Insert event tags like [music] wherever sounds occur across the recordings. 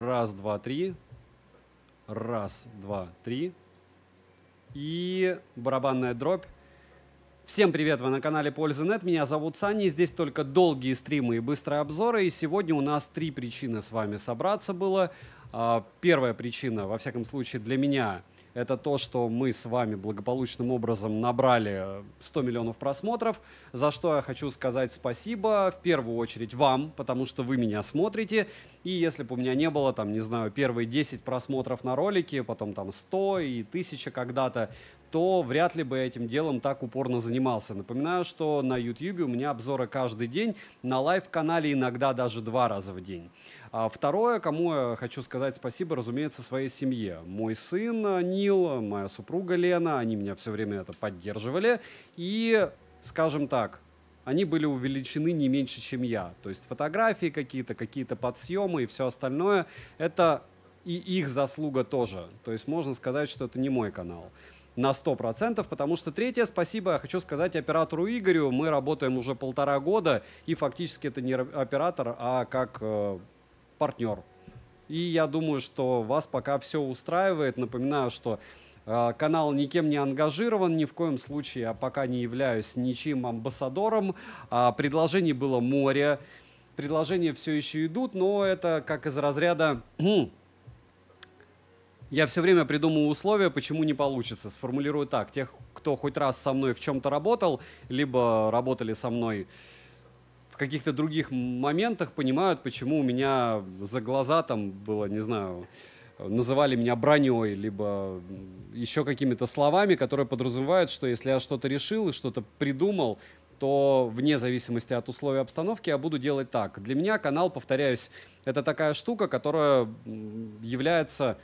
Раз, два, три. Раз, два, три. И барабанная дробь. Всем привет, вы на канале Пользы.нет, меня зовут Саня, здесь только долгие стримы и быстрые обзоры, и сегодня у нас три причины с вами собраться было. А, первая причина, во всяком случае для меня, это то, что мы с вами благополучным образом набрали 100 э, миллионов просмотров, за что я хочу сказать спасибо в первую очередь вам, потому что вы меня смотрите, и если бы у меня не было, там, не знаю, первые 10 просмотров на ролике, потом там 100 и 1000 когда-то, то вряд ли бы я этим делом так упорно занимался. Напоминаю, что на YouTube у меня обзоры каждый день, на лайв-канале иногда даже два раза в день. А второе, кому я хочу сказать спасибо, разумеется, своей семье. Мой сын э, Нил, моя супруга Лена, они меня все время это поддерживали. И, скажем так, они были увеличены не меньше, чем я. То есть фотографии какие-то, какие-то подсъемы и все остальное, это и их заслуга тоже. То есть можно сказать, что это не мой канал на 100%, потому что третье спасибо я хочу сказать оператору Игорю. Мы работаем уже полтора года, и фактически это не оператор, а как э, партнер. И я думаю, что вас пока все устраивает. Напоминаю, что э, Канал никем не ангажирован, ни в коем случае я пока не являюсь ничьим амбассадором. А, предложений было море. Предложения все еще идут, но это как из разряда «Хм, я все время придумываю условия, почему не получится. Сформулирую так. Тех, кто хоть раз со мной в чем-то работал, либо работали со мной в каких-то других моментах, понимают, почему у меня за глаза там было, не знаю, называли меня броней, либо еще какими-то словами, которые подразумевают, что если я что-то решил и что-то придумал, то вне зависимости от условий обстановки я буду делать так. Для меня канал, повторяюсь, это такая штука, которая является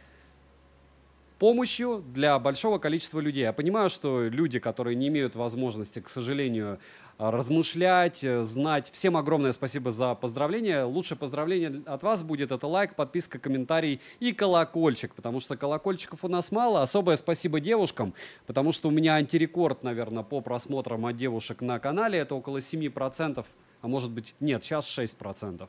помощью для большого количества людей. Я понимаю, что люди, которые не имеют возможности, к сожалению, а, размышлять, э, знать. Всем огромное спасибо за поздравления. Лучшее поздравление от вас будет это лайк, подписка, комментарий и колокольчик, потому что колокольчиков у нас мало. Особое спасибо девушкам, потому что у меня антирекорд, наверное, по просмотрам от девушек на канале. Это около 7%, а может быть, нет, сейчас 6%.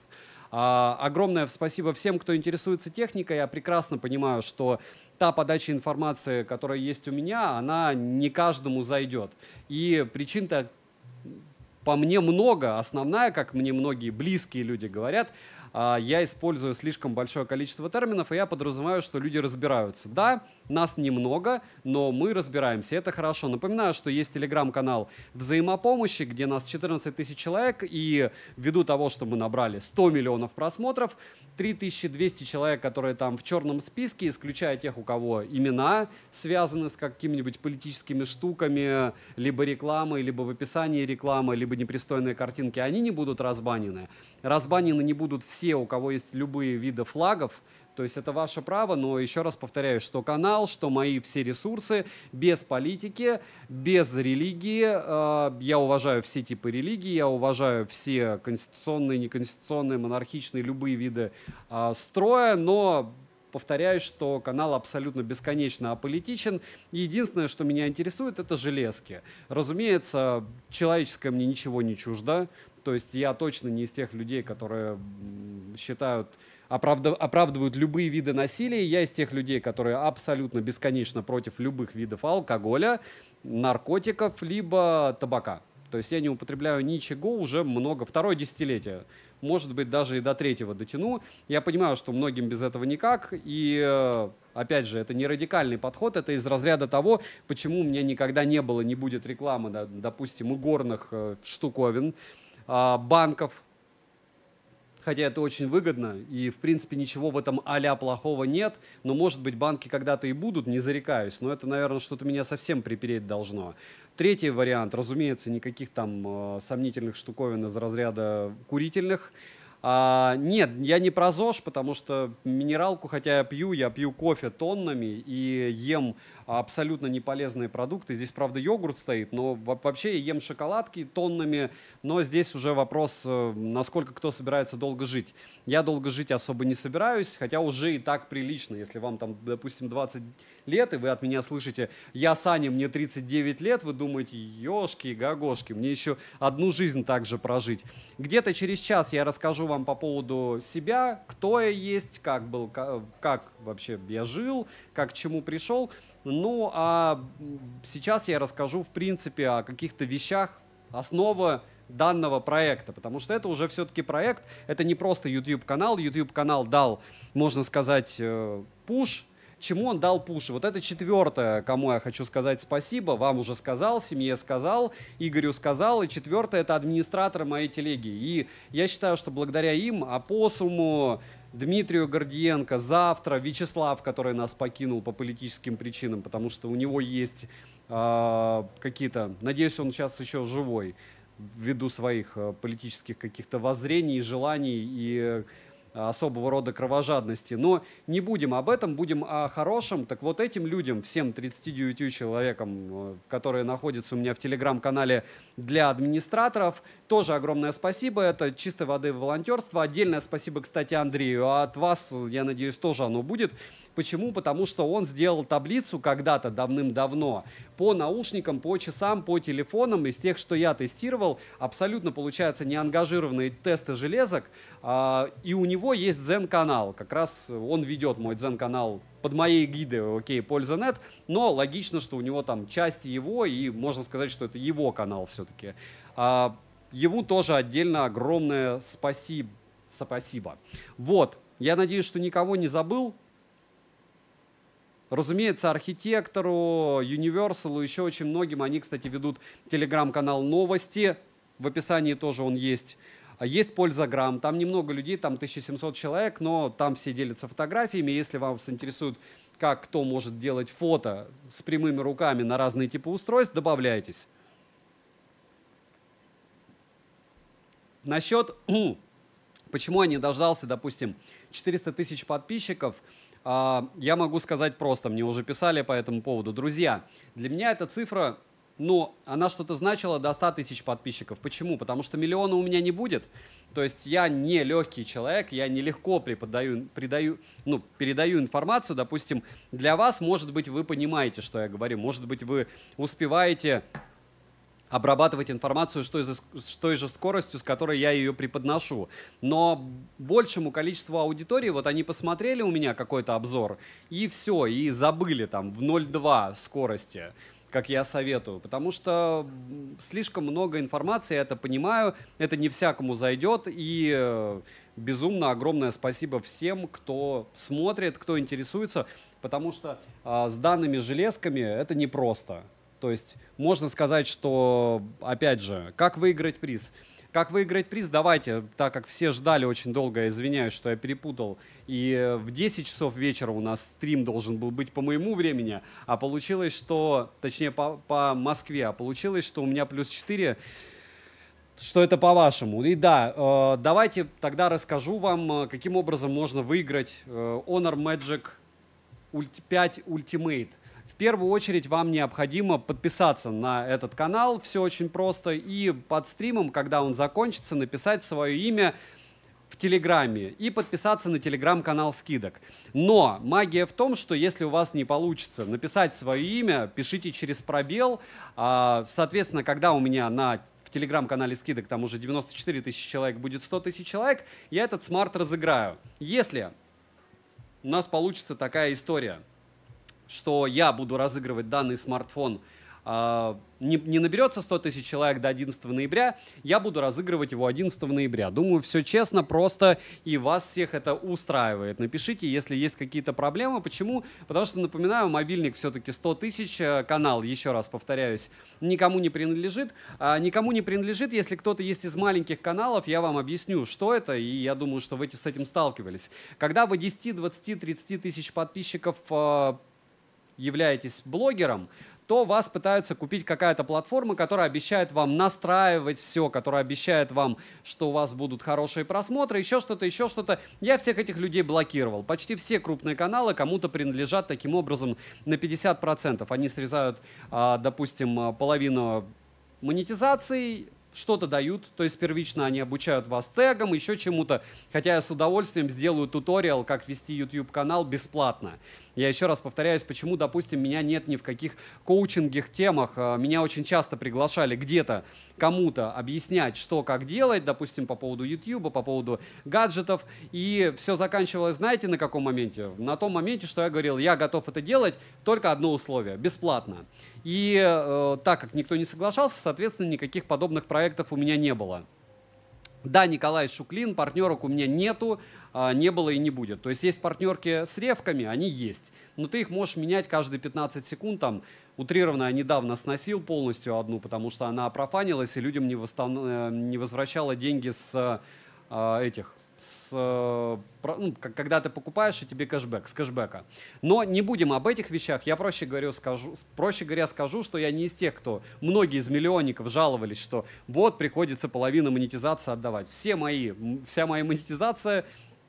А, огромное спасибо всем, кто интересуется техникой. Я прекрасно понимаю, что та подача информации, которая есть у меня, она не каждому зайдет. И причин-то по мне много. Основная, как мне многие близкие люди говорят, а, я использую слишком большое количество терминов, и я подразумеваю, что люди разбираются. Да, нас немного, но мы разбираемся, это хорошо. Напоминаю, что есть телеграм-канал взаимопомощи, где нас 14 тысяч человек, и ввиду того, что мы набрали 100 миллионов просмотров, 3200 человек, которые там в черном списке, исключая тех, у кого имена связаны с какими-нибудь политическими штуками, либо рекламой, либо в описании рекламы, либо непристойные картинки, они не будут разбанены. Разбанены не будут все все, у кого есть любые виды флагов, то есть это ваше право, но еще раз повторяю, что канал, что мои все ресурсы без политики, без религии. Э, я уважаю все типы религии, я уважаю все конституционные, неконституционные, монархичные, любые виды э, строя, но повторяю, что канал абсолютно бесконечно аполитичен. Единственное, что меня интересует, это железки. Разумеется, человеческое мне ничего не чуждо. То есть я точно не из тех людей, которые считают, оправдыв, оправдывают любые виды насилия. Я из тех людей, которые абсолютно бесконечно против любых видов алкоголя, наркотиков, либо табака. То есть я не употребляю ничего уже много, второе десятилетие. Может быть, даже и до третьего дотяну. Я понимаю, что многим без этого никак. И, э, опять же, это не радикальный подход, это из разряда того, почему у меня никогда не было, не будет рекламы, допустим, у горных э, штуковин. А, банков, хотя это очень выгодно, и, в принципе, ничего в этом а плохого нет, но, может быть, банки когда-то и будут, не зарекаюсь, но это, наверное, что-то меня совсем припереть должно. Третий вариант, разумеется, никаких там э, сомнительных штуковин из разряда курительных. А, нет, я не про ЗОЖ, потому что минералку, хотя я пью, я пью кофе тоннами и ем абсолютно неполезные продукты. Здесь, правда, йогурт стоит, но вообще я ем шоколадки тоннами, но здесь уже вопрос, э, насколько кто собирается долго жить. Я долго жить особо не собираюсь, хотя уже и так прилично. Если вам там, допустим, 20 лет, и вы от меня слышите, я Саня, мне 39 лет, вы думаете, ешки, гагошки, мне еще одну жизнь также прожить. Где-то через час я расскажу вам по поводу себя, кто я есть, как был, как, как вообще я жил, как к чему пришел. Ну, а сейчас я расскажу, в принципе, о каких-то вещах, основы данного проекта, потому что это уже все-таки проект, это не просто YouTube-канал, YouTube-канал дал, можно сказать, э, пуш, чему он дал пуш. Вот это четвертое, кому я хочу сказать спасибо. Вам уже сказал, семье сказал, Игорю сказал. И четвертое — это администраторы моей телеги. И я считаю, что благодаря им, Апоссуму, Дмитрию Гордиенко, завтра Вячеслав, который нас покинул по политическим причинам, потому что у него есть э, какие-то, надеюсь, он сейчас еще живой, ввиду своих а, политических каких-то воззрений, желаний и а, особого рода кровожадности. Но не будем об этом, будем о хорошем. Так вот этим людям, всем 39 человекам, которые находятся у меня в телеграм-канале для администраторов, тоже огромное спасибо. Это чистой воды волонтерство. Отдельное спасибо, кстати, Андрею. А от вас, я надеюсь, тоже оно будет. Почему? Потому что он сделал таблицу когда-то давным-давно по наушникам, по часам, по телефонам. Из тех, что я тестировал, абсолютно получаются неангажированные тесты железок. А, и у него есть Zen-канал. Как раз он ведет мой Zen-канал под моей гидой, окей, польза нет, но логично, что у него там часть его, и можно сказать, что это его канал все-таки. А, Ему тоже отдельно огромное спасибо. спасибо. Вот, я надеюсь, что никого не забыл. Разумеется, архитектору, Universal, еще очень многим. Они, кстати, ведут телеграм-канал «Новости». В описании тоже он есть. А есть пользаграмм, там немного людей, там 1700 человек, но там все делятся фотографиями. Если вам интересует, как кто может делать фото с прямыми руками на разные типы устройств, добавляйтесь. Насчет, [clears throat] почему я не дождался, допустим, 400 тысяч подписчиков, а, я могу сказать просто, мне уже писали по этому поводу. Друзья, для меня эта цифра но ну, она что-то значила до 100 тысяч подписчиков. Почему? Потому что миллиона у меня не будет. То есть я не легкий человек, я нелегко преподаю, придаю, ну, передаю информацию. Допустим, для вас, может быть, вы понимаете, что я говорю. Может быть, вы успеваете обрабатывать информацию с той, с той же скоростью, с которой я ее преподношу. Но большему количеству аудитории, вот они посмотрели у меня какой-то обзор, и все, и забыли там в 0,2 скорости как я советую, потому что слишком много информации, я это понимаю, это не всякому зайдет, и э, безумно огромное спасибо всем, кто смотрит, кто интересуется, потому что э, с данными железками это непросто. То есть можно сказать, что, опять же, как выиграть приз? Как выиграть приз? Давайте, так как все ждали очень долго, извиняюсь, что я перепутал. И э, в 10 часов вечера у нас стрим должен был быть по моему времени, а получилось, что, точнее, по, по Москве, а получилось, что у меня плюс 4 что это по-вашему. И да, э, давайте тогда расскажу вам, э, каким образом можно выиграть Honor Magic 5 Ultimate. В первую очередь вам необходимо подписаться на этот канал, все очень просто, и под стримом, когда он закончится, написать свое имя, в Телеграме и подписаться на телеграм-канал скидок. Но магия в том, что если у вас не получится написать свое имя, пишите через пробел. А, соответственно, когда у меня на в телеграм-канале скидок там уже 94 тысячи человек, будет 100 тысяч человек, я этот смарт разыграю. Если у нас получится такая история – что я буду разыгрывать данный смартфон, а, не, не наберется 100 тысяч человек до 11 ноября, я буду разыгрывать его 11 ноября. Думаю, все честно, просто, и вас всех это устраивает. Напишите, если есть какие-то проблемы. Почему? Потому что, напоминаю, мобильник все-таки 100 тысяч, э, канал, еще раз повторяюсь, никому не принадлежит. А никому не принадлежит, если кто-то есть из маленьких каналов, я вам объясню, что это, и я думаю, что вы с этим сталкивались. Когда вы 10, 20, 30 тысяч подписчиков э, являетесь блогером, то вас пытаются купить какая-то платформа, которая обещает вам настраивать все, которая обещает вам, что у вас будут хорошие просмотры, еще что-то, еще что-то. Я всех этих людей блокировал. Почти все крупные каналы кому-то принадлежат таким образом на 50%. Они срезают, а, допустим, а, половину монетизации, что-то дают, то есть первично они обучают вас тегам, еще чему-то. Хотя я с удовольствием сделаю туториал, как вести YouTube канал бесплатно. Я еще раз повторяюсь, почему, допустим, меня нет ни в каких коучингах темах. А, меня очень часто приглашали где-то кому-то объяснять, что как делать, допустим, по поводу YouTube, по поводу гаджетов. И все заканчивалось, знаете, на каком моменте? На том моменте, что я говорил, я готов это делать, только одно условие – бесплатно. И э, так как никто не соглашался, соответственно, никаких подобных проектов у меня не было. Да, Николай Шуклин, партнерок у меня нету, а, не было и не будет. То есть есть партнерки с ревками, они есть. Но ты их можешь менять каждые 15 секунд. Там, утрированно я недавно сносил полностью одну, потому что она профанилась, и людям не, восстан... Э, не возвращала деньги с а, этих с, э, ну, когда ты покупаешь, и тебе кэшбэк, с кэшбэка. Но не будем об этих вещах. Я проще, говорю, скажу, проще говоря скажу, что я не из тех, кто... Многие из миллионников жаловались, что вот приходится половину монетизации отдавать. Все мои, вся моя монетизация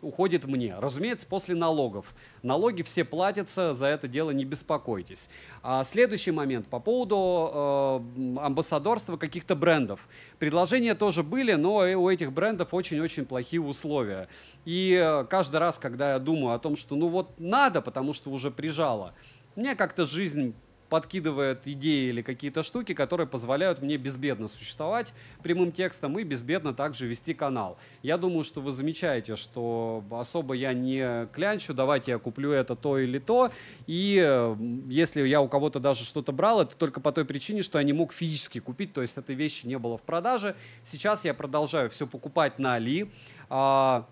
уходит мне. Разумеется, после налогов. Налоги все платятся, за это дело не беспокойтесь. А следующий момент по поводу э, амбассадорства каких-то брендов. Предложения тоже были, но у этих брендов очень-очень плохие условия. И э, каждый раз, когда я думаю о том, что ну вот надо, потому что уже прижало, мне как-то жизнь подкидывает идеи или какие-то штуки, которые позволяют мне безбедно существовать прямым текстом и безбедно также вести канал. Я думаю, что вы замечаете, что особо я не клянчу, давайте я куплю это то или то, и если я у кого-то даже что-то брал, это только по той причине, что я не мог физически купить, то есть этой вещи не было в продаже. Сейчас я продолжаю все покупать на Али, а,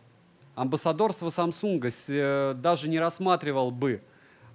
амбассадорство Samsung э, даже не рассматривал бы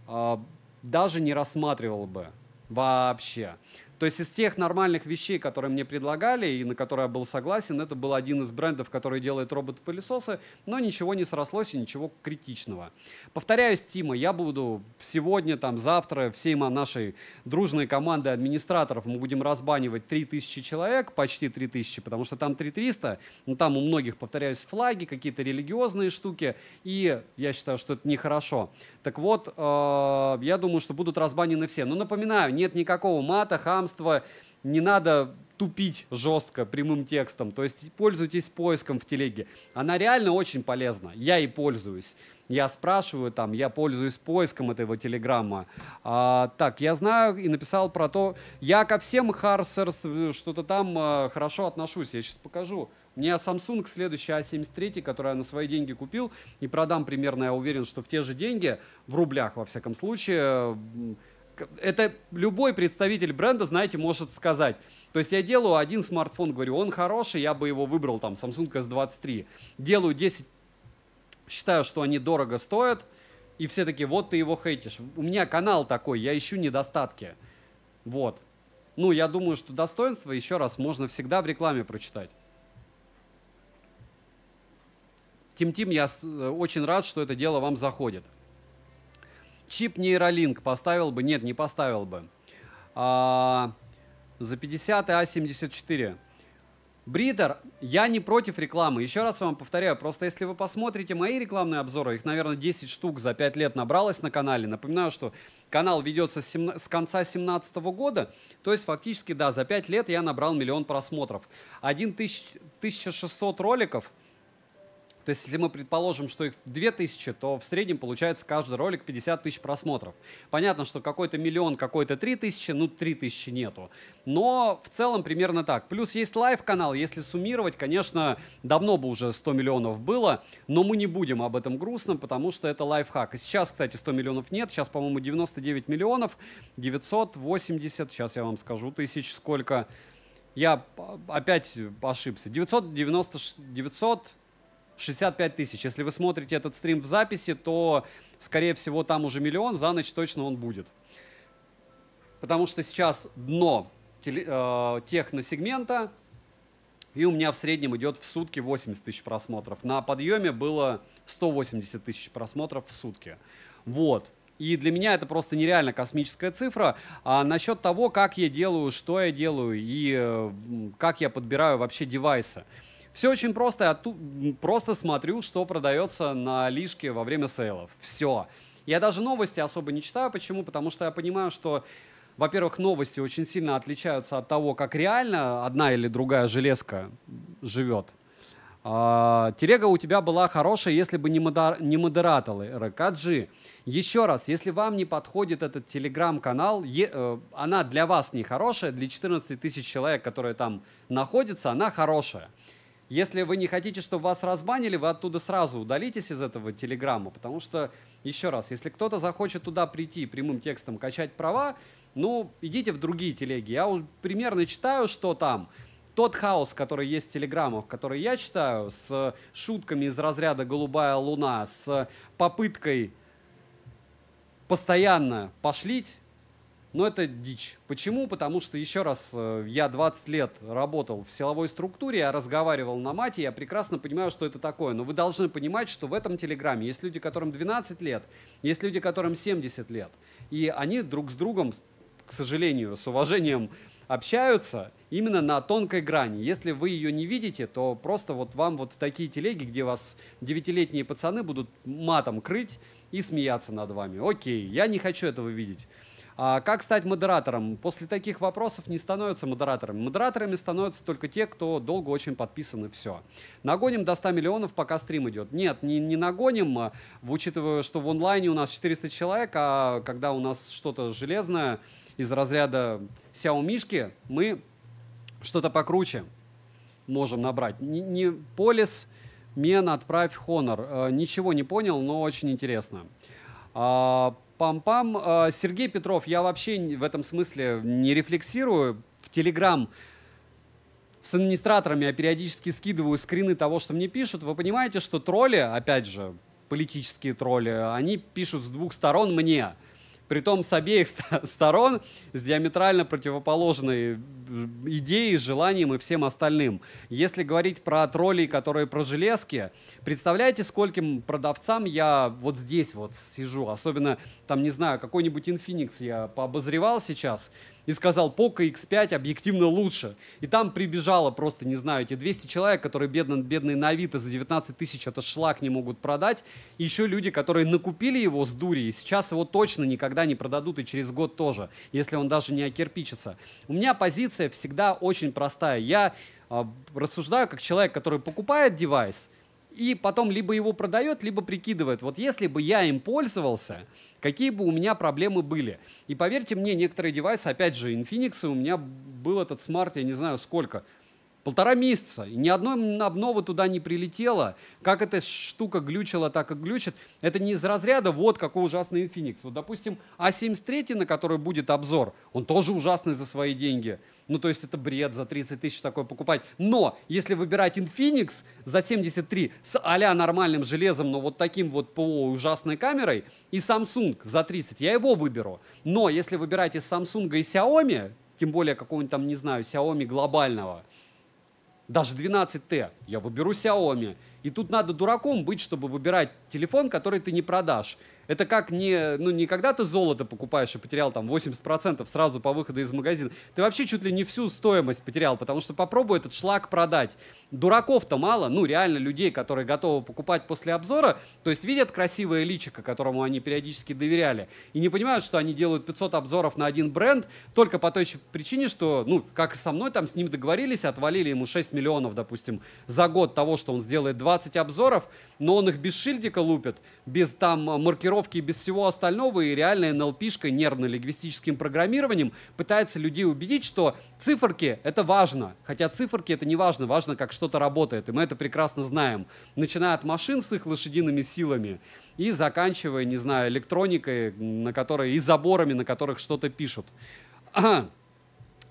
а, даже не рассматривал бы вообще. То есть из тех нормальных вещей, которые мне предлагали и на которые я был согласен, это был один из брендов, который делает роботы-пылесосы, но ничего не срослось и ничего критичного. Повторяюсь, Тима, я буду сегодня, там, завтра всей нашей дружной командой администраторов мы будем разбанивать 3000 человек, почти 3000, потому что там 3300, но там у многих, повторяюсь, флаги, какие-то религиозные штуки, и я считаю, что это нехорошо. Так вот, э, я думаю, что будут разбанены все. Но напоминаю, нет никакого мата, хамства, пространство, не надо тупить жестко прямым текстом. То есть пользуйтесь поиском в телеге. Она реально очень полезна. Я и пользуюсь. Я спрашиваю там, я пользуюсь поиском этого телеграмма. А, так, я знаю и написал про то, я ко всем Харсерс, э, что-то там а, хорошо отношусь. Я сейчас покажу. У меня Samsung следующий а A73, который я на свои деньги купил и продам примерно, я уверен, что в те же деньги, в рублях во всяком случае, это любой представитель бренда, знаете, может сказать. То есть я делаю один смартфон, говорю, он хороший, я бы его выбрал там Samsung S23. Делаю 10, считаю, что они дорого стоят, и все таки вот ты его хейтишь. У меня канал такой, я ищу недостатки. Вот. Ну, я думаю, что достоинство, еще раз, можно всегда в рекламе прочитать. Тим-Тим, я э, очень рад, что это дело вам заходит. Чип нейролинк поставил бы? Нет, не поставил бы. А, за 50 и А74. Бритер, я не против рекламы. Еще раз вам повторяю, просто если вы посмотрите мои рекламные обзоры, их, наверное, 10 штук за 5 лет набралось на канале. Напоминаю, что канал ведется с, с конца 2017 года, то есть фактически, да, за 5 лет я набрал миллион просмотров. 1600 роликов – то есть, если мы предположим, что их 2000, то в среднем получается каждый ролик 50 тысяч просмотров. Понятно, что какой-то миллион, какой-то 3000, ну 3000 нету. Но в целом примерно так. Плюс есть лайв-канал, если суммировать, конечно, давно бы уже 100 миллионов было, но мы не будем об этом грустным, потому что это лайфхак. И сейчас, кстати, 100 миллионов нет, сейчас, по-моему, 99 миллионов, 980, сейчас я вам скажу, тысяч сколько. Я опять ошибся. 990, 900, 65 тысяч. Если вы смотрите этот стрим в записи, то, скорее всего, там уже миллион, за ночь точно он будет. Потому что сейчас дно теле, э, техносегмента, и у меня в среднем идет в сутки 80 тысяч просмотров. На подъеме было 180 тысяч просмотров в сутки. Вот. И для меня это просто нереально космическая цифра. А насчет того, как я делаю, что я делаю и э, как я подбираю вообще девайсы. Все очень просто. Я тут просто смотрю, что продается на лишке во время сейлов. Все. Я даже новости особо не читаю. Почему? Потому что я понимаю, что во-первых, новости очень сильно отличаются от того, как реально одна или другая железка живет. А, телега у тебя была хорошая, если бы не, модер... не модераторы. Каджи, еще раз, если вам не подходит этот телеграм-канал, е... Э, она для вас не хорошая, для 14 тысяч человек, которые там находятся, она хорошая. Если вы не хотите, чтобы вас разбанили, вы оттуда сразу удалитесь из этого телеграмма, потому что, еще раз, если кто-то захочет туда прийти прямым текстом качать права, ну, идите в другие телеги. Я примерно читаю, что там. Тот хаос, который есть в телеграммах, который я читаю, с шутками из разряда «Голубая луна», с попыткой постоянно пошлить но это дичь. Почему? Потому что, еще раз, э, я 20 лет работал в силовой структуре, я разговаривал на мате, я прекрасно понимаю, что это такое. Но вы должны понимать, что в этом телеграме есть люди, которым 12 лет, есть люди, которым 70 лет. И они друг с другом, к сожалению, с уважением общаются именно на тонкой грани. Если вы ее не видите, то просто вот вам вот в такие телеги, где вас девятилетние пацаны будут матом крыть и смеяться над вами. Окей, я не хочу этого видеть. А как стать модератором? После таких вопросов не становятся модераторами. Модераторами становятся только те, кто долго очень подписан и все. Нагоним до 100 миллионов, пока стрим идет. Нет, не, не нагоним, а, учитывая, что в онлайне у нас 400 человек, а когда у нас что-то железное из разряда Xiaomi, мы что-то покруче можем набрать. Не, не Полис, Мен, отправь хонор. Э, ничего не понял, но очень интересно. А, Пам-пам. А, Сергей Петров, я вообще в этом смысле не рефлексирую. В Телеграм с администраторами я периодически скидываю скрины того, что мне пишут. Вы понимаете, что тролли, опять же, политические тролли, они пишут с двух сторон мне. Притом с обеих [laughs] сторон, с диаметрально противоположной э, идеей, желанием и всем остальным. Если говорить про троллей, которые про железки, представляете, скольким продавцам я вот здесь вот сижу, особенно там, не знаю, какой-нибудь Infinix я пообозревал сейчас, и сказал, Poco X5 объективно лучше. И там прибежало просто, не знаю, эти 200 человек, которые бедно, бедные на Авито за 19 тысяч это шлак не могут продать. И еще люди, которые накупили его с дури, и сейчас его точно никогда не продадут и через год тоже, если он даже не окирпичится. У меня позиция всегда очень простая. Я а, рассуждаю как человек, который покупает девайс – и потом либо его продает, либо прикидывает, вот если бы я им пользовался, какие бы у меня проблемы были. И поверьте мне, некоторые девайсы, опять же, Infinix, у меня был этот смарт, я не знаю сколько, Полтора месяца. ни одной обнова туда не прилетело. Как эта штука глючила, так и глючит. Это не из разряда вот какой ужасный Infinix. Вот, допустим, А73, на который будет обзор, он тоже ужасный за свои деньги. Ну, то есть это бред за 30 тысяч такой покупать. Но если выбирать Infinix за 73 с а нормальным железом, но вот таким вот ПО ужасной камерой, и Samsung за 30, я его выберу. Но если выбирать из Samsung и Xiaomi, тем более какого-нибудь там, не знаю, Xiaomi глобального, даже 12 Т я выберу Xiaomi. И тут надо дураком быть, чтобы выбирать телефон, который ты не продашь. Это как не, ну, не когда ты золото покупаешь и потерял там 80% сразу по выходу из магазина. Ты вообще чуть ли не всю стоимость потерял, потому что попробуй этот шлак продать. Дураков-то мало, ну, реально людей, которые готовы покупать после обзора, то есть видят красивое личико, которому они периодически доверяли, и не понимают, что они делают 500 обзоров на один бренд только по той причине, что, ну, как со мной, там с ним договорились, отвалили ему 6 миллионов, допустим, за год того, что он сделает 20 обзоров, но он их без шильдика лупит, без там маркировки формулировки и без всего остального, и реальная НЛПшка нервно-лингвистическим программированием пытается людей убедить, что циферки — это важно. Хотя циферки — это не важно, важно, как что-то работает, и мы это прекрасно знаем. Начиная от машин с их лошадиными силами и заканчивая, не знаю, электроникой, на которой, и заборами, на которых что-то пишут. Ага. [clears throat]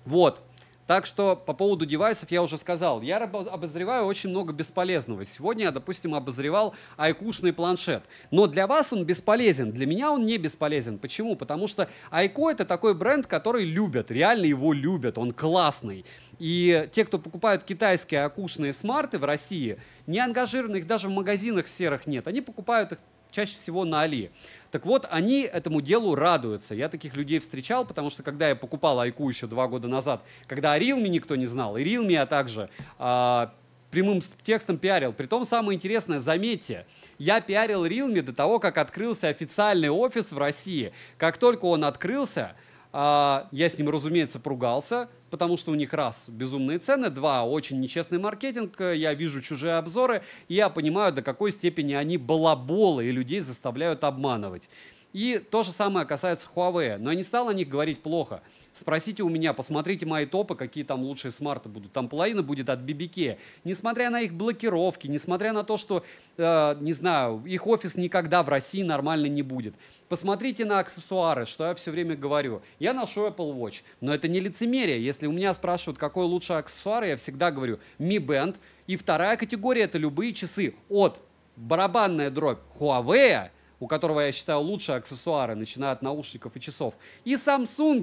Вот. Так что по поводу девайсов я уже сказал. Я обозреваю очень много бесполезного. Сегодня я, допустим, обозревал айкушный планшет. Но для вас он бесполезен, для меня он не бесполезен. Почему? Потому что айко это такой бренд, который любят, реально его любят, он классный. И те, кто покупают китайские акушные смарты в России, не ангажированы, даже в магазинах серых нет. Они покупают их чаще всего на Али. Так вот, они этому делу радуются. Я таких людей встречал, потому что когда я покупал Айку еще два года назад, когда о Рилме никто не знал, и Рилме я а также э, прямым текстом пиарил. Притом самое интересное, заметьте, я пиарил Рилме до того, как открылся официальный офис в России. Как только он открылся, э, я с ним, разумеется, поругался, потому что у них, раз, безумные цены, два, очень нечестный маркетинг, э, я вижу чужие обзоры, и я понимаю, до какой степени они балаболы и людей заставляют обманывать. И то же самое касается Huawei, но я не стал о них говорить плохо – Спросите у меня, посмотрите мои топы, какие там лучшие смарты будут. Там половина будет от BBK. Несмотря на их блокировки, несмотря на то, что, э, не знаю, их офис никогда в России нормально не будет. Посмотрите на аксессуары, что я все время говорю. Я ношу Apple Watch, но это не лицемерие. Если у меня спрашивают, какой лучший аксессуар, я всегда говорю Mi Band. И вторая категория – это любые часы от барабанная дробь Huawei у которого я считаю лучшие аксессуары, начиная от наушников и часов, и Samsung,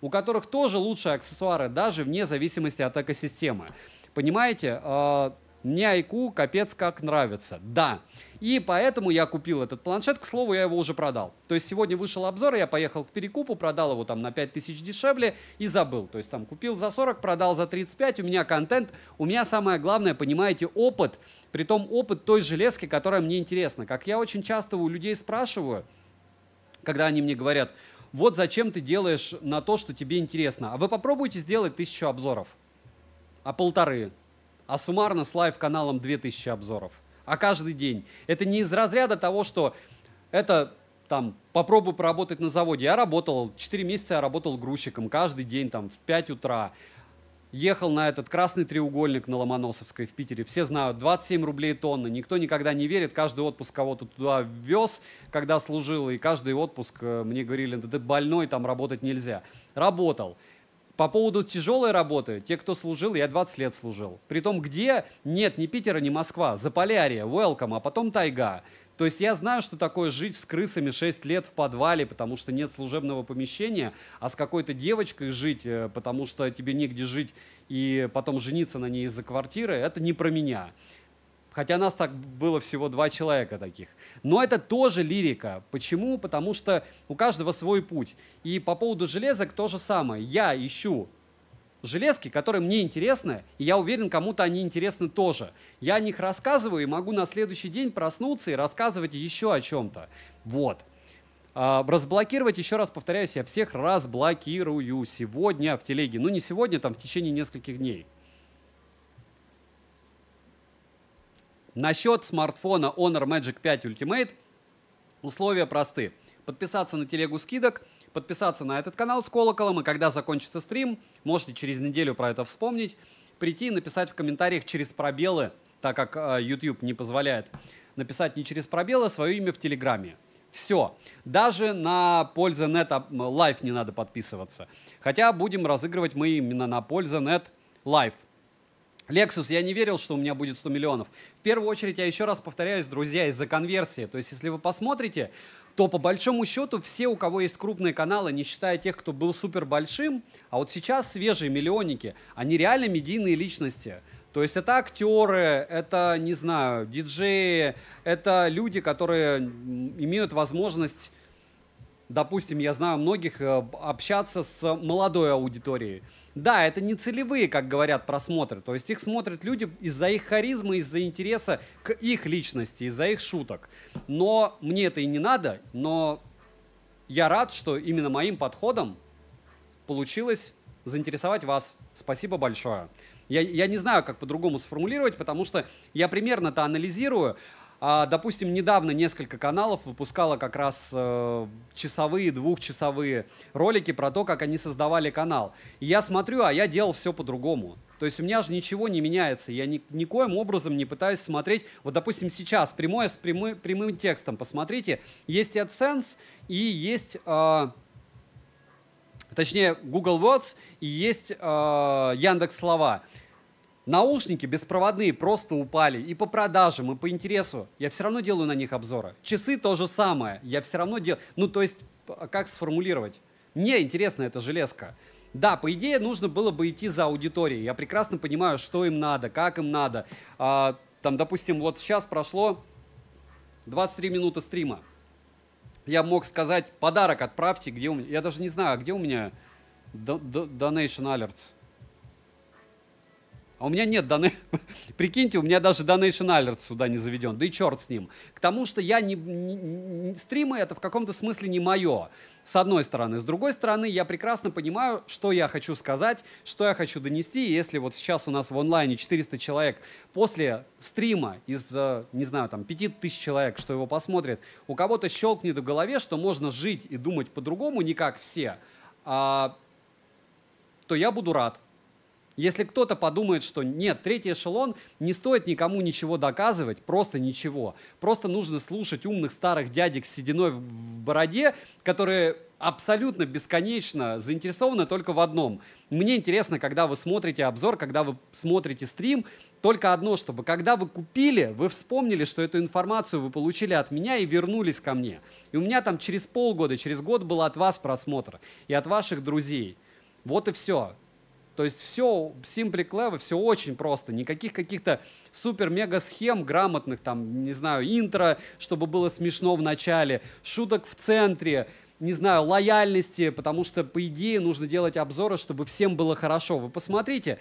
у которых тоже лучшие аксессуары, даже вне зависимости от экосистемы. Понимаете, а, мне Айку капец как нравится. Да. И поэтому я купил этот планшет. К слову, я его уже продал. То есть сегодня вышел обзор, и я поехал к перекупу, продал его там на 5000 дешевле и забыл. То есть там купил за 40, продал за 35. У меня контент. У меня самое главное, понимаете, опыт. Притом опыт той железки, которая мне интересна. Как я очень часто у людей спрашиваю, когда они мне говорят, вот зачем ты делаешь на то, что тебе интересно. А вы попробуйте сделать тысячу обзоров. А полторы, а суммарно с лайв-каналом 2000 обзоров. А каждый день. Это не из разряда того, что это там, попробую поработать на заводе. Я работал, 4 месяца я работал грузчиком, каждый день, там, в 5 утра. Ехал на этот красный треугольник на Ломоносовской в Питере. Все знают, 27 рублей тонны. Никто никогда не верит. Каждый отпуск кого-то туда вез, когда служил. И каждый отпуск э, мне говорили, да ты больной, там работать нельзя. Работал. По поводу тяжелой работы, те, кто служил, я 20 лет служил. Притом где? Нет, ни Питера, ни Москва. Заполярье, welcome, а потом тайга. То есть я знаю, что такое жить с крысами 6 лет в подвале, потому что нет служебного помещения, а с какой-то девочкой жить, э, потому что тебе негде жить и потом жениться на ней из-за квартиры, это не про меня. Хотя нас так было всего два человека таких. Но это тоже лирика. Почему? Потому что у каждого свой путь. И по поводу железок то же самое. Я ищу железки, которые мне интересны, и я уверен, кому-то они интересны тоже. Я о них рассказываю и могу на следующий день проснуться и рассказывать еще о чем-то. Вот. А, разблокировать, еще раз повторяюсь, я всех разблокирую сегодня в телеге. Ну, не сегодня, там, в течение нескольких дней. Насчет смартфона Honor Magic 5 Ultimate условия просты. Подписаться на телегу скидок, подписаться на этот канал с колоколом, и когда закончится стрим, можете через неделю про это вспомнить, прийти и написать в комментариях через пробелы, так как э, YouTube не позволяет написать не через пробелы, а свое имя в Телеграме. Все. Даже на польза нет э, лайф не надо подписываться. Хотя будем разыгрывать мы именно на польза нет лайф. Lexus, я не верил, что у меня будет 100 миллионов. В первую очередь, я еще раз повторяюсь, друзья, из-за конверсии. То есть, если вы посмотрите, то по большому счету все, у кого есть крупные каналы, не считая тех, кто был супер большим, а вот сейчас свежие миллионники, они реально медийные личности. То есть это актеры, это, не знаю, диджеи, это люди, которые имеют возможность допустим, я знаю многих, э, общаться с молодой аудиторией. Да, это не целевые, как говорят, просмотры. То есть их смотрят люди из-за их харизмы, из-за интереса к их личности, из-за их шуток. Но мне это и не надо, но я рад, что именно моим подходом получилось заинтересовать вас. Спасибо большое. Я, я не знаю, как по-другому сформулировать, потому что я примерно это анализирую, а, допустим, недавно несколько каналов выпускало как раз э, часовые, двухчасовые ролики про то, как они создавали канал. И я смотрю, а я делал все по-другому. То есть у меня же ничего не меняется. Я ни, никоим образом не пытаюсь смотреть. Вот, допустим, сейчас прямое с прямы, прямым текстом. Посмотрите, есть AdSense и есть... Э, точнее, Google Words и есть э, Яндекс Слова. Наушники беспроводные просто упали и по продажам, и по интересу. Я все равно делаю на них обзоры. Часы то же самое. Я все равно делаю... Ну, то есть, а как сформулировать? Мне интересна эта железка. Да, по идее, нужно было бы идти за аудиторией. Я прекрасно понимаю, что им надо, как им надо. А, там, допустим, вот сейчас прошло 23 минуты стрима. Я мог сказать, подарок отправьте, где у меня... Я даже не знаю, а где у меня Donation Alerts. А у меня нет даны. [laughs] Прикиньте, у меня даже Donation Alert сюда не заведен. Да и черт с ним. К тому, что я не, не, не... Стримы это в каком-то смысле не мое. С одной стороны. С другой стороны, я прекрасно понимаю, что я хочу сказать, что я хочу донести. И если вот сейчас у нас в онлайне 400 человек после стрима из, э, не знаю, там, 5000 человек, что его посмотрит, у кого-то щелкнет в голове, что можно жить и думать по-другому, не как все, а, то я буду рад если кто-то подумает, что нет, третий эшелон, не стоит никому ничего доказывать, просто ничего. Просто нужно слушать умных старых дядек с сединой в бороде, которые абсолютно бесконечно заинтересованы только в одном. Мне интересно, когда вы смотрите обзор, когда вы смотрите стрим, только одно, чтобы когда вы купили, вы вспомнили, что эту информацию вы получили от меня и вернулись ко мне. И у меня там через полгода, через год был от вас просмотр и от ваших друзей. Вот и все. То есть все simply clever, все очень просто. Никаких каких-то супер-мега схем грамотных, там, не знаю, интро, чтобы было смешно в начале, шуток в центре, не знаю, лояльности, потому что, по идее, нужно делать обзоры, чтобы всем было хорошо. Вы посмотрите,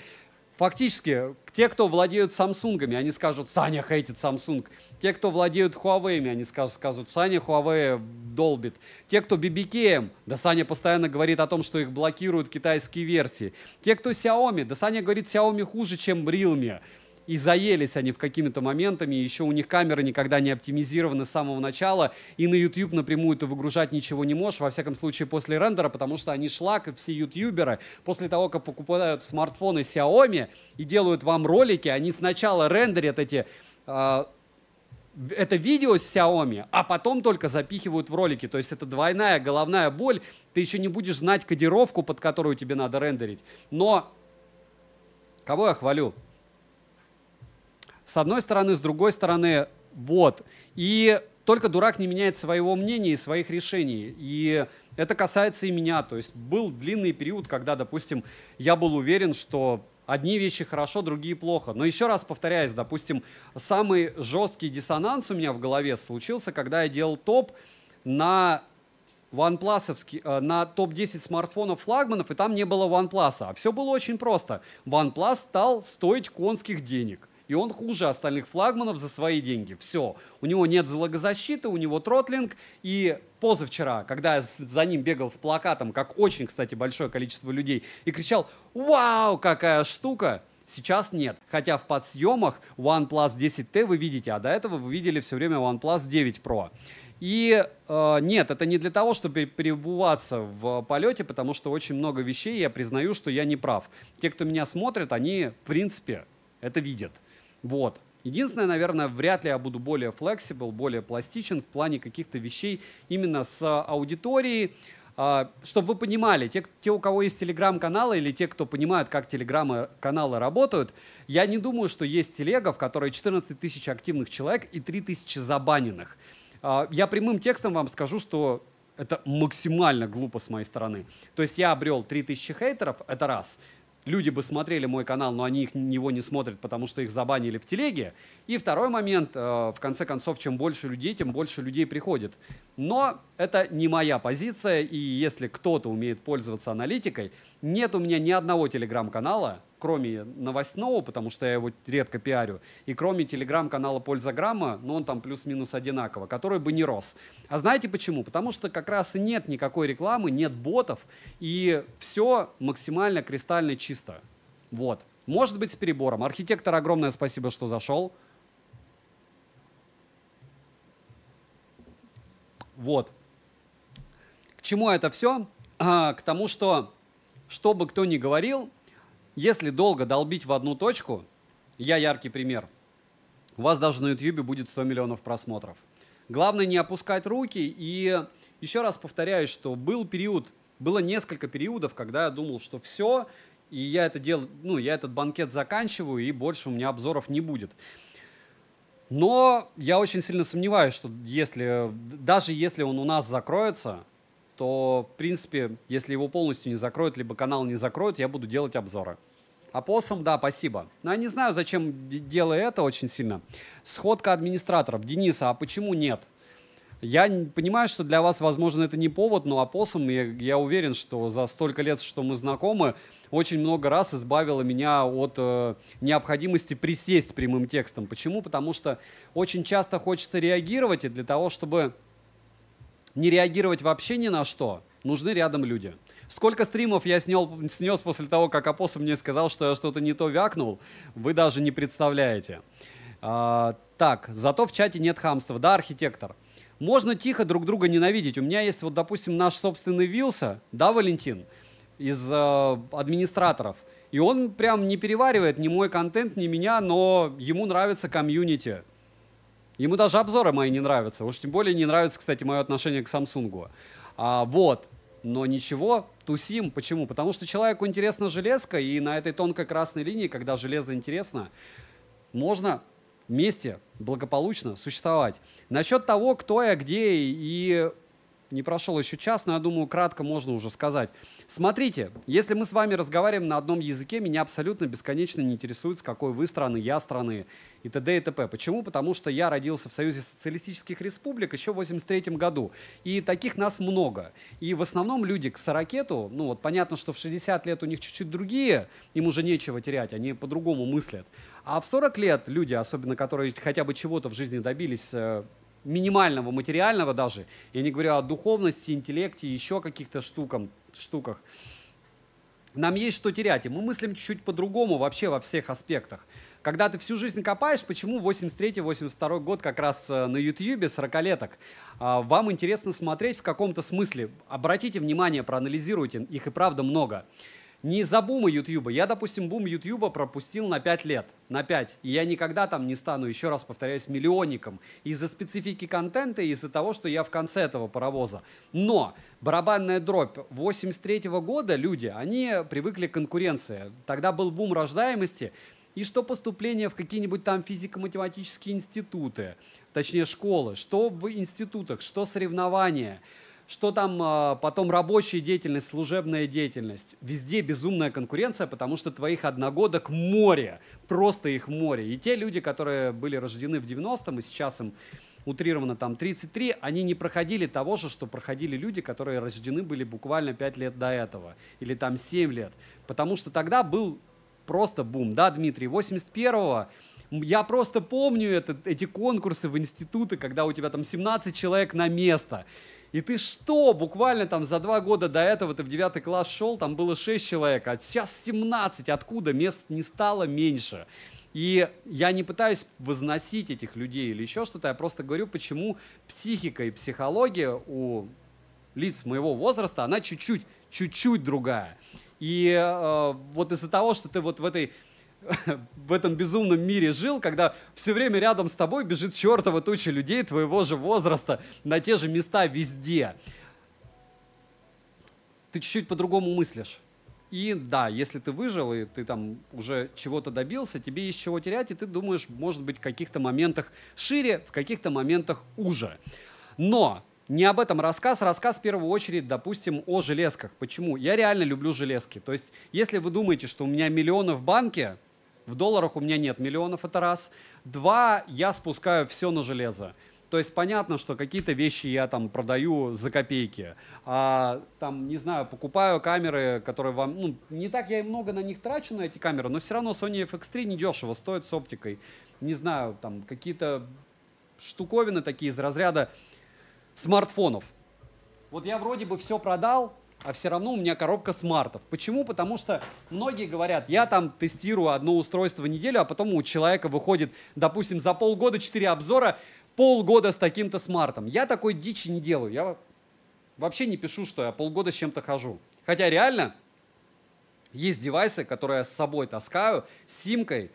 Фактически, те, кто владеют Самсунгами, они скажут, Саня хейтит Samsung. Те, кто владеют Huawei, они скажут, скажут Саня Huawei долбит. Те, кто BBKM, да Саня постоянно говорит о том, что их блокируют китайские версии. Те, кто Xiaomi, да Саня говорит, Xiaomi хуже, чем Realme и заелись они в какими-то моментами, еще у них камеры никогда не оптимизированы с самого начала, и на YouTube напрямую ты выгружать ничего не можешь, во всяком случае после рендера, потому что они шлак, и все ютуберы после того, как покупают смартфоны Xiaomi и делают вам ролики, они сначала рендерят эти а, это видео с Xiaomi, а потом только запихивают в ролики. То есть это двойная головная боль. Ты еще не будешь знать кодировку, под которую тебе надо рендерить. Но кого я хвалю? С одной стороны, с другой стороны, вот. И только дурак не меняет своего мнения и своих решений. И это касается и меня. То есть был длинный период, когда, допустим, я был уверен, что одни вещи хорошо, другие плохо. Но еще раз повторяюсь, допустим, самый жесткий диссонанс у меня в голове случился, когда я делал топ на OnePlus, э, на топ-10 смартфонов флагманов, и там не было OnePlus. А все было очень просто. OnePlus стал стоить конских денег и он хуже остальных флагманов за свои деньги. Все. У него нет залогозащиты, у него тротлинг, и позавчера, когда я за ним бегал с плакатом, как очень, кстати, большое количество людей, и кричал «Вау, какая штука!» Сейчас нет. Хотя в подсъемах OnePlus 10T вы видите, а до этого вы видели все время OnePlus 9 Pro. И э, нет, это не для того, чтобы перебываться в полете, потому что очень много вещей я признаю, что я не прав. Те, кто меня смотрит, они, в принципе, это видят. Вот. Единственное, наверное, вряд ли я буду более флексибл, более пластичен в плане каких-то вещей именно с аудиторией. А, Чтобы вы понимали, те, те, у кого есть телеграм-каналы или те, кто понимают, как телеграм-каналы работают, я не думаю, что есть телега, в которой 14 тысяч активных человек и 3 тысячи забаненных. А, я прямым текстом вам скажу, что это максимально глупо с моей стороны. То есть я обрел 3000 хейтеров, это раз – люди бы смотрели мой канал, но они их, его не смотрят, потому что их забанили в телеге. И второй момент, э, в конце концов, чем больше людей, тем больше людей приходит. Но это не моя позиция, и если кто-то умеет пользоваться аналитикой, нет у меня ни одного телеграм-канала, кроме новостного, потому что я его редко пиарю, и кроме телеграм-канала «Польза грамма», ну, он там плюс-минус одинаково, который бы не рос. А знаете почему? Потому что как раз нет никакой рекламы, нет ботов, и все максимально кристально чисто. Вот. Может быть, с перебором. Архитектор, огромное спасибо, что зашел. Вот. К чему это все? А, к тому, что, что бы кто ни говорил, если долго долбить в одну точку, я яркий пример, у вас даже на YouTube будет 100 миллионов просмотров. Главное не опускать руки. И еще раз повторяю, что был период, было несколько периодов, когда я думал, что все, и я это дел, ну, я этот банкет заканчиваю, и больше у меня обзоров не будет. Но я очень сильно сомневаюсь, что если, даже если он у нас закроется, то, в принципе, если его полностью не закроют, либо канал не закроют, я буду делать обзоры. Опоссум, да, спасибо. Но я не знаю, зачем делаю это очень сильно. Сходка администраторов. Дениса, а почему нет? Я понимаю, что для вас, возможно, это не повод, но опоссум, я, я уверен, что за столько лет, что мы знакомы, очень много раз избавила меня от э, необходимости присесть прямым текстом. Почему? Потому что очень часто хочется реагировать, и для того, чтобы не реагировать вообще ни на что, нужны рядом люди. Сколько стримов я снял, снес после того, как Апоссум мне сказал, что я что-то не то вякнул, вы даже не представляете. А, так, зато в чате нет хамства. Да, архитектор? Можно тихо друг друга ненавидеть. У меня есть вот, допустим, наш собственный Вилса, да, Валентин, из э, администраторов. И он прям не переваривает ни мой контент, ни меня, но ему нравится комьюнити. Ему даже обзоры мои не нравятся. Уж тем более не нравится, кстати, мое отношение к Samsung. А, вот. Но ничего, тусим. Почему? Потому что человеку интересна железка, и на этой тонкой красной линии, когда железо интересно, можно вместе благополучно существовать. Насчет того, кто я, где и не прошел еще час, но я думаю, кратко можно уже сказать. Смотрите, если мы с вами разговариваем на одном языке, меня абсолютно бесконечно не интересует, с какой вы страны, я страны и т.д. и т.п. Почему? Потому что я родился в Союзе Социалистических Республик еще в 83 году, и таких нас много. И в основном люди к сорокету, ну вот понятно, что в 60 лет у них чуть-чуть другие, им уже нечего терять, они по-другому мыслят. А в 40 лет люди, особенно которые хотя бы чего-то в жизни добились, э, минимального, материального даже, я не говорю о духовности, интеллекте, еще каких-то штукам, штуках, нам есть что терять, и мы мыслим чуть-чуть по-другому вообще во всех аспектах. Когда ты всю жизнь копаешь, почему 83-82 год как раз э, на Ютьюбе 40-леток, а, вам интересно смотреть в каком-то смысле. Обратите внимание, проанализируйте, их и правда много не за бума Ютьюба. Я, допустим, бум Ютьюба пропустил на 5 лет, на 5. И я никогда там не стану, еще раз повторяюсь, миллионником. Из-за специфики контента и из-за того, что я в конце этого паровоза. Но барабанная дробь 83 -го года люди, они привыкли к конкуренции. Тогда был бум рождаемости, и что поступление в какие-нибудь там физико-математические институты, точнее школы, что в институтах, что соревнования – что там а, потом рабочая деятельность, служебная деятельность? Везде безумная конкуренция, потому что твоих одногодок море, просто их море. И те люди, которые были рождены в 90-м и сейчас им утрированно там 33, они не проходили того же, что проходили люди, которые рождены были буквально 5 лет до этого, или там 7 лет. Потому что тогда был просто бум, да, Дмитрий, 81-го, я просто помню это, эти конкурсы в институты, когда у тебя там 17 человек на место. И ты что, буквально там за два года до этого ты в девятый класс шел, там было 6 человек, а сейчас 17, откуда мест не стало меньше? И я не пытаюсь возносить этих людей или еще что-то, я просто говорю, почему психика и психология у лиц моего возраста, она чуть-чуть, чуть-чуть другая. И э, вот из-за того, что ты вот в этой [laughs] в этом безумном мире жил, когда все время рядом с тобой бежит чертова туча людей твоего же возраста на те же места везде. Ты чуть-чуть по-другому мыслишь. И да, если ты выжил, и ты там уже чего-то добился, тебе есть чего терять, и ты думаешь, может быть, в каких-то моментах шире, в каких-то моментах уже. Но не об этом рассказ. Рассказ в первую очередь, допустим, о железках. Почему? Я реально люблю железки. То есть, если вы думаете, что у меня миллионы в банке, в долларах у меня нет миллионов, это раз. Два, я спускаю все на железо. То есть понятно, что какие-то вещи я там продаю за копейки, а там, не знаю, покупаю камеры, которые вам, ну, не так я и много на них трачу, на эти камеры, но все равно Sony FX3 недешево стоит с оптикой. Не знаю, там какие-то штуковины такие из разряда смартфонов. Вот я вроде бы все продал, а все равно у меня коробка смартов. Почему? Потому что многие говорят, я там тестирую одно устройство неделю, а потом у человека выходит, допустим, за полгода 4 обзора, полгода с таким-то смартом. Я такой дичи не делаю. Я вообще не пишу, что я полгода с чем-то хожу. Хотя реально есть девайсы, которые я с собой таскаю, с симкой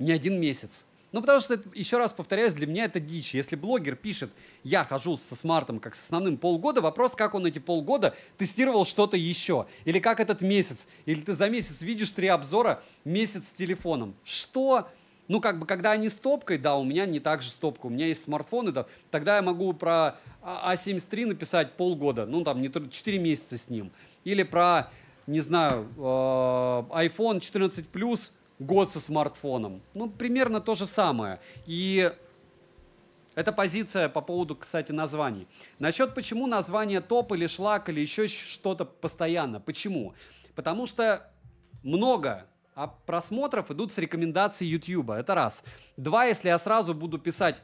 не один месяц. Ну, потому что, еще раз повторяюсь, для меня это дичь. Если блогер пишет, я хожу со смартом как с основным полгода, вопрос, как он эти полгода тестировал что-то еще. Или как этот месяц. Или ты за месяц видишь три обзора, месяц с телефоном. Что? Ну, как бы, когда они с топкой, да, у меня не так же стопка, у меня есть смартфоны, да, тогда я могу про А73 а написать полгода, ну, там, не 4 месяца с ним. Или про, не знаю, э, iPhone 14 Plus год со смартфоном. Ну, примерно то же самое. И это позиция по поводу, кстати, названий. Насчет почему название топ или шлак или еще что-то постоянно. Почему? Потому что много а просмотров идут с рекомендаций YouTube. Это раз. Два, если я сразу буду писать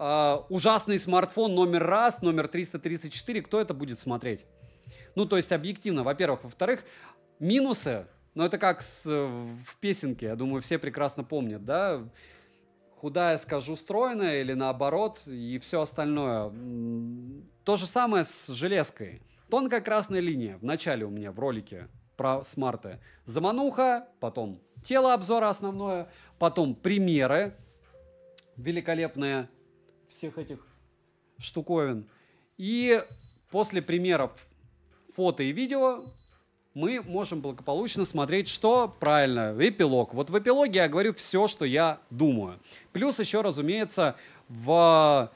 э, ужасный смартфон номер раз, номер 334, кто это будет смотреть? Ну, то есть объективно, во-первых. Во-вторых, минусы но это как с, в песенке, я думаю, все прекрасно помнят, да? Худая скажу стройная или наоборот, и все остальное. То же самое с железкой. Тонкая красная линия в начале у меня в ролике про смарты. Замануха, потом тело обзора основное, потом примеры великолепные всех этих штуковин. И после примеров фото и видео мы можем благополучно смотреть, что правильно, В эпилог. Вот в эпилоге я говорю все, что я думаю. Плюс еще, разумеется, в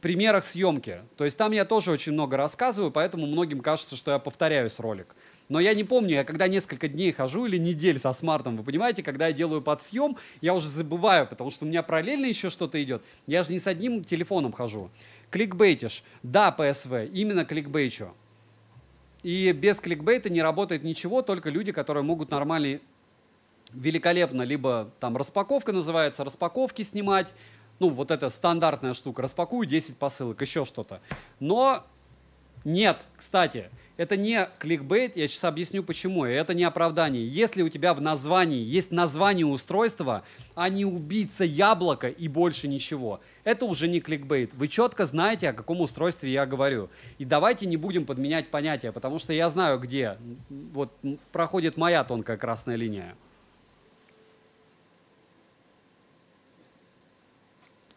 примерах съемки. То есть там я тоже очень много рассказываю, поэтому многим кажется, что я повторяюсь ролик. Но я не помню, я когда несколько дней хожу или недель со смартом, вы понимаете, когда я делаю подсъем, я уже забываю, потому что у меня параллельно еще что-то идет. Я же не с одним телефоном хожу. Кликбейтишь. Да, ПСВ, именно кликбейчу. И без кликбейта не работает ничего, только люди, которые могут нормально великолепно, либо там распаковка называется, распаковки снимать, ну, вот эта стандартная штука, распакую 10 посылок, еще что-то. Но нет, кстати, это не кликбейт, я сейчас объясню почему, это не оправдание. Если у тебя в названии есть название устройства, а не убийца яблока и больше ничего, это уже не кликбейт. Вы четко знаете, о каком устройстве я говорю. И давайте не будем подменять понятия, потому что я знаю, где вот проходит моя тонкая красная линия.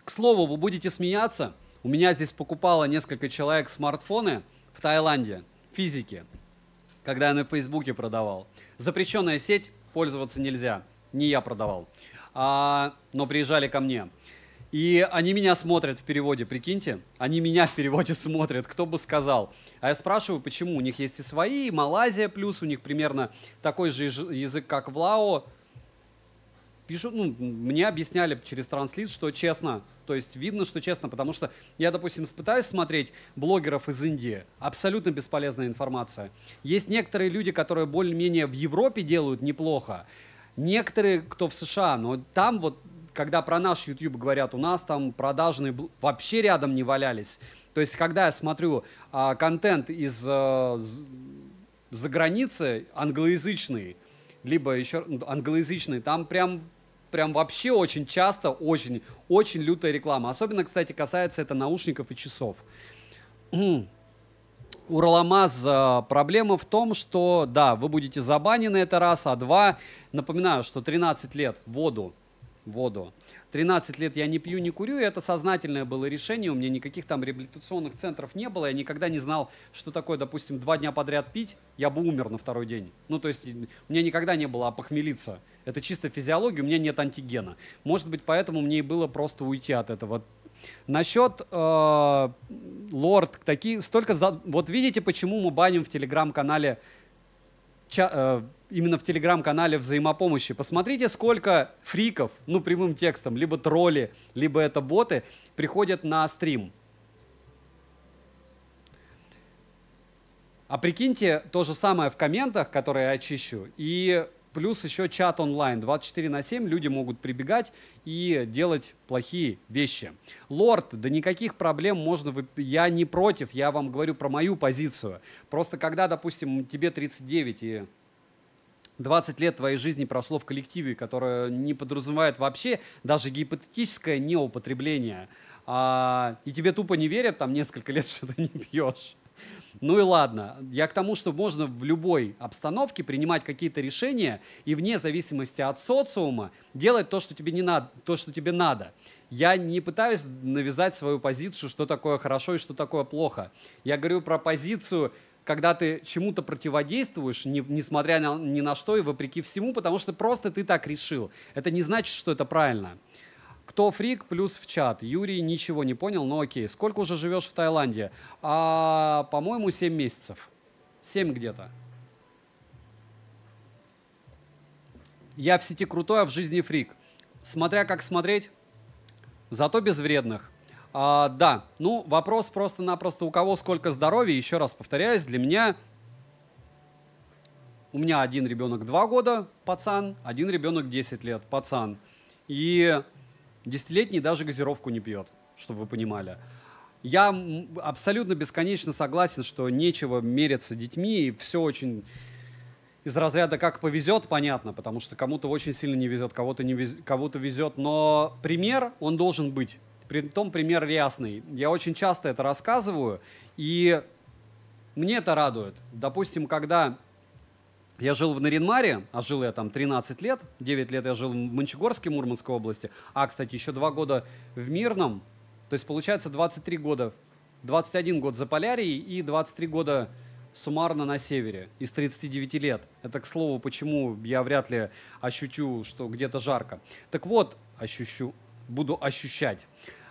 К слову, вы будете смеяться, у меня здесь покупало несколько человек смартфоны – в Таиланде, физики, когда я на Фейсбуке продавал. Запрещенная сеть, пользоваться нельзя. Не я продавал. А, но приезжали ко мне. И они меня смотрят в переводе, прикиньте. Они меня в переводе смотрят, кто бы сказал. А я спрашиваю, почему. У них есть и свои, и Малайзия плюс, у них примерно такой же язык, как в Лао пишут, ну, мне объясняли через транслит, что честно, то есть видно, что честно, потому что я, допустим, пытаюсь смотреть блогеров из Индии, абсолютно бесполезная информация. Есть некоторые люди, которые более-менее в Европе делают неплохо, некоторые, кто в США, но там вот, когда про наш YouTube говорят, у нас там продажные вообще рядом не валялись. То есть, когда я смотрю а, контент из а, за границы англоязычный, либо еще англоязычный, там прям прям вообще очень часто, очень, очень лютая реклама. Особенно, кстати, касается это наушников и часов. У Урламаз, э, проблема в том, что, да, вы будете забанены это раз, а два, напоминаю, что 13 лет, воду, воду, 13 лет я не пью, не курю, и это сознательное было решение, у меня никаких там реабилитационных центров не было, я никогда не знал, что такое, допустим, два дня подряд пить, я бы умер на второй день. Ну, то есть у меня никогда не было опохмелиться. А это чисто физиология, у меня нет антигена. Может быть, поэтому мне и было просто уйти от этого. Насчет э, лорд, такие столько за... Вот видите, почему мы баним в телеграм-канале ча- э, именно в телеграм-канале взаимопомощи. Посмотрите, сколько фриков, ну, прямым текстом, либо тролли, либо это боты, приходят на стрим. А прикиньте то же самое в комментах, которые я очищу, и плюс еще чат онлайн. 24 на 7 люди могут прибегать и делать плохие вещи. Лорд, да никаких проблем можно... Вы... Я не против, я вам говорю про мою позицию. Просто когда, допустим, тебе 39 и 20 лет твоей жизни прошло в коллективе, которое не подразумевает вообще даже гипотетическое неупотребление. А, и тебе тупо не верят, там несколько [laughs] лет что то не пьешь. Ну и ладно. Я к тому, что можно в любой обстановке принимать какие-то решения и вне зависимости от социума делать то, что тебе не надо, то, что тебе надо. Я не пытаюсь навязать свою позицию, что такое хорошо и что такое плохо. Я говорю про позицию когда ты чему-то противодействуешь, не, несмотря на, ни на что и вопреки всему, потому что просто ты так решил. Это не значит, что это правильно. Кто фрик, плюс в чат. Юрий ничего не понял, но окей. Сколько уже живешь в Таиланде? А, по-моему, 7 месяцев. 7 где-то. Я в сети крутой, а в жизни фрик. Смотря как смотреть, зато без вредных. А, да, ну вопрос просто-напросто, у кого сколько здоровья, еще раз повторяюсь, для меня... У меня один ребенок 2 года, пацан, один ребенок 10 лет, пацан. И десятилетний даже газировку не пьет, чтобы вы понимали. Я абсолютно бесконечно согласен, что нечего мериться детьми, и все очень из разряда «как повезет», понятно, потому что кому-то очень сильно не везет, кого-то, не везет, кого-то везет, но пример, он должен быть. При том пример ясный. Я очень часто это рассказываю, и мне это радует. Допустим, когда я жил в Наринмаре, а жил я там 13 лет, 9 лет я жил в Мончегорске, Мурманской области, а, кстати, еще 2 года в Мирном, то есть получается 23 года, 21 год за полярией и 23 года суммарно на севере из 39 лет. Это, к слову, почему я вряд ли ощутю, что где-то жарко. Так вот, ощущу, буду ощущать.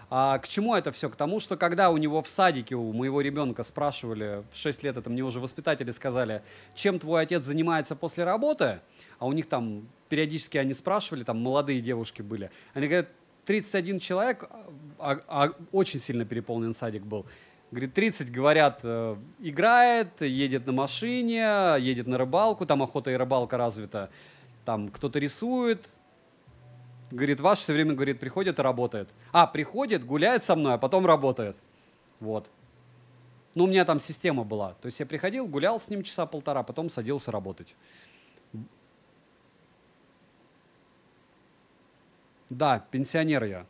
А, к чему это все? К тому, что когда у него в садике, у моего ребенка спрашивали, в 6 лет это мне уже воспитатели сказали, чем твой отец занимается после работы, а у них там периодически они спрашивали, там молодые девушки были, они говорят, 31 человек, а, а, очень сильно переполнен садик был. Говорит, 30, говорят, э, играет, едет на машине, едет на рыбалку, там охота и рыбалка развита. Там кто-то рисует, Говорит, ваш все время, говорит, приходит и работает. А, приходит, гуляет со мной, а потом работает. Вот. Ну, у меня там система была. То есть я приходил, гулял с ним часа полтора, потом садился работать. Да, пенсионер я.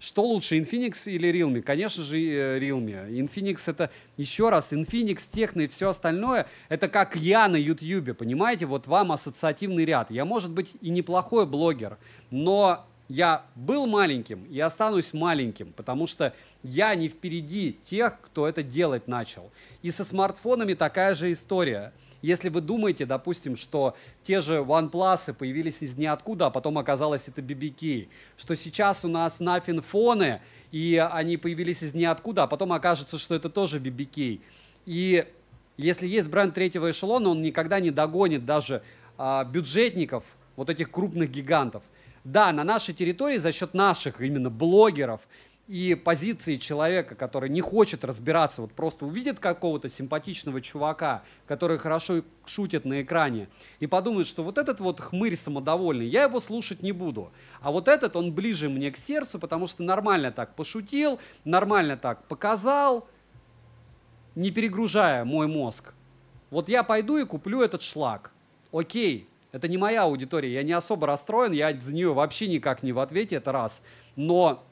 Что лучше, Infinix или Realme? Конечно же, э, Realme. Infinix это, еще раз, Infinix, Техно и все остальное, это как я на YouTube, понимаете? Вот вам ассоциативный ряд. Я, может быть, и неплохой блогер, но я был маленьким и останусь маленьким, потому что я не впереди тех, кто это делать начал. И со смартфонами такая же история – если вы думаете, допустим, что те же OnePlus появились из ниоткуда, а потом оказалось это BBK, что сейчас у нас Nothing фоны, и они появились из ниоткуда, а потом окажется, что это тоже BBK. И если есть бренд третьего эшелона, он никогда не догонит даже э, бюджетников, вот этих крупных гигантов. Да, на нашей территории за счет наших именно блогеров, и позиции человека, который не хочет разбираться, вот просто увидит какого-то симпатичного чувака, который хорошо шутит на экране, и подумает, что вот этот вот хмырь самодовольный, я его слушать не буду. А вот этот, он ближе мне к сердцу, потому что нормально так пошутил, нормально так показал, не перегружая мой мозг. Вот я пойду и куплю этот шлак. Окей, это не моя аудитория, я не особо расстроен, я за нее вообще никак не в ответе, это раз. Но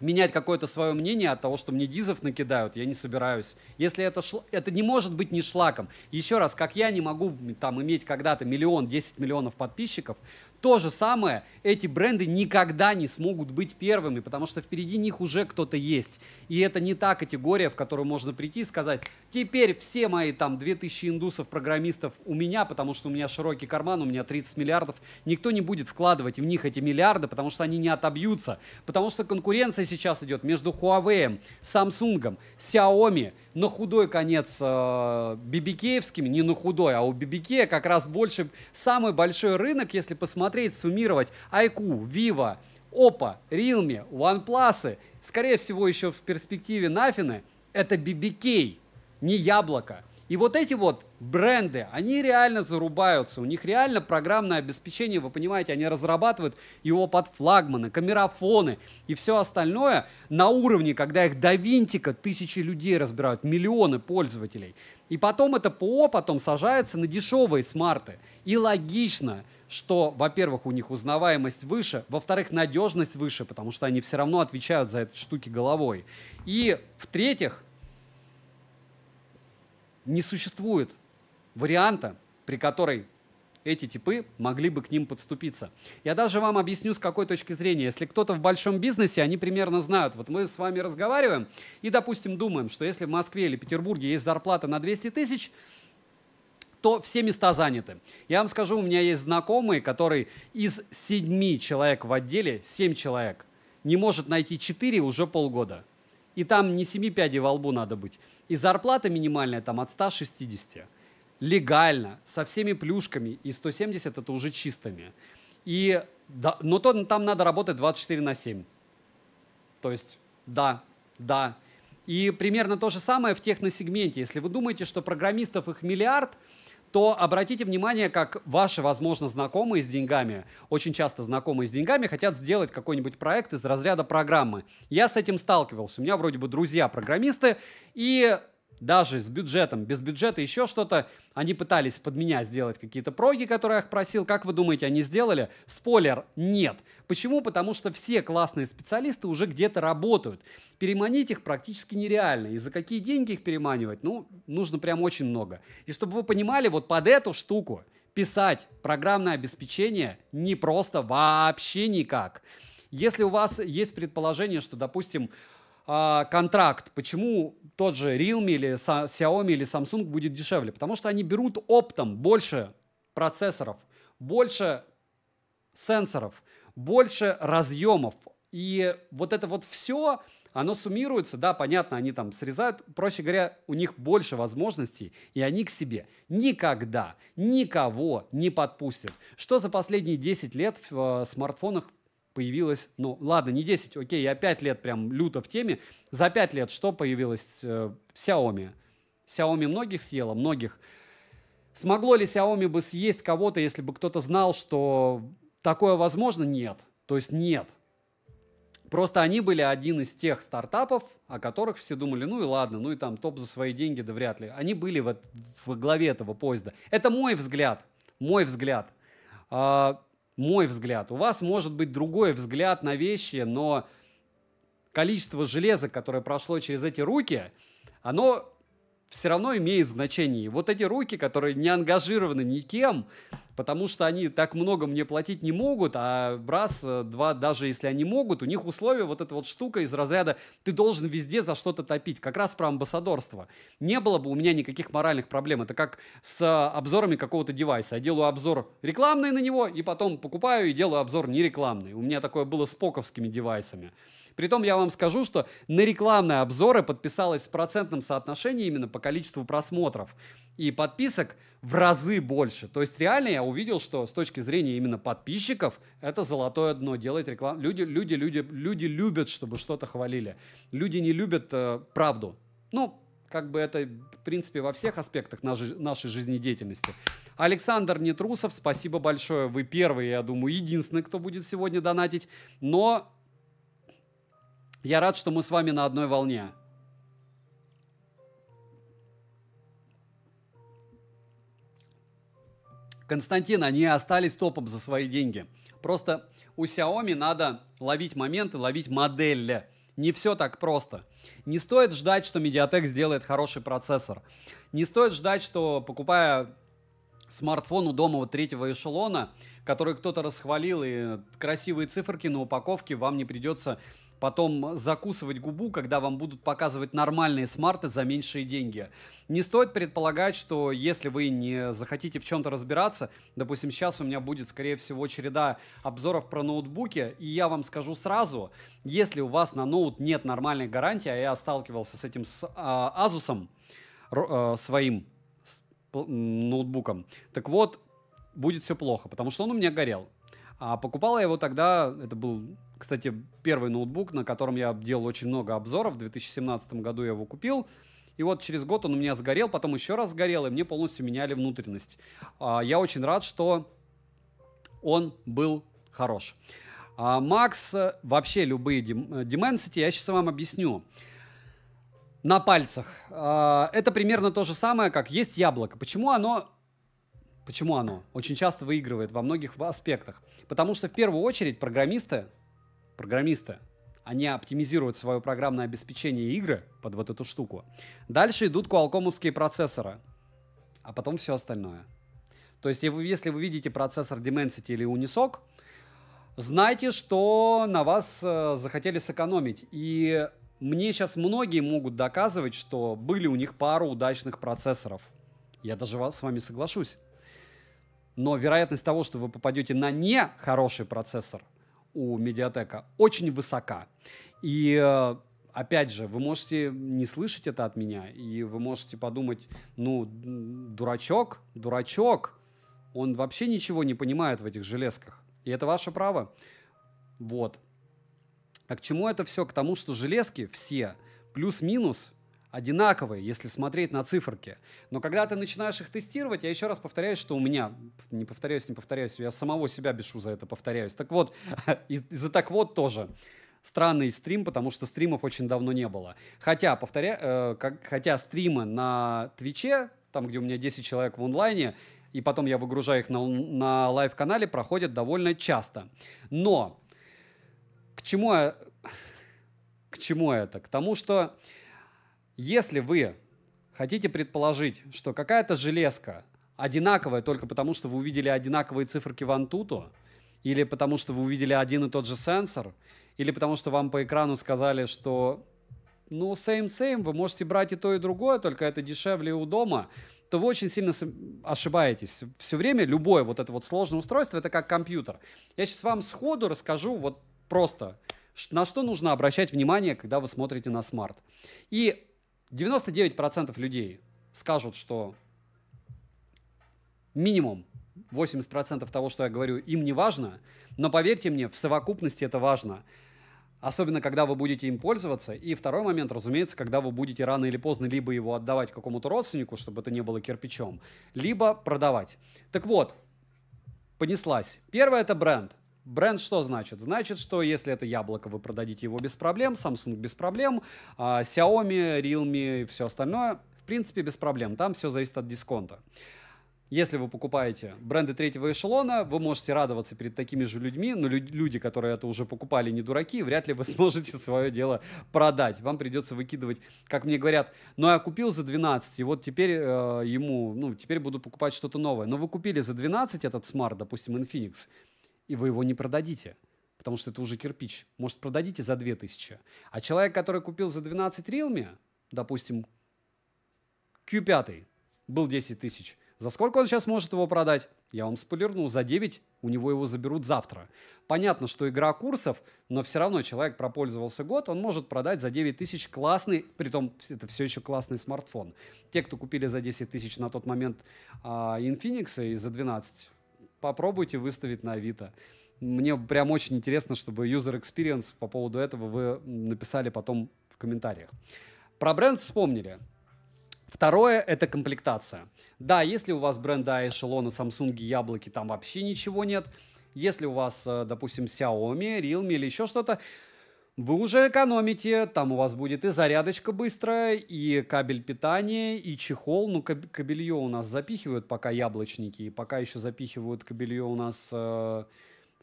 менять какое-то свое мнение от того, что мне дизов накидают, я не собираюсь. Если это, шл... это не может быть не шлаком. Еще раз, как я не могу там иметь когда-то миллион, 10 миллионов подписчиков, то же самое эти бренды никогда не смогут быть первыми, потому что впереди них уже кто-то есть. И это не та категория, в которую можно прийти и сказать, теперь все мои там 2000 индусов, программистов у меня, потому что у меня широкий карман, у меня 30 миллиардов. Никто не будет вкладывать в них эти миллиарды, потому что они не отобьются. Потому что конкуренция сейчас идет между Huawei, Samsung, Xiaomi, на худой конец э, bbk не на худой, а у Бибике как раз больше, самый большой рынок, если посмотреть, посмотреть, суммировать Айку, Vivo, Oppo, Realme, OnePlus, скорее всего еще в перспективе Нафины, это BBK, не яблоко. И вот эти вот бренды, они реально зарубаются, у них реально программное обеспечение, вы понимаете, они разрабатывают его под флагманы, камерафоны и все остальное на уровне, когда их до винтика тысячи людей разбирают, миллионы пользователей. И потом это ПО потом сажается на дешевые смарты. И логично, что, во-первых, у них узнаваемость выше, во-вторых, надежность выше, потому что они все равно отвечают за эти штуки головой. И, в-третьих, не существует варианта, при которой эти типы могли бы к ним подступиться. Я даже вам объясню, с какой точки зрения. Если кто-то в большом бизнесе, они примерно знают. Вот мы с вами разговариваем и, допустим, думаем, что если в Москве или Петербурге есть зарплата на 200 тысяч, то все места заняты. Я вам скажу, у меня есть знакомый, который из семи человек в отделе, семь человек, не может найти четыре уже полгода. И там не семи пядей во лбу надо быть. И зарплата минимальная там от 160. Легально, со всеми плюшками. И 170 это уже чистыми. И, да, но то, там надо работать 24 на 7. То есть, да, да. И примерно то же самое в техносегменте. Если вы думаете, что программистов их миллиард – то обратите внимание, как ваши, возможно, знакомые с деньгами, очень часто знакомые с деньгами, хотят сделать какой-нибудь проект из разряда программы. Я с этим сталкивался. У меня вроде бы друзья программисты, и даже с бюджетом, без бюджета еще что-то, они пытались под меня сделать какие-то проги, которые я их просил. Как вы думаете, они сделали? Спойлер, нет. Почему? Потому что все классные специалисты уже где-то работают. Переманить их практически нереально. И за какие деньги их переманивать? Ну, нужно прям очень много. И чтобы вы понимали, вот под эту штуку писать программное обеспечение не просто вообще никак. Если у вас есть предположение, что, допустим, а, контракт, почему тот же Realme или Xiaomi или Samsung будет дешевле? Потому что они берут оптом больше процессоров, больше сенсоров, больше разъемов. И вот это вот все, оно суммируется, да, понятно, они там срезают, проще говоря, у них больше возможностей, и они к себе никогда никого не подпустят. Что за последние 10 лет в э, смартфонах появилось, ну ладно, не 10, окей, я 5 лет прям люто в теме, за 5 лет что появилось э, Xiaomi? Xiaomi многих съела, многих. Смогло ли Xiaomi бы съесть кого-то, если бы кто-то знал, что такое возможно? Нет. То есть нет. Просто они были один из тех стартапов, о которых все думали, ну и ладно, ну и там топ за свои деньги, да вряд ли. Они были вот в главе этого поезда. Это мой взгляд, мой взгляд. А, мой взгляд. У вас может быть другой взгляд на вещи, но количество железа, которое прошло через эти руки, оно все равно имеет значение. И вот эти руки, которые не ангажированы никем, потому что они так много мне платить не могут, а раз, э, два, даже если они могут, у них условия вот эта вот штука из разряда «ты должен везде за что-то топить», как раз про амбассадорство. Не было бы у меня никаких моральных проблем, это как с э, обзорами какого-то девайса. Я делаю обзор рекламный на него, и потом покупаю и делаю обзор нерекламный. У меня такое было с поковскими девайсами. Притом я вам скажу, что на рекламные обзоры подписалось в процентном соотношении именно по количеству просмотров и подписок в разы больше. То есть реально я увидел, что с точки зрения именно подписчиков это золотое дно делать рекламу. Люди, люди, люди, люди любят, чтобы что-то хвалили. Люди не любят э, правду. Ну, как бы это, в принципе, во всех аспектах нашей, нашей жизнедеятельности. Александр Нетрусов, спасибо большое. Вы первый, я думаю, единственный, кто будет сегодня донатить. Но я рад, что мы с вами на одной волне. Константин, они остались топом за свои деньги. Просто у Xiaomi надо ловить моменты, ловить модели. Не все так просто. Не стоит ждать, что Mediatek сделает хороший процессор. Не стоит ждать, что покупая смартфон у дома вот третьего эшелона, который кто-то расхвалил, и красивые циферки на упаковке, вам не придется потом закусывать губу, когда вам будут показывать нормальные смарты за меньшие деньги. Не стоит предполагать, что если вы не захотите в чем-то разбираться, допустим, сейчас у меня будет, скорее всего, череда обзоров про ноутбуки, и я вам скажу сразу, если у вас на ноут нет нормальной гарантии, а я сталкивался с этим с э, э, своим с, э, ноутбуком, так вот, будет все плохо, потому что он у меня горел. А покупал я его тогда, это был кстати, первый ноутбук, на котором я делал очень много обзоров, в 2017 году я его купил. И вот через год он у меня сгорел, потом еще раз сгорел, и мне полностью меняли внутренность. А, я очень рад, что он был хорош. А, Макс, э, вообще любые э, Dimensity, я сейчас вам объясню. На пальцах. А, это примерно то же самое, как есть яблоко. Почему оно Почему оно очень часто выигрывает во многих аспектах? Потому что в первую очередь программисты программисты, они оптимизируют свое программное обеспечение игры под вот эту штуку. Дальше идут куалкомовские процессоры, а потом все остальное. То есть, если вы видите процессор Dimensity или Unisoc, знайте, что на вас э, захотели сэкономить. И мне сейчас многие могут доказывать, что были у них пару удачных процессоров. Я даже с вами соглашусь. Но вероятность того, что вы попадете на нехороший процессор – у медиатека очень высока. И э, опять же, вы можете не слышать это от меня, и вы можете подумать, ну, дурачок, дурачок, он вообще ничего не понимает в этих железках. И это ваше право. Вот. А к чему это все? К тому, что железки все плюс-минус одинаковые, если смотреть на циферки. Но когда ты начинаешь их тестировать, я еще раз повторяю, что у меня, не повторяюсь, не повторяюсь, я самого себя бешу за это, повторяюсь. Так вот, [laughs] из-за так вот тоже странный стрим, потому что стримов очень давно не было. Хотя, повторя... э, как... хотя стримы на Твиче, там, где у меня 10 человек в онлайне, и потом я выгружаю их на, на лайв-канале, проходят довольно часто. Но к чему я... К чему это? К тому, что если вы хотите предположить, что какая-то железка одинаковая только потому, что вы увидели одинаковые циферки в Antutu, или потому что вы увидели один и тот же сенсор, или потому что вам по экрану сказали, что ну, same-same, вы можете брать и то, и другое, только это дешевле у дома, то вы очень сильно ошибаетесь. Все время любое вот это вот сложное устройство, это как компьютер. Я сейчас вам сходу расскажу вот просто, на что нужно обращать внимание, когда вы смотрите на смарт. И 99% людей скажут, что минимум 80% того, что я говорю, им не важно, но поверьте мне, в совокупности это важно. Особенно, когда вы будете им пользоваться. И второй момент, разумеется, когда вы будете рано или поздно либо его отдавать какому-то родственнику, чтобы это не было кирпичом, либо продавать. Так вот, понеслась. Первое – это бренд. Бренд что значит? Значит, что если это яблоко, вы продадите его без проблем, Samsung без проблем, а Xiaomi, Realme и все остальное, в принципе, без проблем. Там все зависит от дисконта. Если вы покупаете бренды третьего эшелона, вы можете радоваться перед такими же людьми, но люди, которые это уже покупали, не дураки, вряд ли вы [laughs] сможете свое дело продать. Вам придется выкидывать, как мне говорят, ну я купил за 12, и вот теперь э, ему, ну теперь буду покупать что-то новое. Но вы купили за 12 этот смарт, допустим, Infinix, и вы его не продадите, потому что это уже кирпич. Может, продадите за 2000. А человек, который купил за 12 рилми, допустим, Q5 был 10 тысяч, за сколько он сейчас может его продать? Я вам спойлернул, за 9 у него его заберут завтра. Понятно, что игра курсов, но все равно человек пропользовался год, он может продать за 9 тысяч классный, притом это все еще классный смартфон. Те, кто купили за 10 тысяч на тот момент а, Infinix и за 12, попробуйте выставить на Авито. Мне прям очень интересно, чтобы user experience по поводу этого вы написали потом в комментариях. Про бренд вспомнили. Второе – это комплектация. Да, если у вас бренда эшелона, Samsung, яблоки, там вообще ничего нет. Если у вас, э, допустим, Xiaomi, Realme или еще что-то, вы уже экономите, там у вас будет и зарядочка быстрая, и кабель питания, и чехол. Ну, кабелье у нас запихивают пока яблочники, и пока еще запихивают кабелье у нас э,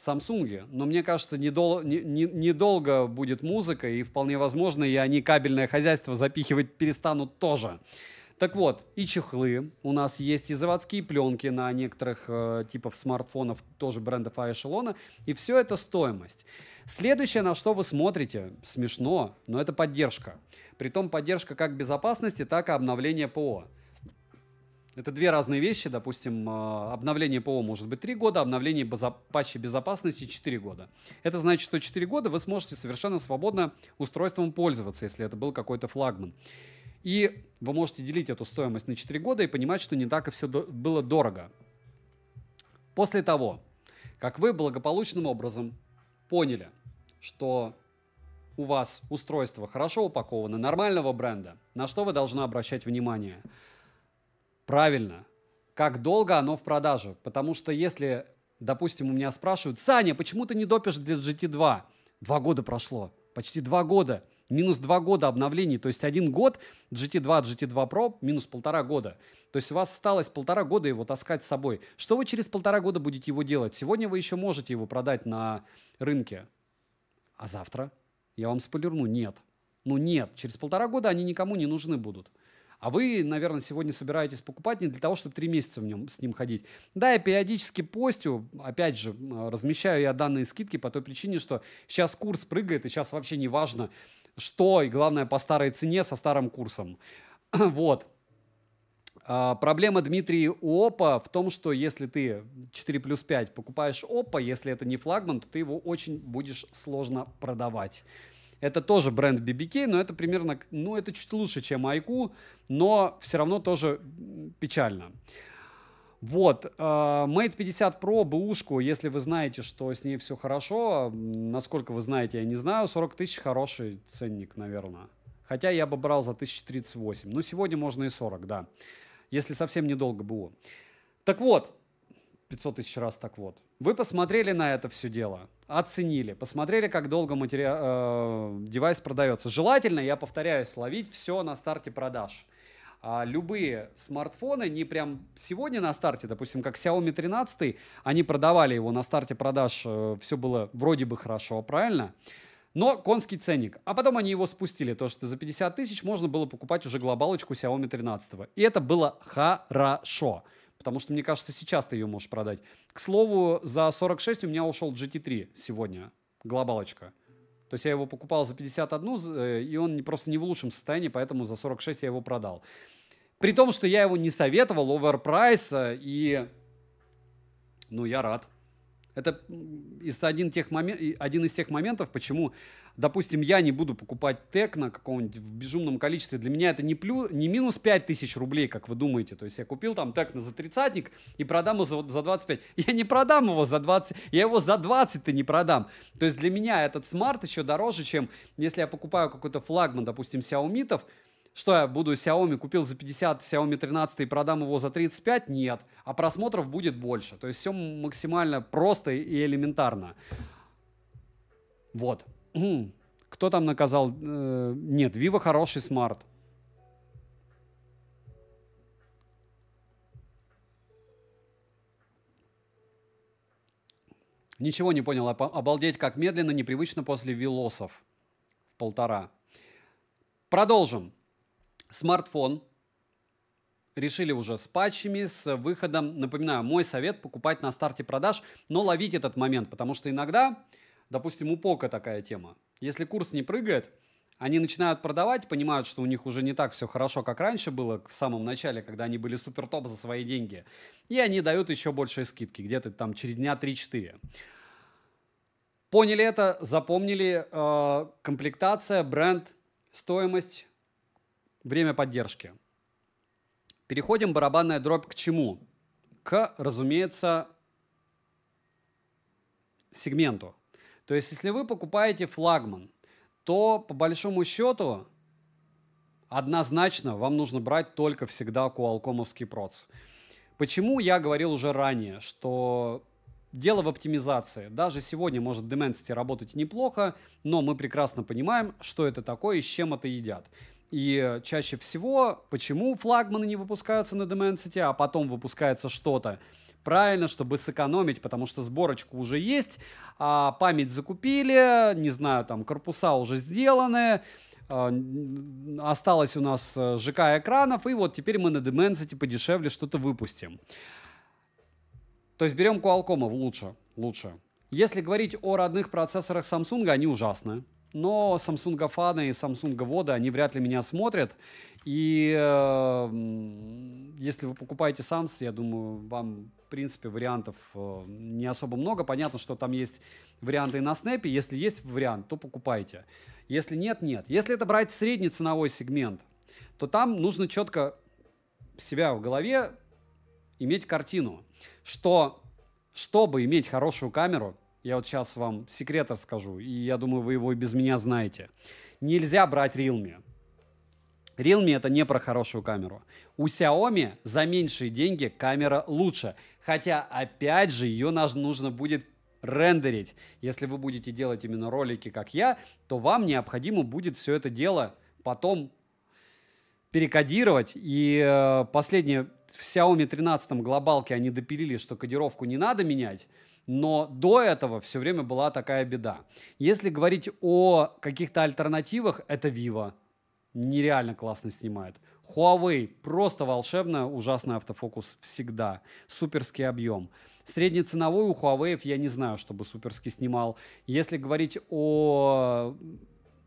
Samsung. Но мне кажется, недол- не- не- недолго будет музыка, и вполне возможно, и они кабельное хозяйство запихивать перестанут тоже. Так вот, и чехлы у нас есть, и заводские пленки на некоторых э, типов смартфонов, тоже брендов Аэшелона, и все это стоимость. Следующее, на что вы смотрите, смешно, но это поддержка. Притом поддержка как безопасности, так и обновления ПО. Это две разные вещи. Допустим, э, обновление ПО может быть 3 года, обновление база, патча безопасности 4 года. Это значит, что 4 года вы сможете совершенно свободно устройством пользоваться, если это был какой-то флагман. И вы можете делить эту стоимость на 4 года и понимать, что не так и все до- было дорого. После того, как вы благополучным образом поняли, что у вас устройство хорошо упаковано, нормального бренда, на что вы должны обращать внимание? Правильно, как долго оно в продаже. Потому что если, допустим, у меня спрашивают, Саня, почему ты не допишь для GT2? Два года прошло, почти два года. Минус два года обновлений, то есть один год GT2, GT2 Pro, минус полтора года. То есть у вас осталось полтора года его таскать с собой. Что вы через полтора года будете его делать? Сегодня вы еще можете его продать на рынке, а завтра? Я вам спойлерну, нет. Ну нет, через полтора года они никому не нужны будут. А вы, наверное, сегодня собираетесь покупать не для того, чтобы три месяца в нем, с ним ходить. Да, я периодически постю, опять же, э, размещаю я данные скидки по той причине, что сейчас курс прыгает, и сейчас вообще не важно, что, и главное, по старой цене со старым курсом. [clears throat] вот. А, проблема Дмитрий у ОПА в том, что если ты 4 плюс 5 покупаешь ОПА, если это не флагман, то ты его очень будешь сложно продавать. Это тоже бренд BBK, но это примерно, ну это чуть лучше, чем Айку, но все равно тоже печально. Вот, а, Mate 50 Pro, бэушку, если вы знаете, что с ней все хорошо, насколько вы знаете, я не знаю, 40 тысяч хороший ценник, наверное. Хотя я бы брал за 1038, но сегодня можно и 40, да если совсем недолго было. Так вот, 500 тысяч раз так вот. Вы посмотрели на это все дело, оценили, посмотрели, как долго матери... э, девайс продается. Желательно, я повторяюсь, ловить все на старте продаж. А любые смартфоны, не прям сегодня на старте, допустим, как Xiaomi 13, они продавали его на старте продаж, э, все было вроде бы хорошо, правильно? но конский ценник. А потом они его спустили, то что за 50 тысяч можно было покупать уже глобалочку Xiaomi 13. И это было хорошо. Потому что, мне кажется, сейчас ты ее можешь продать. К слову, за 46 у меня ушел GT3 сегодня, глобалочка. То есть я его покупал за 51, э, и он просто не в лучшем состоянии, поэтому за 46 я его продал. При том, что я его не советовал, оверпрайса, и... Ну, я рад. Это один, тех момен... один из тех моментов, почему, допустим, я не буду покупать Тек на каком-нибудь в безумном количестве. Для меня это не, плюс, не минус тысяч рублей, как вы думаете. То есть я купил там Тек на за тридцатник и продам его за, за 25. [laughs] Я не продам его за 20, я его за 20 ты не продам. То есть для меня этот смарт еще дороже, чем если я покупаю какой-то флагман, допустим, Xiaomi, что я буду Xiaomi купил за 50, Xiaomi 13 и продам его за 35? Нет. А просмотров будет больше. То есть все максимально просто и элементарно. Вот. [clears throat] Кто там наказал? Э, нет, Vivo хороший смарт. Ничего не понял. Обалдеть, как медленно, непривычно после вилосов. В полтора. Продолжим. Смартфон решили уже с патчами, с выходом. Напоминаю, мой совет покупать на старте продаж, но ловить этот момент, потому что иногда, допустим, у Пока такая тема. Если курс не прыгает, они начинают продавать, понимают, что у них уже не так все хорошо, как раньше было в самом начале, когда они были супер топ за свои деньги. И они дают еще большие скидки, где-то там через дня 3-4. Поняли это, запомнили. Э, комплектация, бренд, стоимость, время поддержки. Переходим барабанная дробь к чему? К, разумеется, сегменту. То есть, если вы покупаете флагман, то по большому счету однозначно вам нужно брать только всегда куалкомовский проц. Почему я говорил уже ранее, что дело в оптимизации. Даже сегодня может Dimensity работать неплохо, но мы прекрасно понимаем, что это такое и с чем это едят. И чаще всего, почему флагманы не выпускаются на Dimensity, а потом выпускается что-то? Правильно, чтобы сэкономить, потому что сборочку уже есть, а память закупили, не знаю, там корпуса уже сделаны, а, осталось у нас э, ЖК экранов, и вот теперь мы на Dimensity подешевле что-то выпустим. То есть берем Qualcomm лучше, лучше. Если говорить о родных процессорах Samsung, они ужасны но Samsung фаны и Samsung воды, они вряд ли меня смотрят. И э, если вы покупаете Samsung, я думаю, вам, в принципе, вариантов э, не особо много. Понятно, что там есть варианты и на Snap. Если есть вариант, то покупайте. Если нет, нет. Если это брать средний ценовой сегмент, то там нужно четко себя в голове иметь картину, что чтобы иметь хорошую камеру – я вот сейчас вам секрет расскажу, и я думаю, вы его и без меня знаете. Нельзя брать Realme. Realme это не про хорошую камеру. У Xiaomi за меньшие деньги камера лучше. Хотя, опять же, ее нужно будет рендерить. Если вы будете делать именно ролики, как я, то вам необходимо будет все это дело потом перекодировать. И э, последнее, в Xiaomi 13 глобалке они допилили, что кодировку не надо менять. Но до этого все время была такая беда. Если говорить о каких-то альтернативах, это Vivo. Нереально классно снимает. Huawei просто волшебно, ужасный автофокус всегда. Суперский объем. Среднеценовой у Huawei я не знаю, чтобы суперский снимал. Если говорить о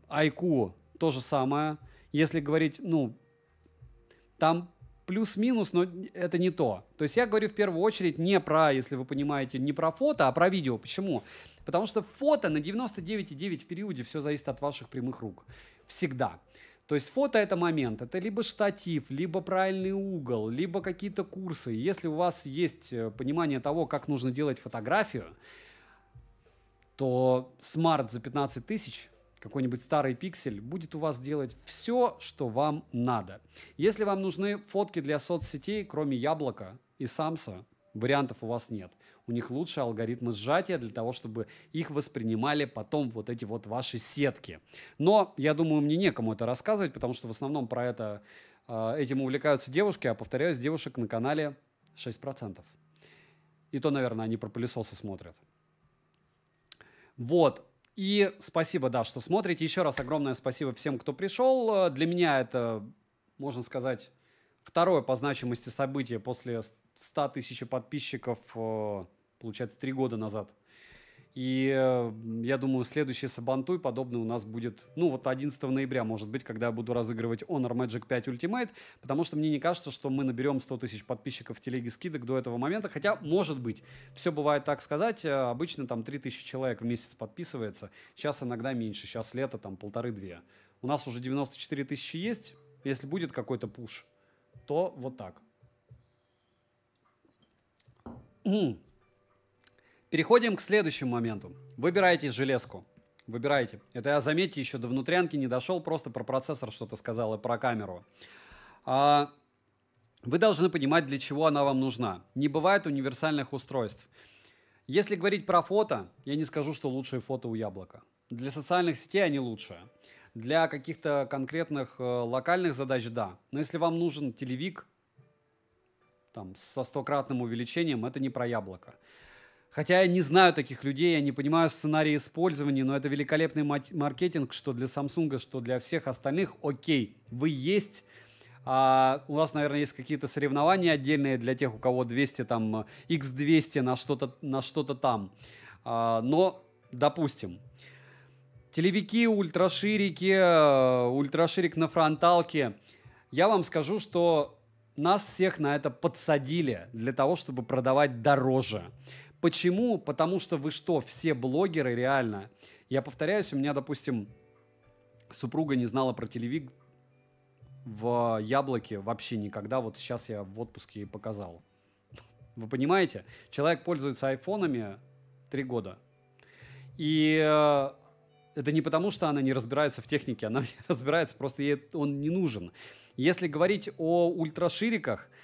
IQ, то же самое. Если говорить, ну, там плюс-минус, но это не то. То есть я говорю в первую очередь не про, если вы понимаете, не про фото, а про видео. Почему? Потому что фото на 99,9 в периоде все зависит от ваших прямых рук. Всегда. То есть фото это момент, это либо штатив, либо правильный угол, либо какие-то курсы. Если у вас есть э, понимание того, как нужно делать фотографию, то смарт за 15 тысяч какой-нибудь старый пиксель будет у вас делать все, что вам надо. Если вам нужны фотки для соцсетей, кроме яблока и самса, вариантов у вас нет. У них лучшие алгоритмы сжатия для того, чтобы их воспринимали потом вот эти вот ваши сетки. Но я думаю, мне некому это рассказывать, потому что в основном про это а, этим увлекаются девушки, а повторяюсь, девушек на канале 6%. И то, наверное, они про пылесосы смотрят. Вот, и спасибо, да, что смотрите. Еще раз огромное спасибо всем, кто пришел. Для меня это, можно сказать, второе по значимости событие после 100 тысяч подписчиков, э, получается, три года назад – и я думаю, следующий Сабантуй подобный у нас будет, ну, вот 11 ноября, может быть, когда я буду разыгрывать Honor Magic 5 Ultimate, потому что мне не кажется, что мы наберем 100 тысяч подписчиков в телеге скидок до этого момента, хотя, может быть, все бывает так сказать, э, обычно там 3000 человек в месяц подписывается, сейчас иногда меньше, сейчас лето там полторы-две. У нас уже 94 тысячи есть, если будет какой-то пуш, то вот так. Переходим к следующему моменту. Выбираете железку. выбираете. Это я, заметьте, еще до внутрянки не дошел, просто про процессор что-то сказал и про камеру. А, вы должны понимать, для чего она вам нужна. Не бывает универсальных устройств. Если говорить про фото, я не скажу, что лучшие фото у яблока. Для социальных сетей они лучшие. Для каких-то конкретных э, локальных задач – да. Но если вам нужен телевик там, со стократным увеличением, это не про яблоко. Хотя я не знаю таких людей, я не понимаю сценарий использования, но это великолепный маркетинг, что для Samsung, что для всех остальных. Окей, вы есть, а у вас, наверное, есть какие-то соревнования отдельные для тех, у кого 200 там, X200 э, на что-то на что то там. А, но, допустим, телевики, ультраширики, э, ультраширик на фронталке. Я вам скажу, что нас всех на это подсадили для того, чтобы продавать дороже. Почему? Потому что вы что, все блогеры реально? Я повторяюсь, у меня, допустим, супруга не знала про телевик в яблоке вообще никогда. Вот сейчас я в отпуске показал. [laughs] Вы понимаете? Человек пользуется айфонами три года. И э, это не потому, что она не разбирается в технике, [laughs] она не разбирается, просто ей он не нужен. Если говорить о ультрашириках –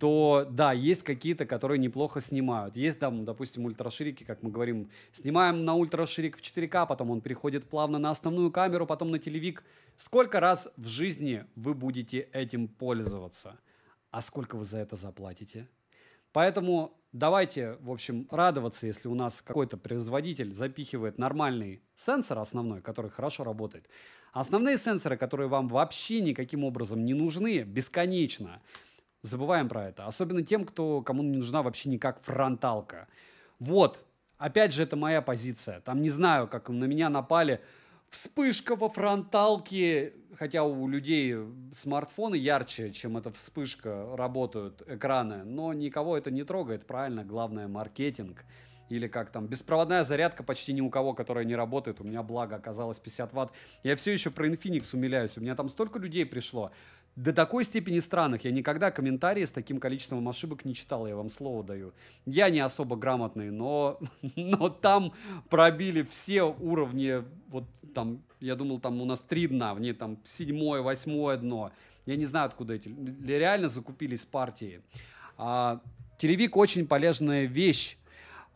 то да, есть какие-то, которые неплохо снимают. Есть там, допустим, ультраширики, как мы говорим, снимаем на ультраширик в 4К, потом он переходит плавно на основную камеру, потом на телевик. Сколько раз в жизни вы будете этим пользоваться? А сколько вы за это заплатите? Поэтому давайте, в общем, радоваться, если у нас какой-то производитель запихивает нормальный сенсор основной, который хорошо работает. Основные сенсоры, которые вам вообще никаким образом не нужны, бесконечно – Забываем про это. Особенно тем, кто, кому не нужна вообще никак фронталка. Вот. Опять же, это моя позиция. Там не знаю, как на меня напали. Вспышка во фронталке, хотя у людей смартфоны ярче, чем эта вспышка, работают экраны, но никого это не трогает, правильно, главное маркетинг или как там, беспроводная зарядка почти ни у кого, которая не работает, у меня благо оказалось 50 ватт. Я все еще про Infinix умиляюсь, у меня там столько людей пришло до такой степени странных. Я никогда комментарии с таким количеством ошибок не читал, я вам слово даю. Я не особо грамотный, но, [laughs] но там пробили все уровни, вот там, я думал, там у нас три дна, в ней там седьмое, восьмое дно. Я не знаю, откуда эти, реально закупились партии. А, телевик очень полезная вещь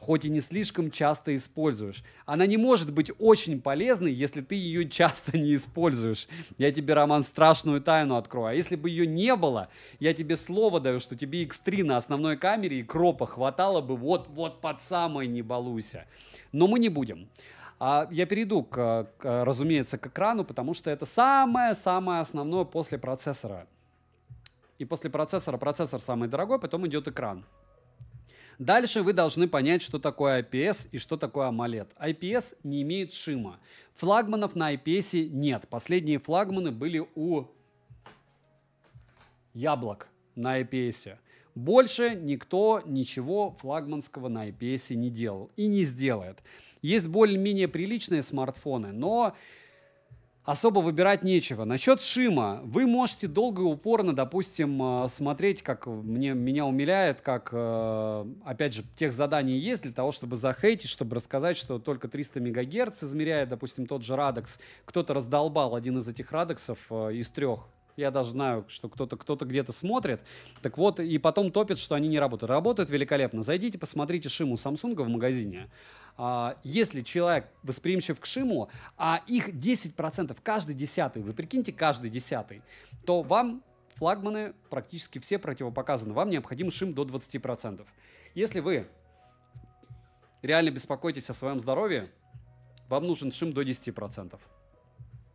хоть и не слишком часто используешь. Она не может быть очень полезной, если ты ее часто не используешь. Я тебе, Роман, страшную тайну открою. А если бы ее не было, я тебе слово даю, что тебе X3 на основной камере и кропа хватало бы вот-вот под самое не балуйся. Но мы не будем. А я перейду, к, к, разумеется, к экрану, потому что это самое-самое основное после процессора. И после процессора процессор самый дорогой, потом идет экран. Дальше вы должны понять, что такое IPS и что такое AMOLED. IPS не имеет шима. Флагманов на IPS нет. Последние флагманы были у яблок на IPS. Больше никто ничего флагманского на IPS не делал и не сделает. Есть более-менее приличные смартфоны, но особо выбирать нечего. Насчет Шима. Вы можете долго и упорно, допустим, э, смотреть, как мне, меня умиляет, как, э, опять же, тех заданий есть для того, чтобы захейтить, чтобы рассказать, что только 300 мегагерц измеряет, допустим, тот же Радекс. Кто-то раздолбал один из этих Радексов э, из трех. Я даже знаю, что кто-то кто где-то смотрит. Так вот, и потом топит, что они не работают. Работают великолепно. Зайдите, посмотрите шиму Самсунга в магазине. А, если человек восприимчив к шиму, а их 10%, каждый десятый, вы прикиньте, каждый десятый, то вам флагманы практически все противопоказаны. Вам необходим шим до 20%. Если вы реально беспокоитесь о своем здоровье, вам нужен шим до 10%.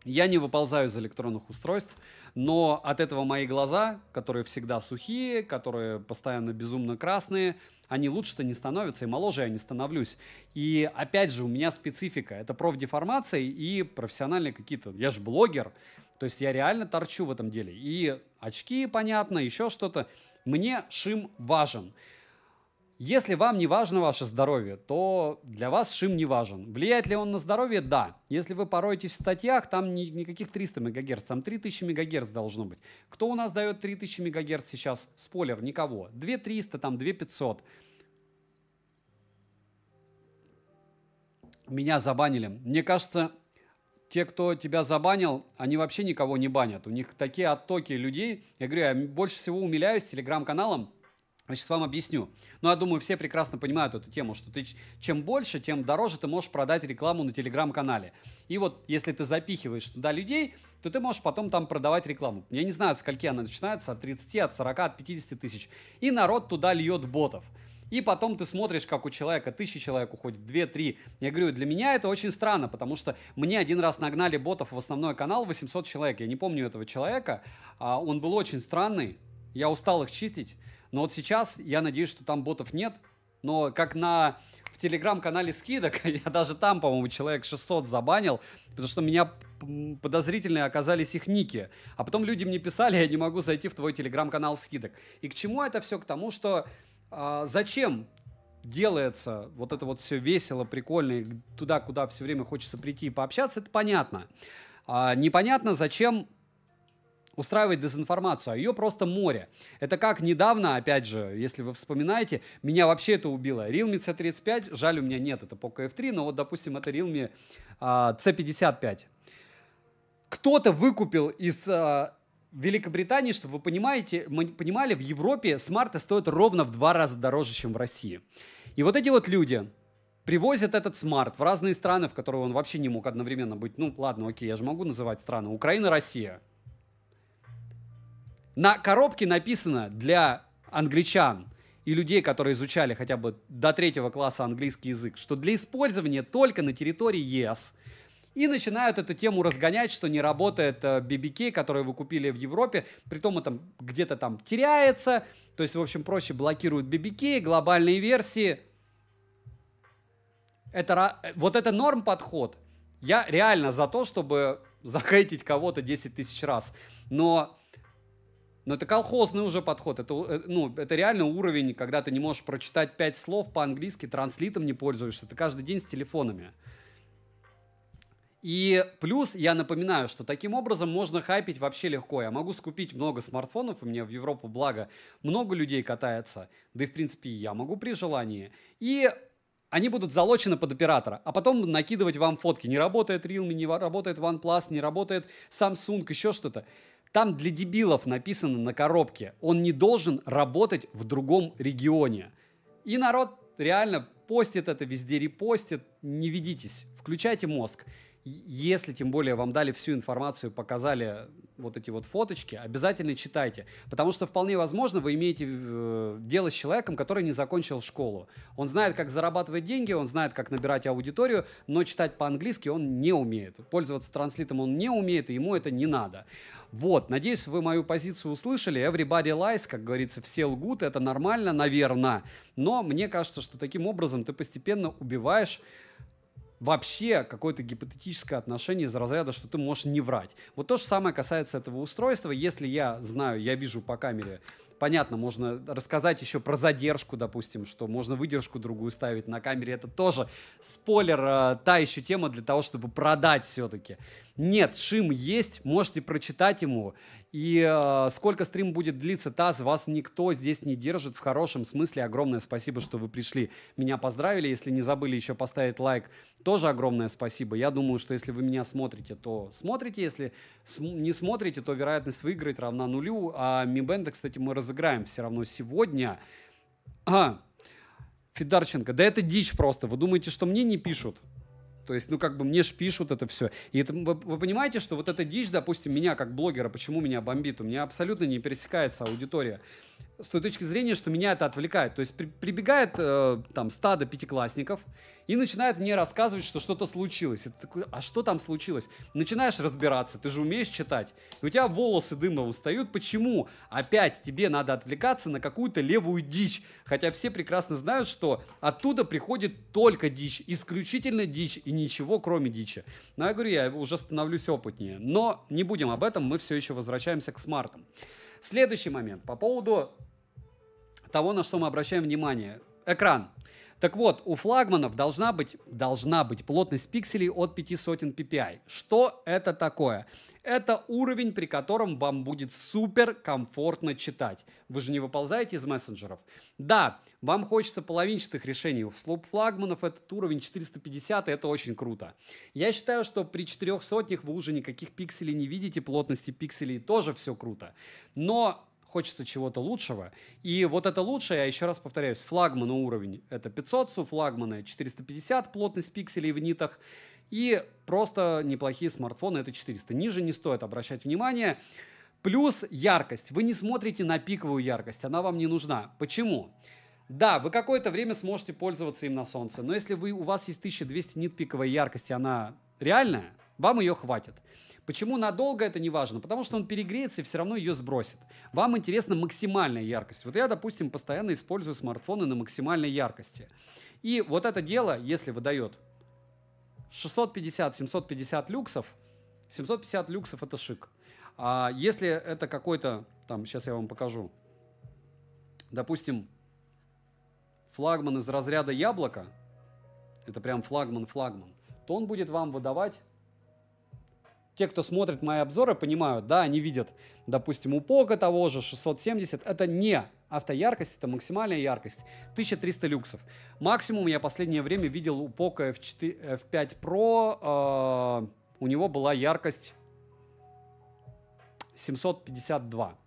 Я не выползаю из электронных устройств, но от этого мои глаза, которые всегда сухие, которые постоянно безумно красные, они лучше-то не становятся, и моложе я не становлюсь. И опять же, у меня специфика. Это профдеформация и профессиональные какие-то... Я же блогер, то есть я реально торчу в этом деле. И очки, понятно, еще что-то. Мне шим важен. Если вам не важно ваше здоровье, то для вас шим не важен. Влияет ли он на здоровье? Да. Если вы пороетесь в статьях, там ни, никаких 300 МГц, там 3000 МГц должно быть. Кто у нас дает 3000 МГц сейчас? Спойлер, никого. 2300, там 2500. Меня забанили. Мне кажется, те, кто тебя забанил, они вообще никого не банят. У них такие оттоки людей. Я говорю, я больше всего умиляюсь телеграм-каналом, Значит, вам объясню. Ну, я думаю, все прекрасно понимают эту тему, что ты чем больше, тем дороже ты можешь продать рекламу на телеграм-канале. И вот если ты запихиваешь туда людей, то ты можешь потом там продавать рекламу. Я не знаю, от скольки она начинается, от 30, от 40, от 50 тысяч. И народ туда льет ботов. И потом ты смотришь, как у человека тысячи человек уходит, две-три. Я говорю, для меня это очень странно, потому что мне один раз нагнали ботов в основной канал 800 человек. Я не помню этого человека. А, он был очень странный. Я устал их чистить. Но вот сейчас я надеюсь, что там ботов нет, но как на в телеграм-канале скидок, [laughs] я даже там, по-моему, человек 600 забанил, потому что меня подозрительные оказались их ники. А потом люди мне писали, я не могу зайти в твой телеграм-канал скидок. И к чему это все? К тому, что э, зачем делается вот это вот все весело, прикольно, и туда, куда все время хочется прийти и пообщаться, это понятно. А непонятно, зачем устраивать дезинформацию, а ее просто море. Это как недавно, опять же, если вы вспоминаете, меня вообще это убило. Realme C35, жаль, у меня нет, это Poco F3, но вот, допустим, это Realme а, C55. Кто-то выкупил из а, Великобритании, чтобы вы понимаете, понимали, в Европе смарты стоят ровно в два раза дороже, чем в России. И вот эти вот люди, привозят этот смарт в разные страны, в которые он вообще не мог одновременно быть. Ну, ладно, окей, я же могу называть страны. Украина, Россия. На коробке написано для англичан и людей, которые изучали хотя бы до третьего класса английский язык, что для использования только на территории ЕС. И начинают эту тему разгонять, что не работает BBK, э, который вы купили в Европе, при притом это где-то там теряется, то есть, в общем, проще блокируют BBK, глобальные версии. Это, э, вот это норм подход. Я реально за то, чтобы [laughs] захейтить кого-то 10 тысяч раз. Но но это колхозный уже подход. Это, э, ну, это реально уровень, когда ты не можешь прочитать пять слов по-английски, транслитом не пользуешься. Ты каждый день с телефонами. И плюс я напоминаю, что таким образом можно хайпить вообще легко. Я могу скупить много смартфонов, у меня в Европу благо много людей катается, да и в принципе я могу при желании. И они будут залочены под оператора, а потом накидывать вам фотки. Не работает Realme, не работает OnePlus, не работает Samsung, еще что-то. Там для дебилов написано на коробке, он не должен работать в другом регионе. И народ реально постит это, везде репостит. Не ведитесь, включайте мозг если тем более вам дали всю информацию, показали вот эти вот фоточки, обязательно читайте. Потому что вполне возможно вы имеете э, дело с человеком, который не закончил школу. Он знает, как зарабатывать деньги, он знает, как набирать аудиторию, но читать по-английски он не умеет. Пользоваться транслитом он не умеет, и ему это не надо. Вот, надеюсь, вы мою позицию услышали. Everybody lies, как говорится, все лгут, это нормально, наверное. Но мне кажется, что таким образом ты постепенно убиваешь вообще какое-то гипотетическое отношение из разряда, что ты можешь не врать. Вот то же самое касается этого устройства. Если я знаю, я вижу по камере, понятно, можно рассказать еще про задержку, допустим, что можно выдержку другую ставить на камере. Это тоже спойлер, э, та еще тема для того, чтобы продать все-таки. Нет, шим есть, можете прочитать ему. И э, сколько стрим будет длиться, таз, вас никто здесь не держит в хорошем смысле. Огромное спасибо, что вы пришли. Меня поздравили. Если не забыли еще поставить лайк, тоже огромное спасибо. Я думаю, что если вы меня смотрите, то смотрите. Если см- не смотрите, то вероятность выиграть равна нулю. А Mi кстати, мы разыграем все равно сегодня. А, Федорченко, да это дичь просто. Вы думаете, что мне не пишут? То есть, ну, как бы мне ж пишут это все. И это, вы, вы понимаете, что вот эта дичь, допустим, меня как блогера, почему меня бомбит? У меня абсолютно не пересекается аудитория с той точки зрения, что меня это отвлекает. То есть при, прибегает э, там стадо пятиклассников и начинает мне рассказывать, что что-то случилось. И ты такой, а что там случилось? Начинаешь разбираться, ты же умеешь читать. И у тебя волосы дымом встают. Почему? Опять тебе надо отвлекаться на какую-то левую дичь. Хотя все прекрасно знают, что оттуда приходит только дичь. Исключительно дичь и ничего кроме дичи. Но я говорю, я уже становлюсь опытнее. Но не будем об этом, мы все еще возвращаемся к смартам. Следующий момент по поводу того, на что мы обращаем внимание. Экран. Так вот, у флагманов должна быть, должна быть плотность пикселей от 5 сотен ppi. Что это такое? Это уровень, при котором вам будет супер комфортно читать. Вы же не выползаете из мессенджеров. Да, вам хочется половинчатых решений. В слоп флагманов этот уровень 450, и это очень круто. Я считаю, что при 400 вы уже никаких пикселей не видите, плотности пикселей тоже все круто. Но хочется чего-то лучшего. И вот это лучшее, я еще раз повторяюсь, флагман уровень это 500 су, флагманы 450 плотность пикселей в нитах. И просто неплохие смартфоны это 400. Ниже не стоит обращать внимание. Плюс яркость. Вы не смотрите на пиковую яркость, она вам не нужна. Почему? Да, вы какое-то время сможете пользоваться им на солнце, но если вы, у вас есть 1200 нит пиковой яркости, она реальная, вам ее хватит. Почему надолго это не важно? Потому что он перегреется и все равно ее сбросит. Вам интересна максимальная яркость. Вот я, допустим, постоянно использую смартфоны на максимальной яркости. И вот это дело, если выдает 650-750 люксов, 750 люксов это шик. А если это какой-то, там, сейчас я вам покажу, допустим, флагман из разряда яблока, это прям флагман-флагман, то он будет вам выдавать те, кто смотрит мои обзоры, понимают, да, они видят, допустим, у Пока того же 670, это не автояркость, это максимальная яркость, 1300 люксов. Максимум я последнее время видел у Пока F4, F5 Pro, э, у него была яркость 752.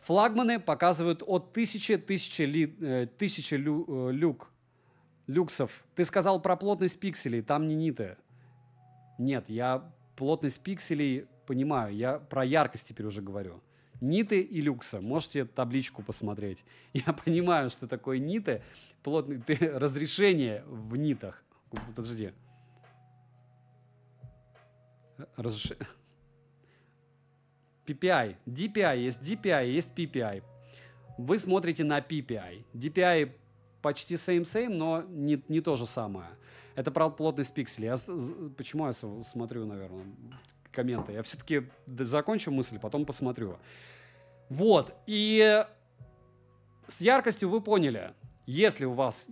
Флагманы показывают от 1000, 1000, ли, 1000 э, лю, э, люк, люксов. Ты сказал про плотность пикселей, там не ниты. Нет, я плотность пикселей понимаю, я про яркость теперь уже говорю. Ниты и люкса. Можете табличку посмотреть. [laughs] Я понимаю, что такое ниты. Плотный, [laughs] разрешение в нитах. Подожди. Разреш... PPI. [laughs] DPI есть DPI, есть PPI. Вы смотрите на PPI. DPI почти same-same, но не, не то же самое. Это, правда, плотность пикселей. Я, почему я смотрю, наверное, комменты? Я все-таки закончу мысль, потом посмотрю. Вот, и с яркостью вы поняли, если у вас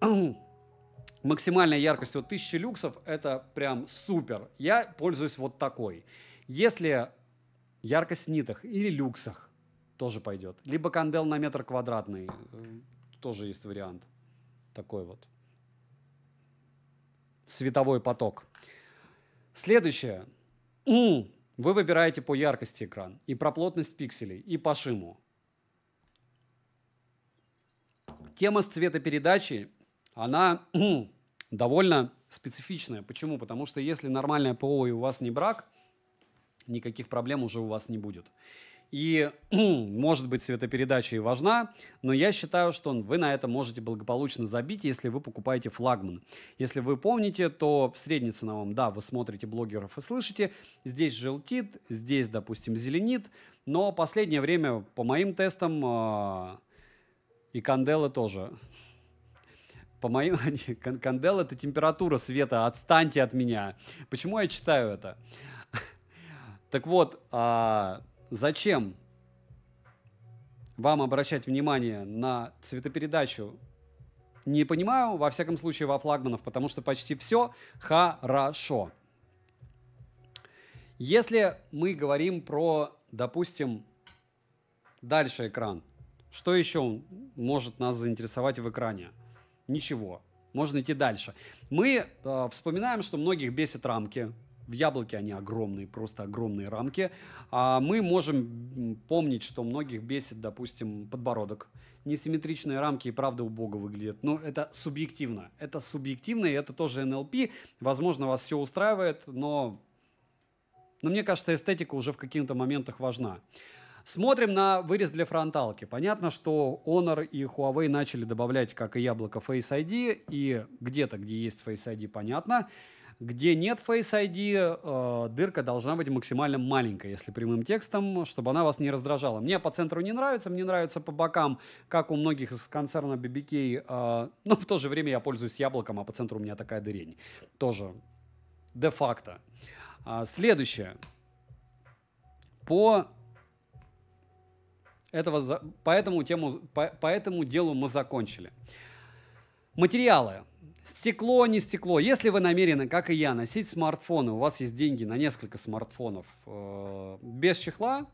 [clears throat] максимальная яркость от 1000 люксов, это прям супер. Я пользуюсь вот такой. Если яркость в нитах или люксах, тоже пойдет. Либо кандел на метр квадратный, э, тоже есть вариант такой вот световой поток. Следующее. Вы выбираете по яркости экран и про плотность пикселей, и по шиму. Тема с цветопередачей, она [clears throat] довольно специфичная. Почему? Потому что если нормальное ПО и у вас не брак, никаких проблем уже у вас не будет. И, [clears throat] может быть, светопередача и важна, но я считаю, что вы на это можете благополучно забить, если вы покупаете флагман. Если вы помните, то в среднеценовом, да, вы смотрите блогеров и слышите, здесь желтит, здесь, допустим, зеленит, но последнее время, по моим тестам, а, и канделы тоже. По моим... [laughs] Кандел — это температура света, отстаньте от меня. Почему я читаю это? [laughs] Так вот, а, Зачем вам обращать внимание на цветопередачу? Не понимаю, во всяком случае, во флагманов, потому что почти все хорошо. Если мы говорим про, допустим, дальше экран, что еще может нас заинтересовать в экране? Ничего. Можно идти дальше. Мы э, вспоминаем, что многих бесит рамки, в яблоке они огромные, просто огромные рамки. А мы можем помнить, что многих бесит, допустим, подбородок. Несимметричные рамки и правда убого выглядят. Но это субъективно. Это субъективно, и это тоже НЛП. Возможно, вас все устраивает, но... Но мне кажется, эстетика уже в каких-то моментах важна. Смотрим на вырез для фронталки. Понятно, что Honor и Huawei начали добавлять, как и яблоко, Face ID, и где-то, где есть Face ID, понятно. Где нет Face ID, э, дырка должна быть максимально маленькая, если прямым текстом, чтобы она вас не раздражала. Мне по центру не нравится, мне нравится по бокам, как у многих из концерна BBK, э, [laughs] но в то же время я пользуюсь яблоком, а по центру у меня такая дырень. Тоже де-факто. А, следующее. По этого, за... по, этому тему, по, по этому делу мы закончили. Материалы. Стекло, не стекло. Если вы намерены, как и я, носить смартфоны, у вас есть деньги на несколько смартфонов э, без чехла,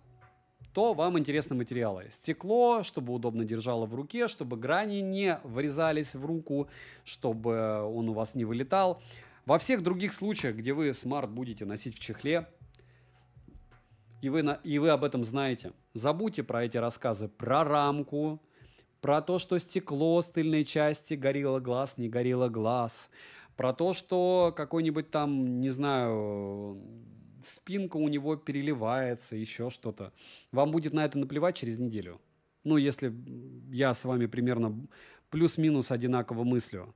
то вам интересны материалы. Стекло, чтобы удобно держало в руке, чтобы грани не врезались в руку, чтобы он у вас не вылетал. Во всех других случаях, где вы смарт будете носить в чехле, и вы, на, и вы об этом знаете, забудьте про эти рассказы про рамку, про то, что стекло с тыльной части горело глаз, не горело глаз, про то, что какой-нибудь там, не знаю, спинка у него переливается, еще что-то. Вам будет на это наплевать через неделю. Ну, если я с вами примерно плюс-минус одинаково мыслю.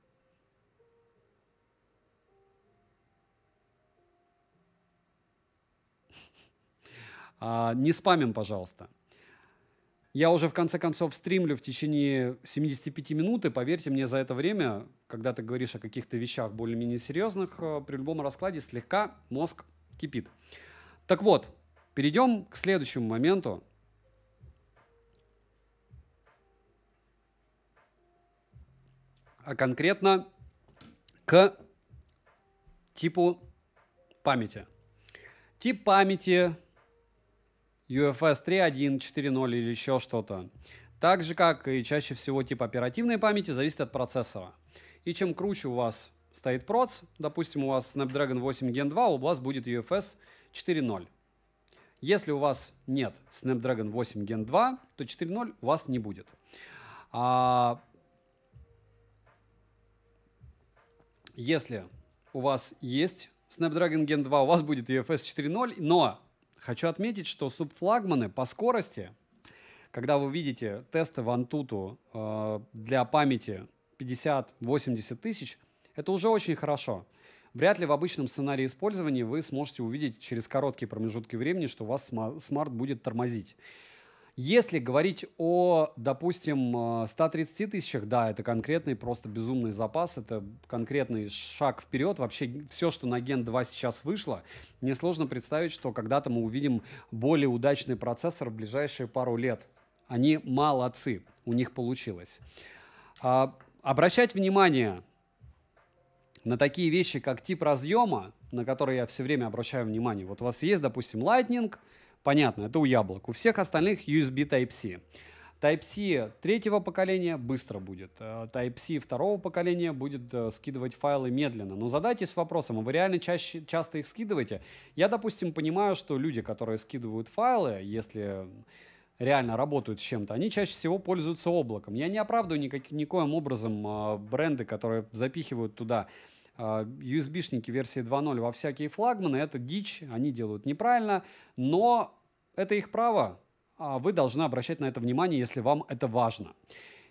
[laughs] А, не спамим, пожалуйста. Я уже в конце концов стримлю в течение 75 минут, и поверьте мне, за это время, когда ты говоришь о каких-то вещах более-менее серьезных, э, при любом раскладе слегка мозг кипит. Так вот, перейдем к следующему моменту. А конкретно к типу памяти. Тип памяти UFS 3.1.4.0 или еще что-то. Так же, как и чаще всего тип оперативной памяти, зависит от процессора. И чем круче у вас стоит проц, допустим, у вас Snapdragon 8 Gen 2, у вас будет UFS 4.0. Если у вас нет Snapdragon 8 Gen 2, то 4.0 у вас не будет. А если у вас есть Snapdragon Gen 2, у вас будет UFS 4.0, но Хочу отметить, что субфлагманы по скорости, когда вы видите тесты в Antutu э, для памяти 50-80 тысяч, это уже очень хорошо. Вряд ли в обычном сценарии использования вы сможете увидеть через короткие промежутки времени, что у вас смарт будет тормозить. Если говорить о, допустим, 130 э, тысячах, да, это конкретный просто безумный запас, это конкретный шаг вперед. Вообще все, что на Gen 2 сейчас вышло, несложно представить, что когда-то мы увидим более удачный процессор в ближайшие пару лет. Они молодцы, у них получилось. А, обращать внимание на такие вещи, как тип разъема, на которые я все время обращаю внимание. Вот у вас есть, допустим, Lightning – Понятно, это у яблок. У всех остальных USB Type-C. Type-C третьего поколения быстро будет. Э, Type-C второго поколения будет э, скидывать файлы медленно. Но задайтесь вопросом, а вы реально чаще, часто их скидываете? Я, допустим, понимаю, что люди, которые скидывают файлы, если реально работают с чем-то, они чаще всего пользуются облаком. Я не оправдываю никак, никоим образом э, бренды, которые запихивают туда USB-шники а, версии 2.0 во всякие флагманы, это дичь, они делают неправильно, но это их право, а вы должны обращать на это внимание, если вам это важно.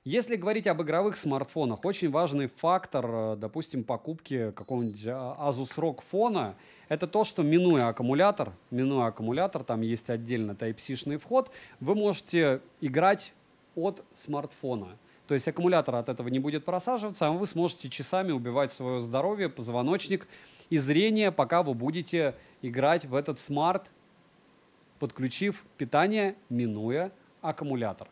Если говорить об игровых смартфонах, очень важный фактор, э, допустим, покупки какого-нибудь э, Asus ROG фона, это то, что минуя аккумулятор, минуя аккумулятор, там есть отдельно Type-C-шный вход, вы можете играть от смартфона. То есть аккумулятор от этого не будет просаживаться, а вы сможете часами убивать свое здоровье, позвоночник и зрение, пока вы будете играть в этот смарт, подключив питание, минуя аккумулятор.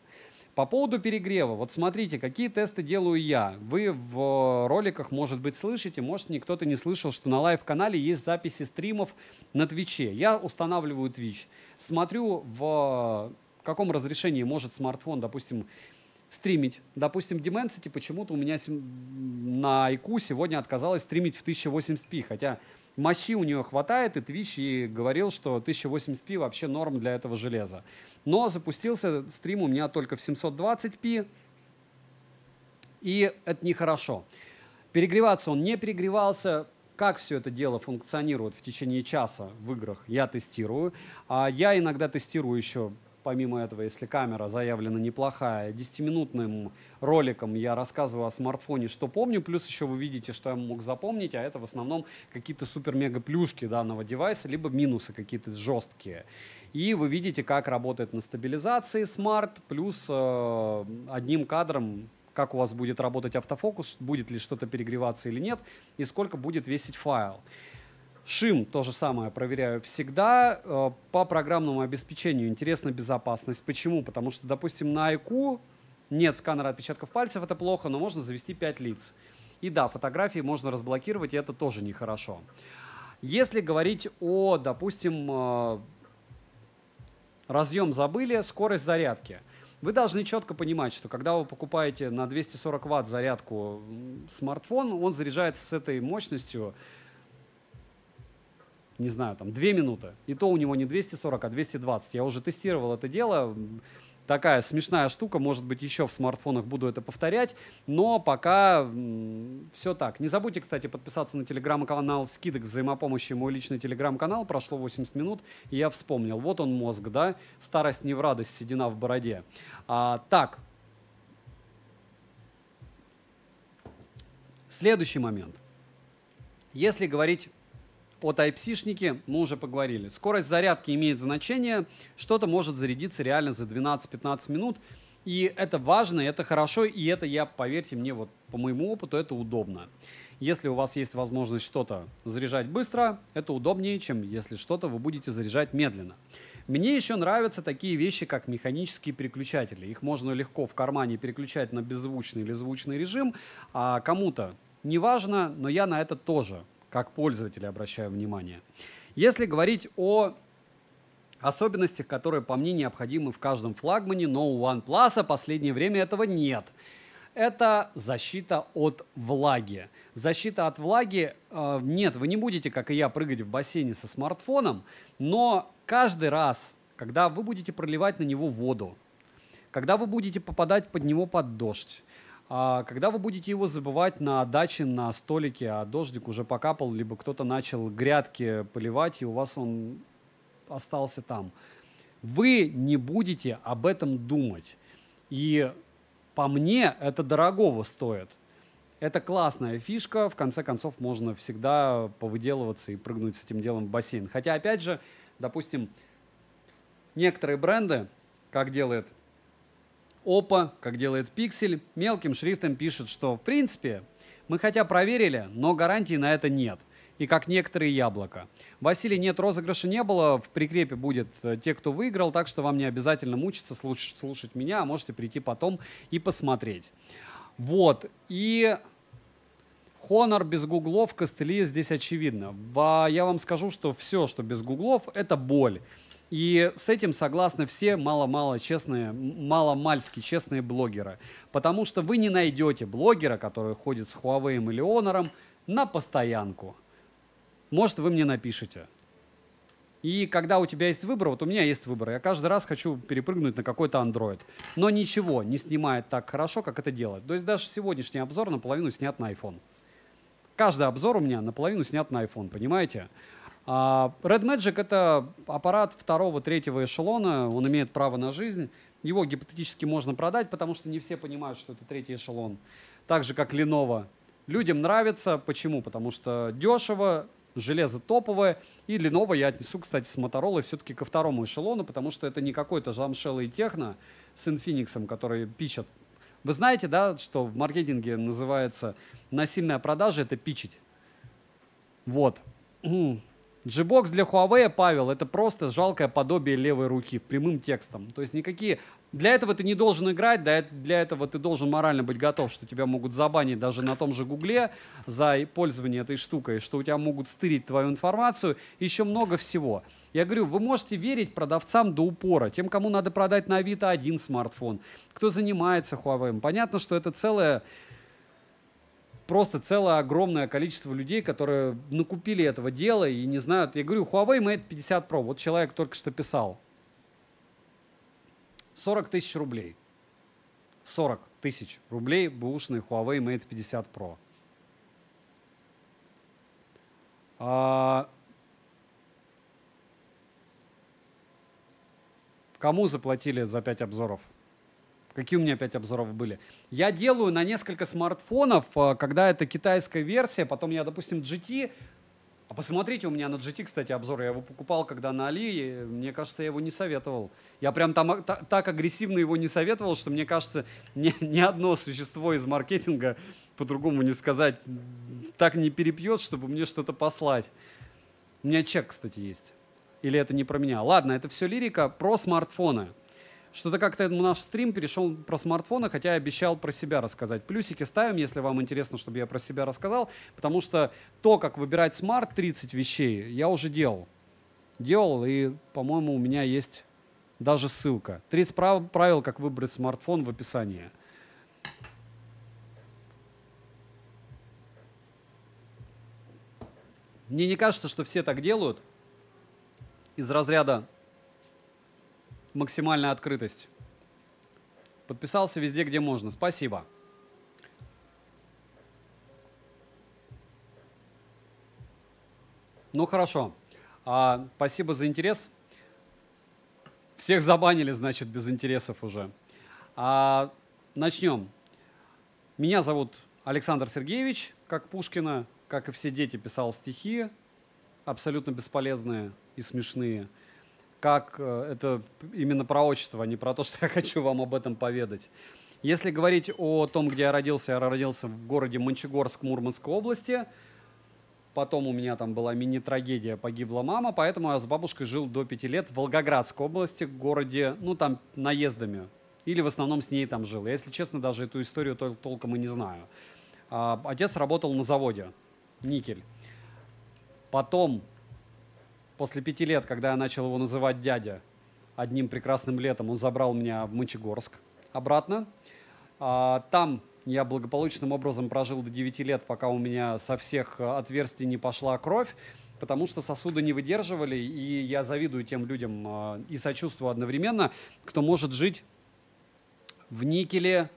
По поводу перегрева, вот смотрите, какие тесты делаю я. Вы в роликах, может быть, слышите, может, никто-то не слышал, что на лайв-канале есть записи стримов на Твиче. Я устанавливаю Твич, смотрю в каком разрешении может смартфон, допустим, стримить. Допустим, Dimensity почему-то типа, у меня на IQ сегодня отказалась стримить в 1080p, хотя мощи у нее хватает, и Twitch и говорил, что 1080p вообще норм для этого железа. Но запустился стрим у меня только в 720p, и это нехорошо. Перегреваться он не перегревался, как все это дело функционирует в течение часа в играх, я тестирую. А я иногда тестирую еще Помимо этого, если камера заявлена неплохая, десятиминутным роликом я рассказываю о смартфоне, что помню, плюс еще вы видите, что я мог запомнить, а это в основном какие-то супер-мега-плюшки данного девайса, либо минусы какие-то жесткие. И вы видите, как работает на стабилизации смарт, плюс э, одним кадром как у вас будет работать автофокус, будет ли что-то перегреваться или нет, и сколько будет весить файл. Шим то же самое проверяю всегда. Э, по программному обеспечению интересна безопасность. Почему? Потому что, допустим, на IQ нет сканера отпечатков пальцев, это плохо, но можно завести 5 лиц. И да, фотографии можно разблокировать, и это тоже нехорошо. Если говорить о, допустим, э, разъем забыли, скорость зарядки. Вы должны четко понимать, что когда вы покупаете на 240 ватт зарядку смартфон, он заряжается с этой мощностью не знаю, там, 2 минуты. И то у него не 240, а 220. Я уже тестировал это дело. Такая смешная штука, может быть, еще в смартфонах буду это повторять, но пока все так. Не забудьте, кстати, подписаться на телеграм-канал «Скидок взаимопомощи», мой личный телеграм-канал, прошло 80 минут, и я вспомнил. Вот он мозг, да? Старость не в радость, седина в бороде. А, так, Следующий момент. Если говорить о Type-C-шнике мы уже поговорили. Скорость зарядки имеет значение, что-то может зарядиться реально за 12-15 минут, и это важно, и это хорошо, и это, я, поверьте мне, вот по моему опыту, это удобно. Если у вас есть возможность что-то заряжать быстро, это удобнее, чем если что-то вы будете заряжать медленно. Мне еще нравятся такие вещи, как механические переключатели. Их можно легко в кармане переключать на беззвучный или звучный режим, а кому-то не важно, но я на это тоже как пользователи обращаю внимание. Если говорить о особенностях, которые, по мне, необходимы в каждом флагмане, но у OnePlus а последнее время этого нет. Это защита от влаги. Защита от влаги, э, нет, вы не будете, как и я, прыгать в бассейне со смартфоном, но каждый раз, когда вы будете проливать на него воду, когда вы будете попадать под него под дождь, а когда вы будете его забывать на даче, на столике, а дождик уже покапал, либо кто-то начал грядки поливать, и у вас он остался там, вы не будете об этом думать. И по мне это дорогого стоит. Это классная фишка, в конце концов можно всегда повыделываться и прыгнуть с этим делом в бассейн. Хотя, опять же, допустим, некоторые бренды, как делает Опа, как делает Пиксель, мелким шрифтом пишет, что в принципе мы хотя проверили, но гарантии на это нет. И как некоторые яблоко. Василий, нет, розыгрыша не было. В прикрепе будет э, те, кто выиграл, так что вам не обязательно мучиться, слушать, слушать меня, а можете прийти потом и посмотреть. Вот. И Honor без гуглов, костыли здесь очевидно. Я вам скажу, что все, что без гуглов, это боль. И с этим согласны все мало-мало честные, мало-мальски честные блогеры. Потому что вы не найдете блогера, который ходит с Huawei или Honor на постоянку. Может, вы мне напишете. И когда у тебя есть выбор, вот у меня есть выбор, я каждый раз хочу перепрыгнуть на какой-то Android. Но ничего не снимает так хорошо, как это делать. То есть даже сегодняшний обзор наполовину снят на iPhone. Каждый обзор у меня наполовину снят на iPhone, понимаете? А Red Magic — это аппарат второго-третьего эшелона, он имеет право на жизнь. Его гипотетически можно продать, потому что не все понимают, что это третий эшелон. Так же, как Lenovo. Людям нравится. Почему? Потому что дешево, железо топовое. И Lenovo я отнесу, кстати, с Motorola все-таки ко второму эшелону, потому что это не какой-то замшелый техно с Infinix, который пичат. Вы знаете, да, что в маркетинге называется насильная продажа — это пичить. Вот. G-Box для Huawei, Павел, это просто жалкое подобие левой руки, в прямым текстом. То есть никакие... Для этого ты не должен играть, для этого ты должен морально быть готов, что тебя могут забанить даже на том же Гугле за пользование этой штукой, что у тебя могут стырить твою информацию, еще много всего. Я говорю, вы можете верить продавцам до упора, тем, кому надо продать на Авито один смартфон, кто занимается Huawei. Понятно, что это целая просто целое огромное количество людей, которые накупили этого дела и не знают. Я говорю, Huawei Mate 50 Pro, вот человек только что писал. 40 тысяч рублей. 40 тысяч рублей бэушный Huawei Mate 50 Pro. А... Кому заплатили за 5 обзоров? Какие у меня опять обзоров были? Я делаю на несколько смартфонов, э, когда это китайская версия, потом я, допустим, GT, а посмотрите, у меня на GT, кстати, обзор, я его покупал, когда на Али, мне кажется, я его не советовал. Я прям там а, та, так агрессивно его не советовал, что мне кажется, [laughs] ни, ни одно существо из маркетинга, по-другому не сказать, так не перепьет, чтобы мне что-то послать. У меня чек, кстати, есть. Или это не про меня. Ладно, это все лирика про смартфоны что-то как-то наш стрим перешел про смартфоны, хотя я обещал про себя рассказать. Плюсики ставим, если вам интересно, чтобы я про себя рассказал, потому что то, как выбирать смарт 30 вещей, я уже делал. Делал, и, по-моему, у меня есть даже ссылка. 30 прав- правил, как выбрать смартфон в описании. Мне не кажется, что все так делают из разряда максимальная открытость. Подписался везде, где можно. Спасибо. Ну хорошо. А, спасибо за интерес. Всех забанили, значит, без интересов уже. А, начнем. Меня зовут Александр Сергеевич, как Пушкина, как и все дети, писал стихи, абсолютно бесполезные и смешные – как э, это именно про отчество, а не про то, что я [laughs] хочу вам об этом поведать. Если говорить о том, где я родился, я родился в городе Мончегорск Мурманской области. Потом у меня там была мини-трагедия, погибла мама, поэтому я с бабушкой жил до пяти лет в Волгоградской области, в городе, ну там наездами. Или в основном с ней там жил. Я, если честно, даже эту историю тол- толком и не знаю. А, отец работал на заводе, никель. Потом после пяти лет, когда я начал его называть дядя, одним прекрасным летом он забрал меня в Мочегорск обратно. А, там я благополучным образом прожил до 9 лет, пока у меня со всех э, отверстий не пошла кровь, потому что сосуды не выдерживали, и я завидую тем людям э, и сочувствую одновременно, кто может жить в никеле,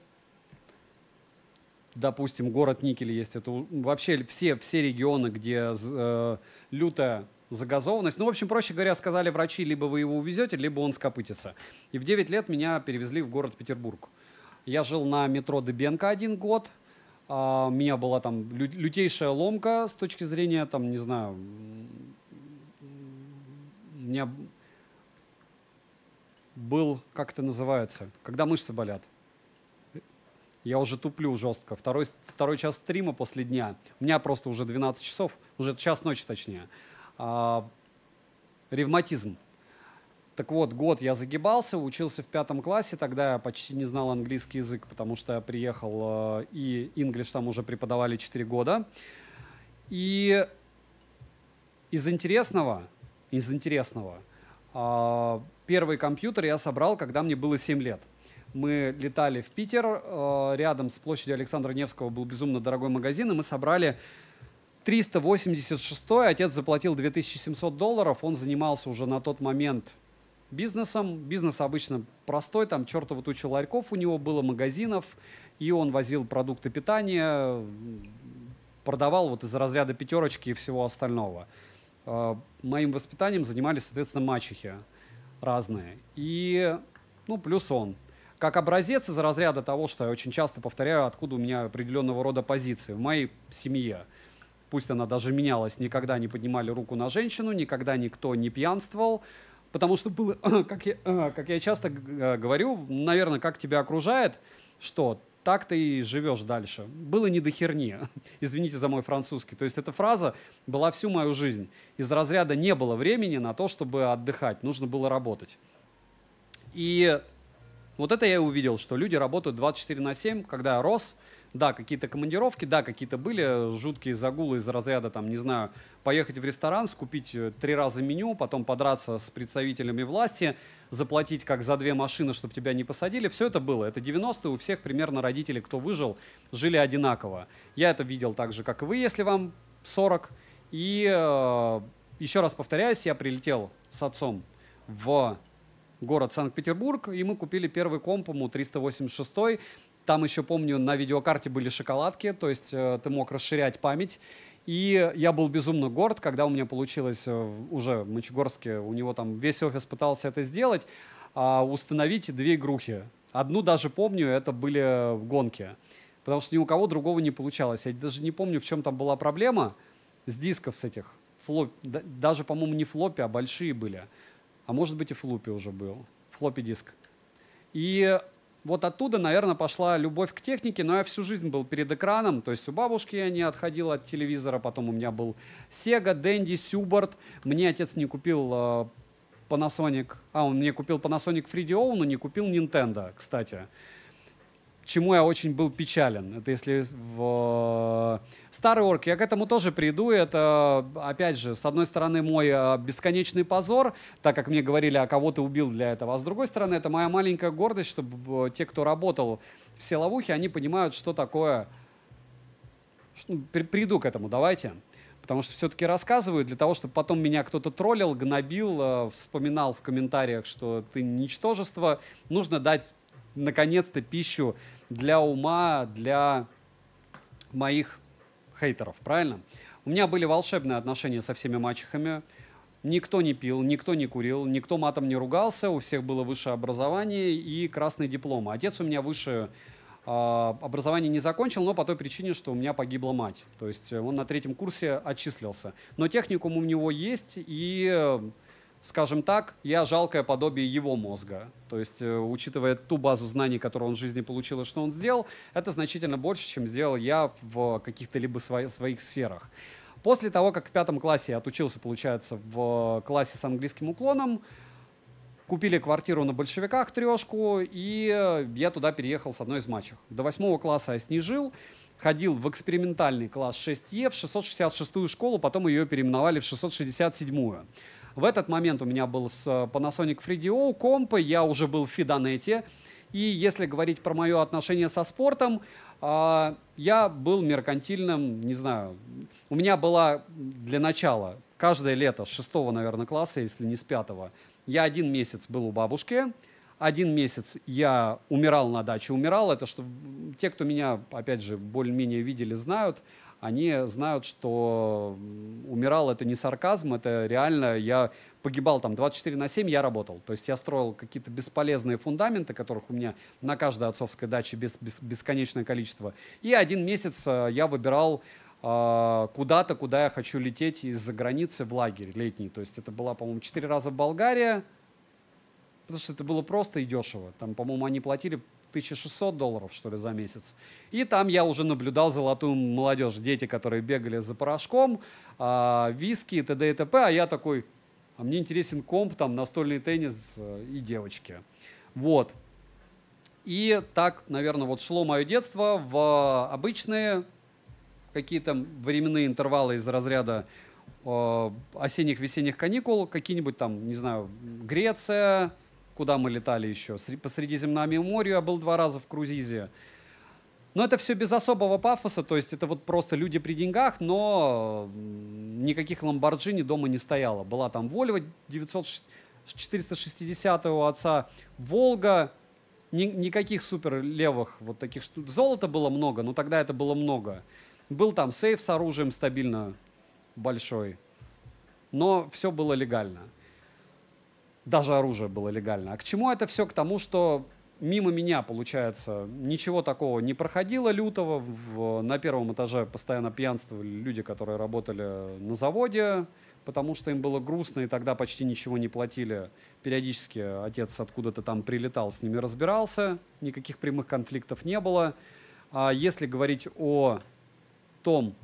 допустим, город Никеле есть, это вообще все, все регионы, где э, лютая загазованность. Ну, в общем, проще говоря, сказали врачи, либо вы его увезете, либо он скопытится. И в 9 лет меня перевезли в город Петербург. Я жил на метро Дебенко один год. А, у меня была там лю- лютейшая ломка с точки зрения, там, не знаю, у меня был, как это называется, когда мышцы болят. Я уже туплю жестко. Второй, второй час стрима после дня. У меня просто уже 12 часов, уже час ночи точнее. А, ревматизм. Так вот, год я загибался, учился в пятом классе, тогда я почти не знал английский язык, потому что я приехал, э, и English там уже преподавали 4 года. И из интересного, из интересного, а, первый компьютер я собрал, когда мне было 7 лет. Мы летали в Питер, э, рядом с площадью Александра Невского был безумно дорогой магазин, и мы собрали 386 отец заплатил 2700 долларов, он занимался уже на тот момент бизнесом. Бизнес обычно простой, там чертова туча ларьков у него было, магазинов, и он возил продукты питания, продавал вот из разряда пятерочки и всего остального. Э, моим воспитанием занимались, соответственно, мачехи разные. И, ну, плюс он. Как образец из разряда того, что я очень часто повторяю, откуда у меня определенного рода позиции в моей семье – пусть она даже менялась, никогда не поднимали руку на женщину, никогда никто не пьянствовал, потому что было, [clears throat] как я, [clears throat] как я часто э, говорю, наверное, как тебя окружает, что так ты и живешь дальше. Было не до херни. [laughs] Извините за мой французский. То есть эта фраза была всю мою жизнь. Из разряда не было времени на то, чтобы отдыхать. Нужно было работать. И вот это я и увидел, что люди работают 24 на 7. Когда я рос, да, какие-то командировки, да, какие-то были жуткие загулы из разряда, там, не знаю, поехать в ресторан, скупить э, три раза меню, потом подраться с представителями власти, заплатить как за две машины, чтобы тебя не посадили. Все это было. Это 90-е, у всех примерно родители, кто выжил, жили одинаково. Я это видел так же, как и вы, если вам 40. И э, еще раз повторяюсь, я прилетел с отцом в город Санкт-Петербург, и мы купили первый комп ему 386. Там еще, помню, на видеокарте были шоколадки, то есть э, ты мог расширять память. И я был безумно горд, когда у меня получилось э, уже в Мочегорске, у него там весь офис пытался это сделать, э, установить две игрухи. Одну даже помню, это были гонки, потому что ни у кого другого не получалось. Я даже не помню, в чем там была проблема с дисков с этих. Флоп, да, даже, по-моему, не флопи, а большие были. А может быть и флупи уже был. Флопи диск. И вот оттуда, наверное, пошла любовь к технике, но я всю жизнь был перед экраном, то есть у бабушки я не отходил от телевизора, потом у меня был Sega, Dendy, Сюборд. Мне отец не купил э, Panasonic, а он мне купил Panasonic Freedio, но не купил Nintendo, кстати чему я очень был печален. Это если в Старый э, Орк, я к этому тоже приду. Это, опять же, с одной стороны, мой э, бесконечный позор, так как мне говорили, а кого ты убил для этого. А с другой стороны, это моя маленькая гордость, чтобы э, те, кто работал в силовухе, они понимают, что такое... Ну, приду к этому, давайте. Потому что все-таки рассказываю для того, чтобы потом меня кто-то троллил, гнобил, вспоминал в комментариях, что ты ничтожество. Нужно дать наконец-то пищу для ума, для моих хейтеров, правильно? У меня были волшебные отношения со всеми мачехами. Никто не пил, никто не курил, никто матом не ругался, у всех было высшее образование и красный диплом. Отец у меня высшее э, образование не закончил, но по той причине, что у меня погибла мать. То есть он на третьем курсе отчислился. Но техникум у него есть, и скажем так, я жалкое подобие его мозга. То есть, э, учитывая ту базу знаний, которую он в жизни получил и что он сделал, это значительно больше, чем сделал я в каких-то либо своих сферах. После того, как в пятом классе я отучился, получается, в классе с английским уклоном, купили квартиру на Большевиках, трешку, и я туда переехал с одной из мачех. До восьмого класса я с ней жил, ходил в экспериментальный класс 6Е, в 666-ю школу, потом ее переименовали в 667-ю. В этот момент у меня был с э, Panasonic 3DO я уже был в Фиданете. И если говорить про мое отношение со спортом, а, я был меркантильным, не знаю, у меня была для начала каждое лето с шестого, наверное, класса, если не с пятого, я один месяц был у бабушки, один месяц я умирал на даче. Умирал, это что те, кто меня, опять же, более-менее видели, знают они знают, что умирал это не сарказм, это реально я погибал там 24 на 7, я работал. То есть я строил какие-то бесполезные фундаменты, которых у меня на каждой отцовской даче бес, бес, бесконечное количество. И один месяц э, я выбирал э, куда-то, куда я хочу лететь из-за границы в лагерь летний. То есть это была, по-моему, четыре раза в Болгария, потому что это было просто и дешево. Там, по-моему, они платили 1600 долларов, что ли, за месяц. И там я уже наблюдал золотую молодежь, дети, которые бегали за порошком, э, виски и т.д. и т.п., а я такой, а мне интересен комп, там, настольный теннис э, и девочки. Вот. И так, наверное, вот шло мое детство в обычные какие-то временные интервалы из разряда э, осенних-весенних каникул, какие-нибудь там, не знаю, Греция, Куда мы летали еще? По Средиземному морю я был два раза в Крузизе. Но это все без особого пафоса, то есть это вот просто люди при деньгах, но никаких Ламборджини дома не стояло. Была там Вольва 460 у отца, Волга, ни, никаких супер левых вот таких штук. Золота было много, но тогда это было много. Был там сейф с оружием стабильно большой, но все было легально даже оружие было легально. А к чему это все? К тому, что мимо меня, получается, ничего такого не проходило лютого. В, на первом этаже постоянно пьянствовали люди, которые работали на заводе, потому что им было грустно, и тогда почти ничего не платили. Периодически отец откуда-то там прилетал, с ними разбирался, никаких прямых конфликтов не было. А если говорить о том,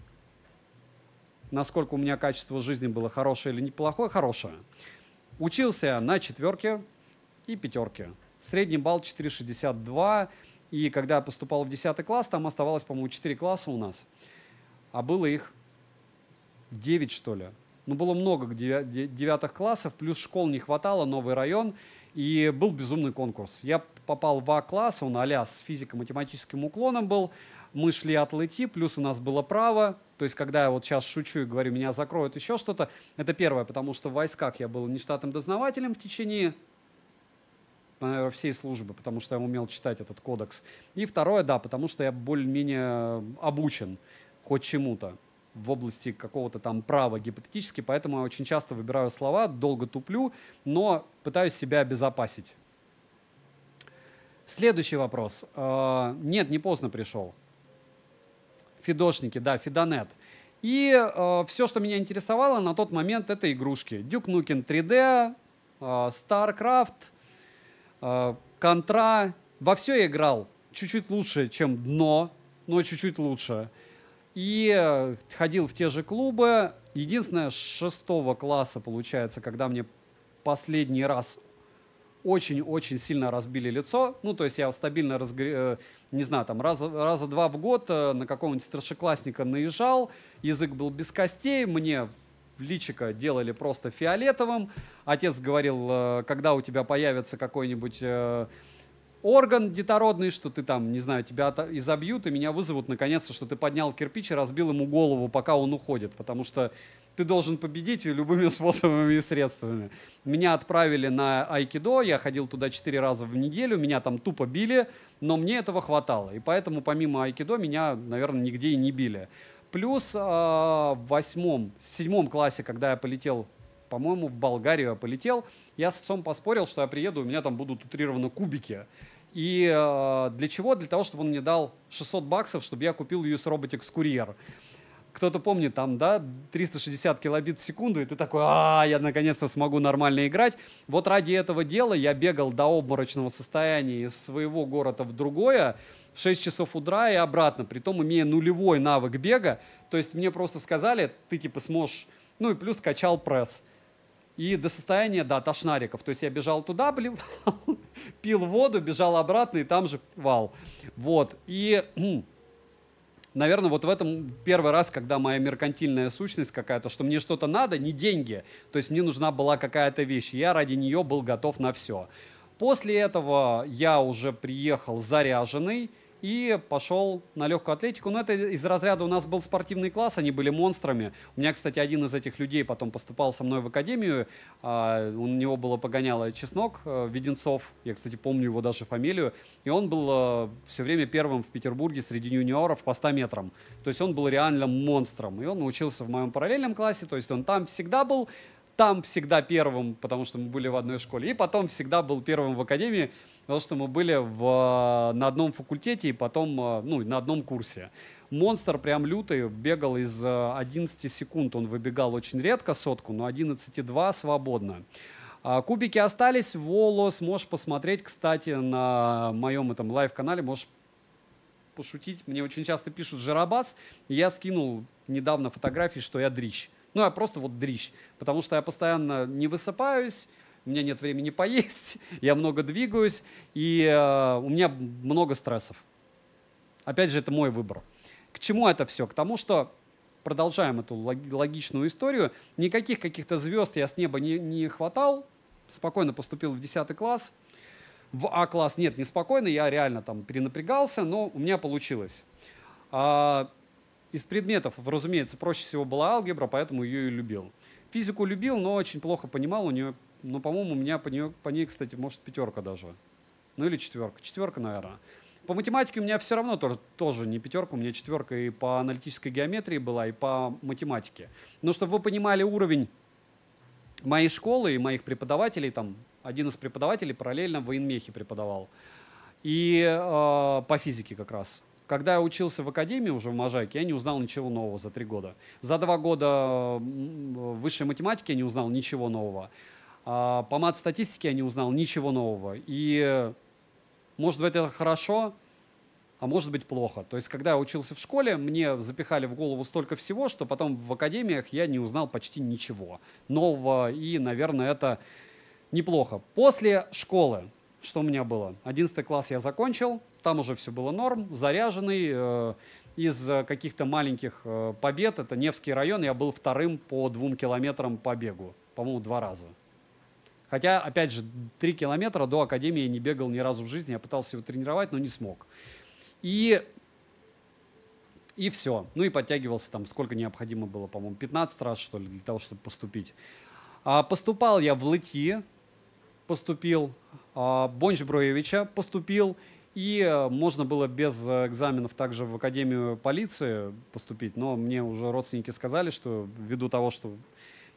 насколько у меня качество жизни было хорошее или неплохое, хорошее. Учился на четверке и пятерке. Средний балл 4,62. И когда я поступал в 10 класс, там оставалось, по-моему, 4 класса у нас. А было их 9, что ли. Ну, было много девятых классов, плюс школ не хватало, новый район. И был безумный конкурс. Я попал в А-класс, он а с физико-математическим уклоном был. Мы шли от ЛЭТИ, плюс у нас было право. То есть, когда я вот сейчас шучу и говорю, меня закроют еще что-то, это первое, потому что в войсках я был нештатным дознавателем в течение наверное, всей службы, потому что я умел читать этот кодекс. И второе, да, потому что я более-менее обучен хоть чему-то в области какого-то там права гипотетически, поэтому я очень часто выбираю слова, долго туплю, но пытаюсь себя обезопасить. Следующий вопрос. Э, Нет, не поздно пришел. Фидошники, да, Фидонет. И э, все, что меня интересовало на тот момент, это игрушки. Duke Nukem 3D, э, StarCraft, э, Contra. Во все я играл. Чуть-чуть лучше, чем дно, но чуть-чуть лучше. И э, ходил в те же клубы. Единственное, с шестого класса, получается, когда мне последний раз очень-очень сильно разбили лицо. Ну, то есть я стабильно, разгр... Э, не знаю, там раз, раза два в год э, на какого-нибудь старшеклассника наезжал, язык был без костей, мне личика делали просто фиолетовым. Отец говорил, э, когда у тебя появится какой-нибудь орган детородный, что ты там, не знаю, тебя изобьют и меня вызовут наконец-то, что ты поднял кирпич и разбил ему голову, пока он уходит, потому что ты должен победить любыми [laughs] способами и средствами. Меня отправили на айкидо, я ходил туда 4 раза в неделю, меня там тупо били, но мне этого хватало. И поэтому помимо айкидо меня, наверное, нигде и не били. Плюс э, в восьмом, седьмом классе, когда я полетел по-моему, в Болгарию я полетел. Я с отцом поспорил, что я приеду, у меня там будут утрированы кубики. И э, для чего? Для того, чтобы он мне дал 600 баксов, чтобы я купил US Robotics Courier кто-то помнит, там, да, 360 килобит в секунду, и ты такой, а, я наконец-то смогу нормально играть. Вот ради этого дела я бегал до обморочного состояния из своего города в другое, в 6 часов утра и обратно, при притом имея нулевой навык бега. То есть мне просто сказали, ты типа сможешь, ну и плюс качал пресс. И до состояния, да, тошнариков. То есть я бежал туда, блин, [laughs] пил воду, бежал обратно и там же вал. Вот. И [clears throat] наверное, вот в этом первый раз, когда моя меркантильная сущность какая-то, что мне что-то надо, не деньги, то есть мне нужна была какая-то вещь, я ради нее был готов на все. После этого я уже приехал заряженный, и пошел на легкую атлетику. Но это из разряда у нас был спортивный класс, они были монстрами. У меня, кстати, один из этих людей потом поступал со мной в академию. Uh, у него было погоняло Чеснок uh, Веденцов. Я, кстати, помню его даже фамилию. И он был uh, э, все время первым в Петербурге среди юниоров по 100 метрам. То есть он был реально монстром. И он учился в моем параллельном классе. То есть он там всегда был там всегда первым, потому что мы были в одной школе, и потом всегда был первым в академии, потому что мы были в, э, на одном факультете и потом э, ну, на одном курсе. Монстр прям лютый, бегал из 11 э, секунд, он выбегал очень редко сотку, но 11,2 свободно. А кубики остались, волос можешь посмотреть, кстати, на моем этом лайв-канале, можешь пошутить. Мне очень часто пишут «Жарабас», я скинул недавно фотографии, что я дрищ. Ну, я просто вот дрищ, потому что я постоянно не высыпаюсь, у меня нет времени [laughs] поесть, я много двигаюсь, и э, у меня много стрессов. Опять же, это мой выбор. К чему это все? К тому, что продолжаем эту логичную историю. Никаких каких-то звезд я с неба не, не хватал. Спокойно поступил в 10 класс. В А-класс нет, не спокойно, я реально там перенапрягался, но у меня получилось. А, из предметов, разумеется, проще всего была алгебра, поэтому ее и любил. Физику любил, но очень плохо понимал. У нее, но ну, по-моему, у меня по, нее, по ней, кстати, может, пятерка даже. Ну или четверка. Четверка, наверное. По математике у меня все равно тоже, тоже не пятерка, у меня четверка и по аналитической геометрии была, и по математике. Но чтобы вы понимали уровень моей школы и моих преподавателей, там один из преподавателей параллельно в военмехе преподавал. И э, по физике как раз. Когда я учился в академии уже в Можайке, я не узнал ничего нового за три года. За два года высшей математики я не узнал ничего нового. А по мат-статистике я не узнал ничего нового. И, может быть, это хорошо, а может быть плохо. То есть, когда я учился в школе, мне запихали в голову столько всего, что потом в академиях я не узнал почти ничего нового, и, наверное, это неплохо. После школы что у меня было. 11 класс я закончил, там уже все было норм, заряженный. Э, из э, каких-то маленьких э, побед, это Невский район, я был вторым по двум километрам по бегу, по-моему, два раза. Хотя, опять же, три километра до академии я не бегал ни разу в жизни, я пытался его тренировать, но не смог. И, и все. Ну и подтягивался там, сколько необходимо было, по-моему, 15 раз, что ли, для того, чтобы поступить. А поступал я в ЛТИ, поступил, а, Бонч Броевича поступил, и э, можно было без экзаменов также в Академию полиции поступить, но мне уже родственники сказали, что ввиду того, что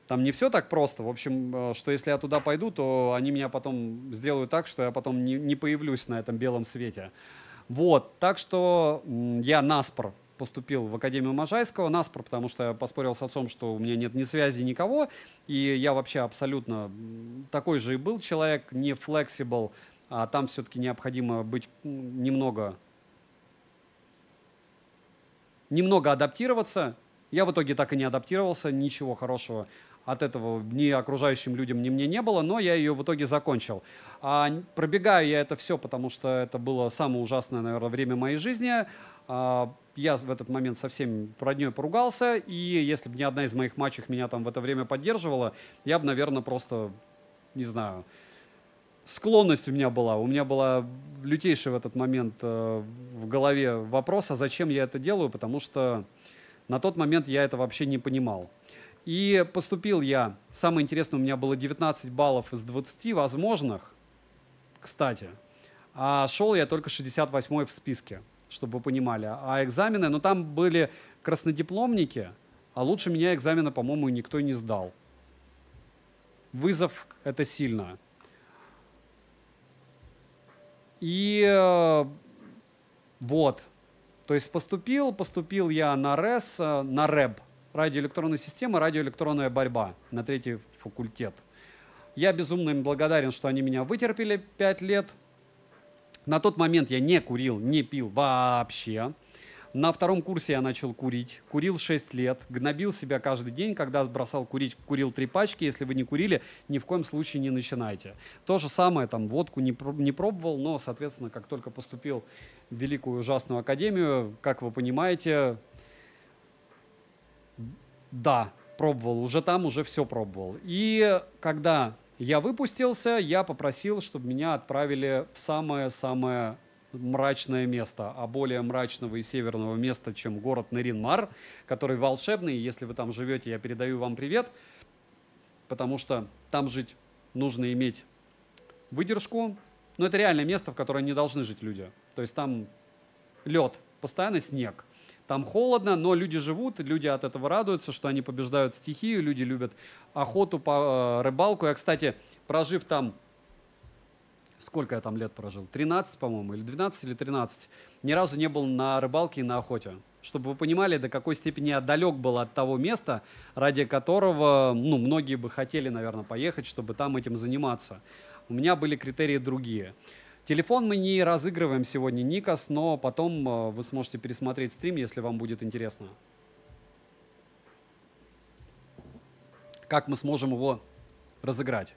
там не все так просто. В общем, э, что если я туда пойду, то они меня потом сделают так, что я потом не, не появлюсь на этом белом свете. Вот, так что я наспор поступил в Академию Можайского, Наспор, потому что я поспорил с отцом, что у меня нет ни связи, никого, и я вообще абсолютно такой же и был человек, не флексибл, а там все-таки необходимо быть немного немного адаптироваться. Я в итоге так и не адаптировался, ничего хорошего от этого ни окружающим людям, ни мне не было, но я ее в итоге закончил. А, пробегаю я это все, потому что это было самое ужасное, наверное, время моей жизни. А, я в этот момент со всеми родней поругался, и если бы ни одна из моих мачек меня там в это время поддерживала, я бы, наверное, просто, не знаю, склонность у меня была. У меня была лютейший в этот момент э, в голове вопрос, а зачем я это делаю, потому что на тот момент я это вообще не понимал. И поступил я, самое интересное, у меня было 19 баллов из 20 возможных, кстати, а шел я только 68 в списке чтобы вы понимали. А экзамены, ну там были краснодипломники, а лучше меня экзамена, по-моему, никто не сдал. Вызов – это сильно. И э, вот. То есть поступил, поступил я на РЭС, э, на РЭБ, радиоэлектронная система, радиоэлектронная борьба, на третий факультет. Я безумно им благодарен, что они меня вытерпели 5 лет – на тот момент я не курил, не пил вообще. На втором курсе я начал курить. Курил 6 лет. Гнобил себя каждый день, когда бросал курить. Курил три пачки. Если вы не курили, ни в коем случае не начинайте. То же самое, там, водку не, не пробовал, но, соответственно, как только поступил в Великую Ужасную Академию, как вы понимаете, да, пробовал. Уже там уже все пробовал. И когда я выпустился, я попросил, чтобы меня отправили в самое-самое мрачное место, а более мрачного и северного места, чем город Неринмар, который волшебный. Если вы там живете, я передаю вам привет, потому что там жить нужно иметь выдержку. Но это реальное место, в которое не должны жить люди. То есть там лед, постоянно снег – там холодно, но люди живут, люди от этого радуются, что они побеждают стихию, люди любят охоту, по, э, рыбалку. Я, кстати, прожив там сколько я там лет прожил, 13, по-моему, или 12, или 13, ни разу не был на рыбалке и на охоте. Чтобы вы понимали, до какой степени я далек был от того места, ради которого, ну, многие бы хотели, наверное, поехать, чтобы там этим заниматься. У меня были критерии другие. Телефон мы не разыгрываем сегодня Никос, но потом э, вы сможете пересмотреть стрим, если вам будет интересно. Как мы сможем его разыграть.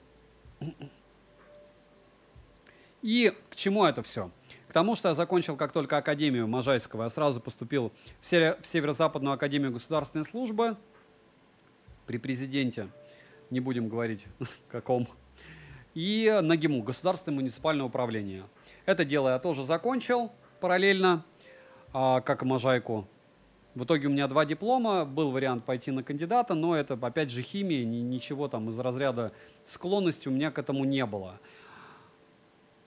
И к чему это все? К тому, что я закончил как только Академию Можайского, я сразу поступил в Северо-Западную Академию Государственной Службы при президенте. Не будем говорить, [laughs] каком и НАГИМУ, Государственное муниципальное управление. Это дело я тоже закончил параллельно, а, как и Можайку. В итоге у меня два диплома, был вариант пойти на кандидата, но это опять же химия, ничего там из разряда склонности у меня к этому не было.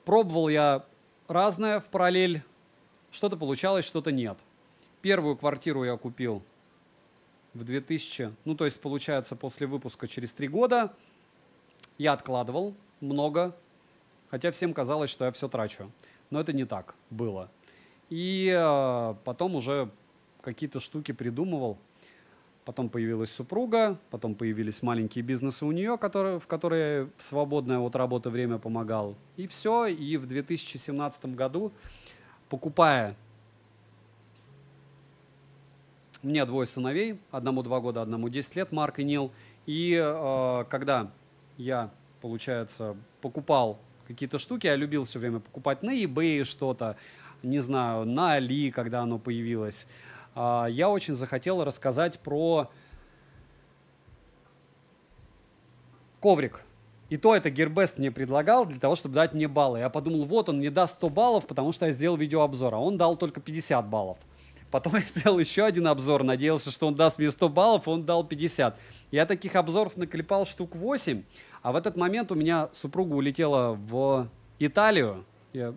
Пробовал я разное в параллель, что-то получалось, что-то нет. Первую квартиру я купил в 2000, ну то есть получается после выпуска через три года я откладывал много, хотя всем казалось, что я все трачу. Но это не так было. И э, потом уже какие-то штуки придумывал. Потом появилась супруга, потом появились маленькие бизнесы у нее, которые, в которые в свободное от работы время помогал. И все. И в 2017 году, покупая... мне двое сыновей, одному два года, одному 10 лет, Марк и Нил. И э, когда я получается, покупал какие-то штуки. Я любил все время покупать на eBay что-то, не знаю, на Ali, когда оно появилось. А, я очень захотел рассказать про коврик. И то это Гербест мне предлагал для того, чтобы дать мне баллы. Я подумал, вот он мне даст 100 баллов, потому что я сделал видеообзор, а он дал только 50 баллов. Потом [laughs] я сделал еще один обзор, надеялся, что он даст мне 100 баллов, он дал 50. Я таких обзоров наклепал штук 8, а в этот момент у меня супруга улетела в Италию, я,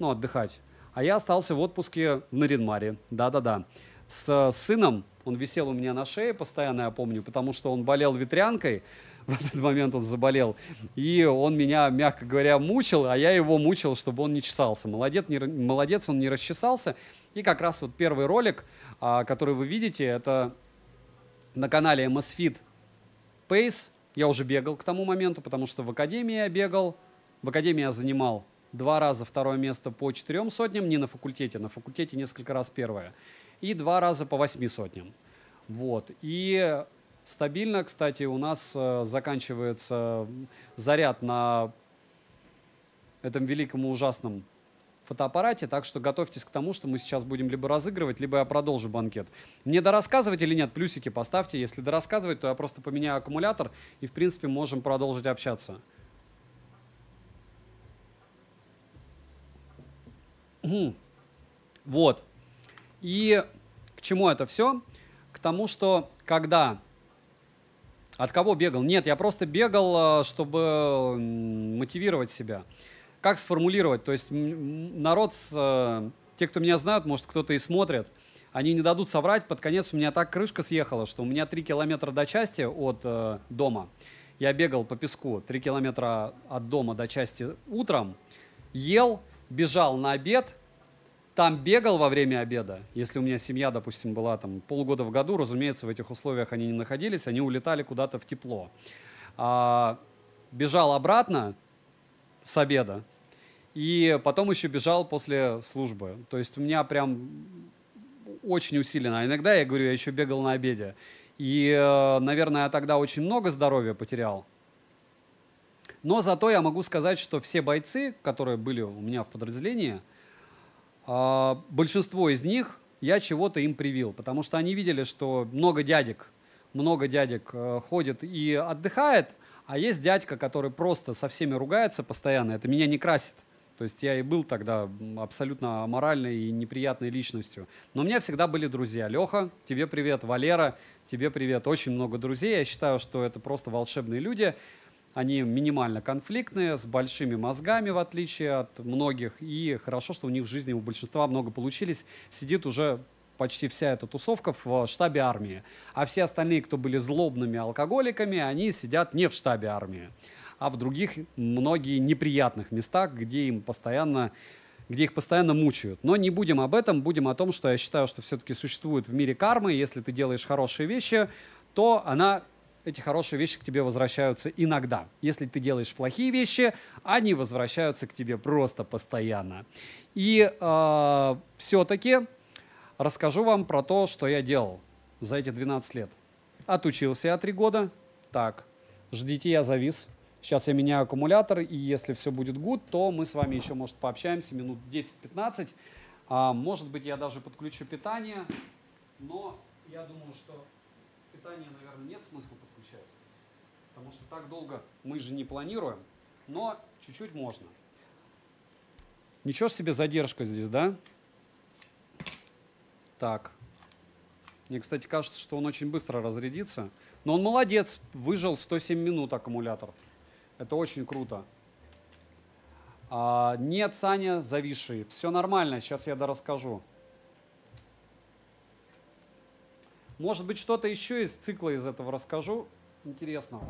ну, отдыхать. А я остался в отпуске в Наринмаре, да-да-да. С, с э, сыном, он висел у меня на шее постоянно, я помню, потому что он болел ветрянкой, [laughs] в этот момент он заболел. И он меня, мягко говоря, мучил, а я его мучил, чтобы он не чесался. Молодец, не, молодец он не расчесался. И как раз вот первый ролик, а, который вы видите, это на канале MSFit Pace – я уже бегал к тому моменту, потому что в академии я бегал. В академии я занимал два раза второе место по четырем сотням, не на факультете, на факультете несколько раз первое, и два раза по восьми сотням. Вот. И стабильно, кстати, у нас э, заканчивается заряд на этом великом и ужасном фотоаппарате, так что готовьтесь к тому, что мы сейчас будем либо разыгрывать, либо я продолжу банкет. Мне дорассказывать или нет? Плюсики поставьте. Если дорассказывать, то я просто поменяю аккумулятор и, в принципе, можем продолжить общаться. Вот. И к чему это все? К тому, что когда... От кого бегал? Нет, я просто бегал, э, чтобы мотивировать себя как сформулировать? То есть народ, с, э, те, кто меня знают, может, кто-то и смотрит, они не дадут соврать. Под конец у меня так крышка съехала, что у меня 3 километра до части от э, дома. Я бегал по песку 3 километра от дома до части утром, ел, бежал на обед, там бегал во время обеда. Если у меня семья, допустим, была там полгода в году, разумеется, в этих условиях они не находились, они улетали куда-то в тепло. А, бежал обратно, с обеда. И потом еще бежал после службы. То есть у меня прям очень усиленно. А иногда, я говорю, я еще бегал на обеде. И, э, наверное, я тогда очень много здоровья потерял. Но зато я могу сказать, что все бойцы, которые были у меня в подразделении, э, большинство из них я чего-то им привил, потому что они видели, что много дядек, много дядек э, ходит и отдыхает, а есть дядька, который просто со всеми ругается постоянно, это меня не красит. То есть я и был тогда абсолютно аморальной и неприятной личностью. Но у меня всегда были друзья. Леха, тебе привет. Валера, тебе привет. Очень много друзей. Я считаю, что это просто волшебные люди. Они минимально конфликтные, с большими мозгами, в отличие от многих. И хорошо, что у них в жизни у большинства много получились. Сидит уже почти вся эта тусовка в э, штабе армии. А все остальные, кто были злобными алкоголиками, они сидят не в штабе армии, а в других многие неприятных местах, где им постоянно где их постоянно мучают. Но не будем об этом, будем о том, что я считаю, что все-таки существует в мире кармы. Если ты делаешь хорошие вещи, то она эти хорошие вещи к тебе возвращаются иногда. Если ты делаешь плохие вещи, они возвращаются к тебе просто постоянно. И э, все-таки Расскажу вам про то, что я делал за эти 12 лет. Отучился я 3 года. Так, ждите, я завис. Сейчас я меняю аккумулятор, и если все будет good, то мы с вами еще, может, пообщаемся минут 10-15. А, может быть, я даже подключу питание, но я думаю, что питание, наверное, нет смысла подключать, потому что так долго мы же не планируем, но чуть-чуть можно. Ничего себе задержка здесь, да? Так. Мне, кстати, кажется, что он очень быстро разрядится. Но он молодец, выжил 107 минут аккумулятор. Это очень круто. А, нет, Саня, зависший. Все нормально, сейчас я дорасскажу. Может быть, что-то еще из цикла из этого расскажу. Интересно.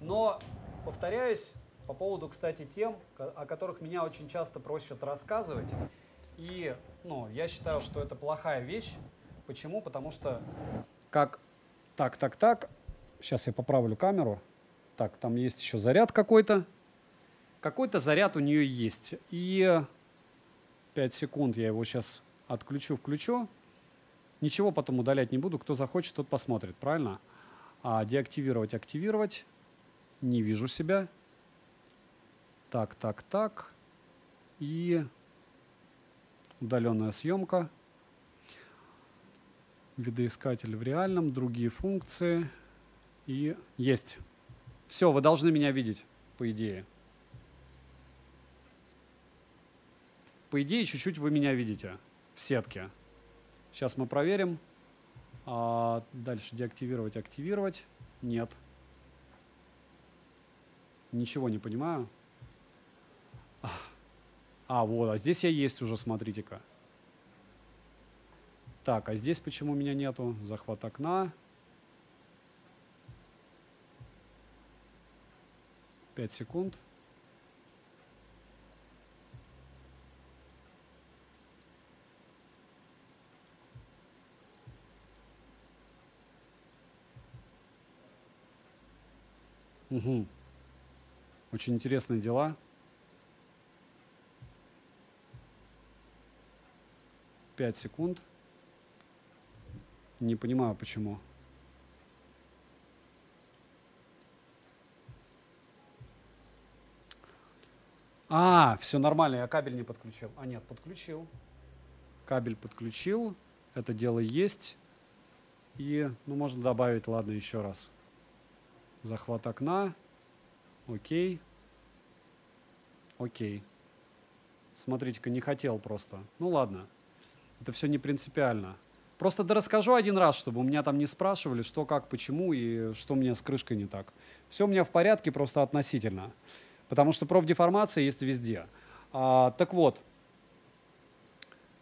Но, повторяюсь, по поводу, кстати, тем, о которых меня очень часто просят рассказывать. И ну, я считаю, что это плохая вещь. Почему? Потому что как так, так, так. Сейчас я поправлю камеру. Так, там есть еще заряд какой-то. Какой-то заряд у нее есть. И 5 секунд я его сейчас отключу, включу. Ничего потом удалять не буду. Кто захочет, тот посмотрит, правильно? А деактивировать, активировать. Не вижу себя. Так, так, так. И удаленная съемка, видоискатель в реальном, другие функции и есть. Все, вы должны меня видеть, по идее. По идее, чуть-чуть вы меня видите в сетке. Сейчас мы проверим. А дальше деактивировать, активировать. Нет. Ничего не понимаю. А, вот, а здесь я есть уже, смотрите-ка. Так, а здесь почему меня нету? Захват окна. Пять секунд. Угу. Очень интересные дела. 5 секунд. Не понимаю, почему. А, все нормально, я кабель не подключил. А нет, подключил. Кабель подключил. Это дело есть. И, ну, можно добавить, ладно, еще раз. Захват окна. Окей. Окей. Смотрите-ка, не хотел просто. Ну, ладно. Это все не принципиально. Просто да расскажу один раз, чтобы у меня там не спрашивали, что, как, почему и что у меня с крышкой не так. Все у меня в порядке, просто относительно. Потому что профдеформация есть везде. А, так вот,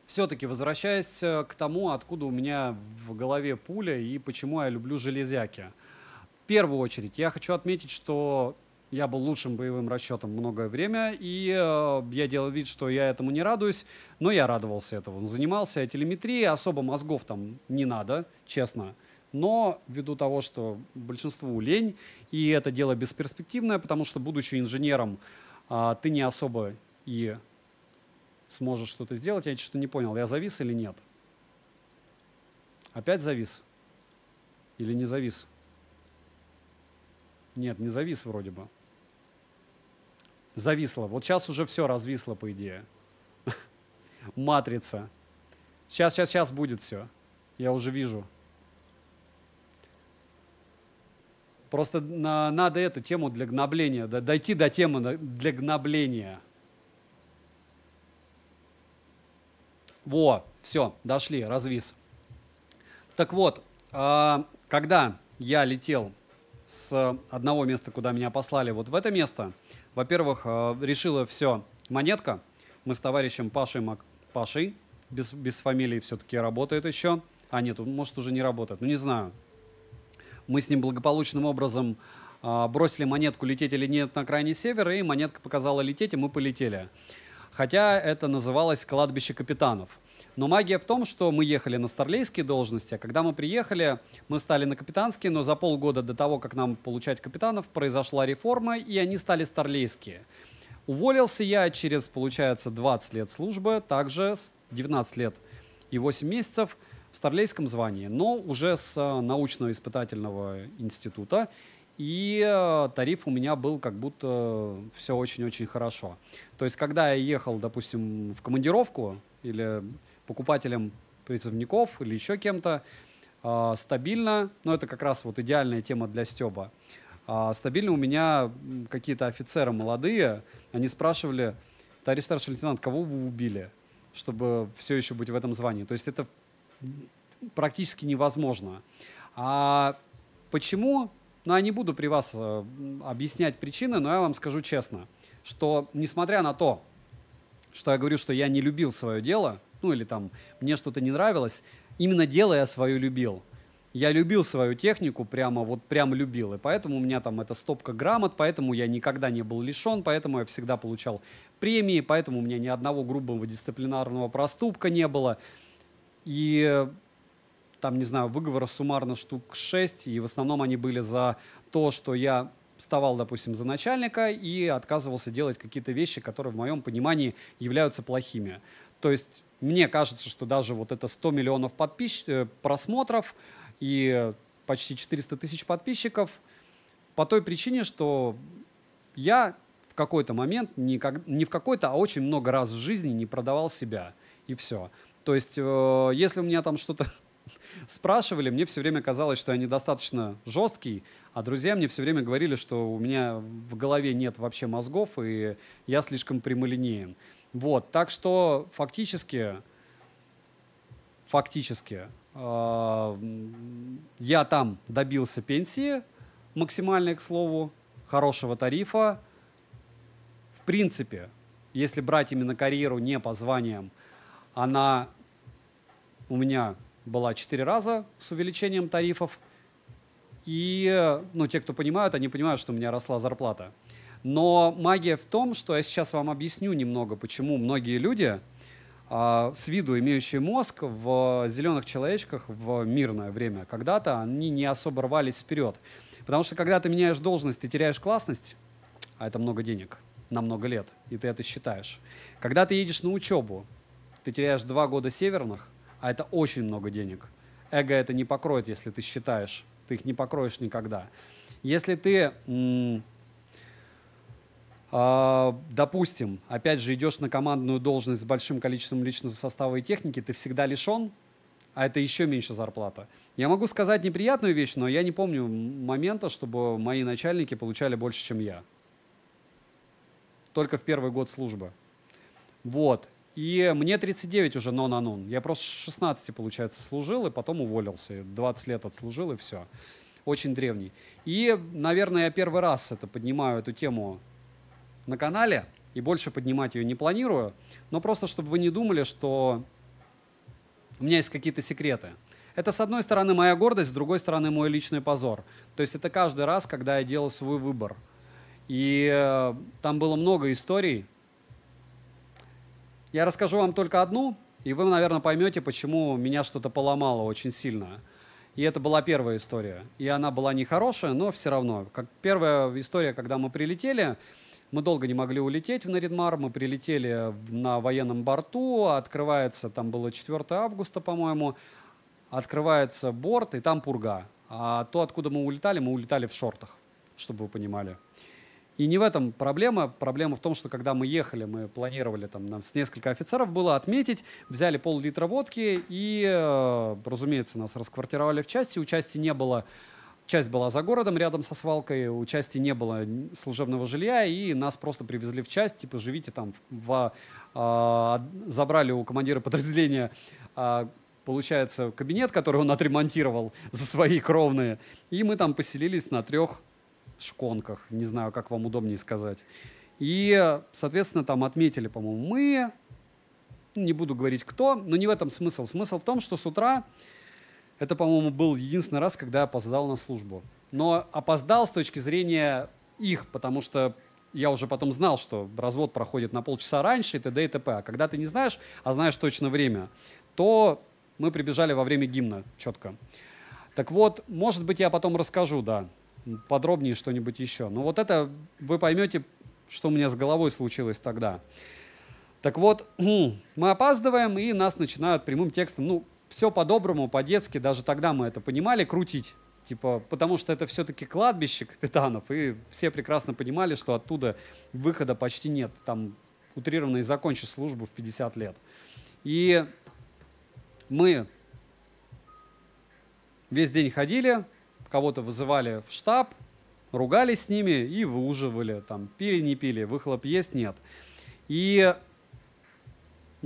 все-таки возвращаясь э, к тому, откуда у меня в голове пуля и почему я люблю железяки. В первую очередь я хочу отметить, что я был лучшим боевым расчетом многое время, и э, я делал вид, что я этому не радуюсь, но я радовался этому. Занимался я телеметрией, особо мозгов там не надо, честно. Но ввиду того, что большинству лень, и это дело бесперспективное, потому что, будучи инженером, э, ты не особо и сможешь что-то сделать. Я что-то не понял, я завис или нет? Опять завис? Или не завис? Нет, не завис вроде бы зависло. Вот сейчас уже все развисло, по идее. [laughs] Матрица. Сейчас, сейчас, сейчас будет все. Я уже вижу. Просто на, надо эту тему для гнобления, дойти до темы для гнобления. Во, все, дошли, развис. Так вот, а, когда я летел с одного места, куда меня послали, вот в это место, во-первых, э, решила все, монетка. Мы с товарищем Пашей Мак... Пашей, без, без фамилии все-таки работает еще. А нет, может уже не работает, ну не знаю. Мы с ним благополучным образом а, бросили монетку лететь или нет на крайний север, и монетка показала лететь, и мы полетели. Хотя это называлось кладбище капитанов. Но магия в том, что мы ехали на старлейские должности, а когда мы приехали, мы стали на капитанские, но за полгода до того, как нам получать капитанов, произошла реформа, и они стали старлейские. Уволился я через, получается, 20 лет службы, также 19 лет и 8 месяцев в старлейском звании, но уже с э, научного испытательного института. И э, тариф у меня был как будто все очень-очень хорошо. То есть, когда я ехал, допустим, в командировку или покупателям призывников или еще кем-то а, стабильно, но ну, это как раз вот идеальная тема для Стеба, а, стабильно у меня какие-то офицеры молодые, они спрашивали, товарищ старший лейтенант, кого вы убили, чтобы все еще быть в этом звании. То есть это практически невозможно. А почему? Ну, я не буду при вас э, объяснять причины, но я вам скажу честно, что несмотря на то, что я говорю, что я не любил свое дело, ну или там мне что-то не нравилось, именно делая свою любил. Я любил свою технику, прямо вот прям любил, и поэтому у меня там эта стопка грамот, поэтому я никогда не был лишен, поэтому я всегда получал премии, поэтому у меня ни одного грубого дисциплинарного проступка не было. И там, не знаю, выговоров суммарно штук 6, и в основном они были за то, что я вставал, допустим, за начальника и отказывался делать какие-то вещи, которые в моем понимании являются плохими. То есть мне кажется, что даже вот это 100 миллионов подписч... Э, просмотров и почти 400 тысяч подписчиков по той причине, что я в какой-то момент, не, как... не в какой-то, а очень много раз в жизни не продавал себя. И все. То есть, э, если у меня там что-то [laughs] спрашивали, мне все время казалось, что я недостаточно жесткий, а друзья мне все время говорили, что у меня в голове нет вообще мозгов, и я слишком прямолинеен. Вот, так что фактически, фактически, э, я там добился пенсии максимальной, к слову, хорошего тарифа. В принципе, если брать именно карьеру не по званиям, она у меня была 4 раза с увеличением тарифов. И ну, те, кто понимают, они понимают, что у меня росла зарплата. Но магия в том, что я сейчас вам объясню немного, почему многие люди, а, с виду имеющие мозг, в зеленых человечках в мирное время, когда-то они не особо рвались вперед. Потому что когда ты меняешь должность, ты теряешь классность, а это много денег на много лет, и ты это считаешь. Когда ты едешь на учебу, ты теряешь два года северных, а это очень много денег. Эго это не покроет, если ты считаешь. Ты их не покроешь никогда. Если ты а, допустим, опять же, идешь на командную должность с большим количеством личного состава и техники, ты всегда лишен, а это еще меньше зарплата. Я могу сказать неприятную вещь, но я не помню момента, чтобы мои начальники получали больше, чем я. Только в первый год службы. Вот. И мне 39 уже нон анон. Я просто 16, получается, служил и потом уволился. 20 лет отслужил и все. Очень древний. И, наверное, я первый раз это поднимаю эту тему на канале, и больше поднимать ее не планирую, но просто чтобы вы не думали, что у меня есть какие-то секреты. Это, с одной стороны, моя гордость, с другой стороны, мой личный позор. То есть это каждый раз, когда я делал свой выбор. И э, там было много историй. Я расскажу вам только одну, и вы, наверное, поймете, почему меня что-то поломало очень сильно. И это была первая история. И она была нехорошая, но все равно. Как первая история, когда мы прилетели, мы долго не могли улететь в Наридмар, мы прилетели на военном борту, открывается, там было 4 августа, по-моему, открывается борт, и там пурга. А то, откуда мы улетали, мы улетали в шортах, чтобы вы понимали. И не в этом проблема. Проблема в том, что когда мы ехали, мы планировали, там, нам с несколько офицеров было отметить, взяли пол-литра водки и, э, разумеется, нас расквартировали в части. У части не было Часть была за городом, рядом со свалкой, у части не было служебного жилья, и нас просто привезли в часть, типа, живите там. В, а, а забрали у командира подразделения, а, получается, кабинет, который он отремонтировал [laughs] за свои кровные, и мы там поселились на трех шконках, не знаю, как вам удобнее сказать. И, соответственно, там отметили, по-моему, мы, не буду говорить кто, но не в этом смысл. Смысл в том, что с утра это, по-моему, был единственный раз, когда я опоздал на службу. Но опоздал с точки зрения их, потому что я уже потом знал, что развод проходит на полчаса раньше и т.д. и т.п. А когда ты не знаешь, а знаешь точно время, то мы прибежали во время гимна четко. Так вот, может быть, я потом расскажу, да, подробнее что-нибудь еще. Но вот это вы поймете, что у меня с головой случилось тогда. Так вот, [clears throat] мы опаздываем, и нас начинают прямым текстом, ну, все по-доброму, по-детски, даже тогда мы это понимали, крутить. Типа, потому что это все-таки кладбище капитанов, и все прекрасно понимали, что оттуда выхода почти нет. Там утрированно и закончишь службу в 50 лет. И мы весь день ходили, кого-то вызывали в штаб, ругались с ними и выуживали, там, пили, не пили, выхлоп есть, нет. И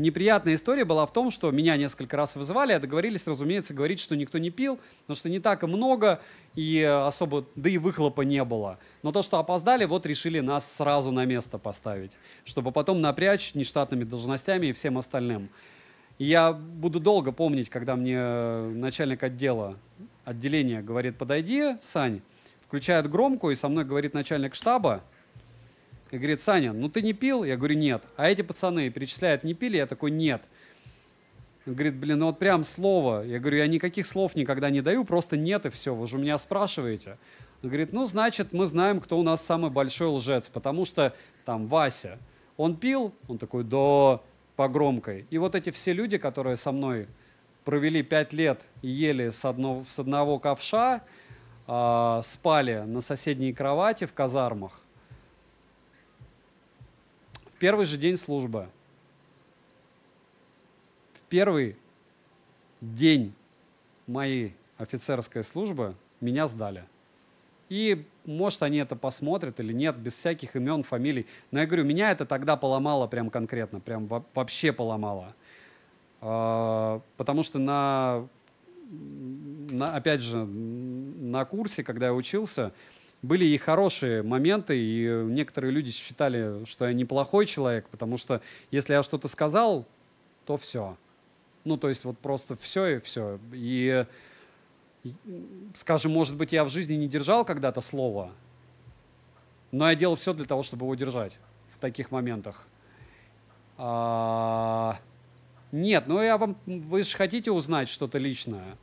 неприятная история была в том, что меня несколько раз вызывали, а договорились, разумеется, говорить, что никто не пил, потому что не так и много, и э, особо, да и выхлопа не было. Но то, что опоздали, вот решили нас сразу на место поставить, чтобы потом напрячь нештатными должностями и всем остальным. И я буду долго помнить, когда мне э, начальник отдела, отделения говорит, подойди, Сань, включает громкую, и со мной говорит начальник штаба, и говорит, Саня, ну ты не пил? Я говорю, нет. А эти пацаны перечисляют, не пили? Я такой, нет. Он говорит, блин, ну вот прям слово. Я говорю, я никаких слов никогда не даю, просто нет и все, вы же меня спрашиваете. Он говорит, ну значит, мы знаем, кто у нас самый большой лжец, потому что там Вася, он пил, он такой, да, по громкой. И вот эти все люди, которые со мной провели пять лет и ели с, одно, с одного ковша, э, спали на соседней кровати в казармах, первый же день службы, в первый день моей офицерской службы меня сдали. И, может, они это посмотрят или нет, без всяких имен, фамилий. Но я говорю, меня это тогда поломало прям конкретно, прям вообще поломало. А, потому что на, на опять же, на курсе, когда я учился, были и хорошие моменты, и некоторые люди считали, что я неплохой человек, потому что если я что-то сказал, то все. Ну, то есть вот просто все и все. И, скажем, может быть, я в жизни не держал когда-то слово, но я делал все для того, чтобы его держать в таких моментах. А... Нет, ну я вам, вы же хотите узнать что-то личное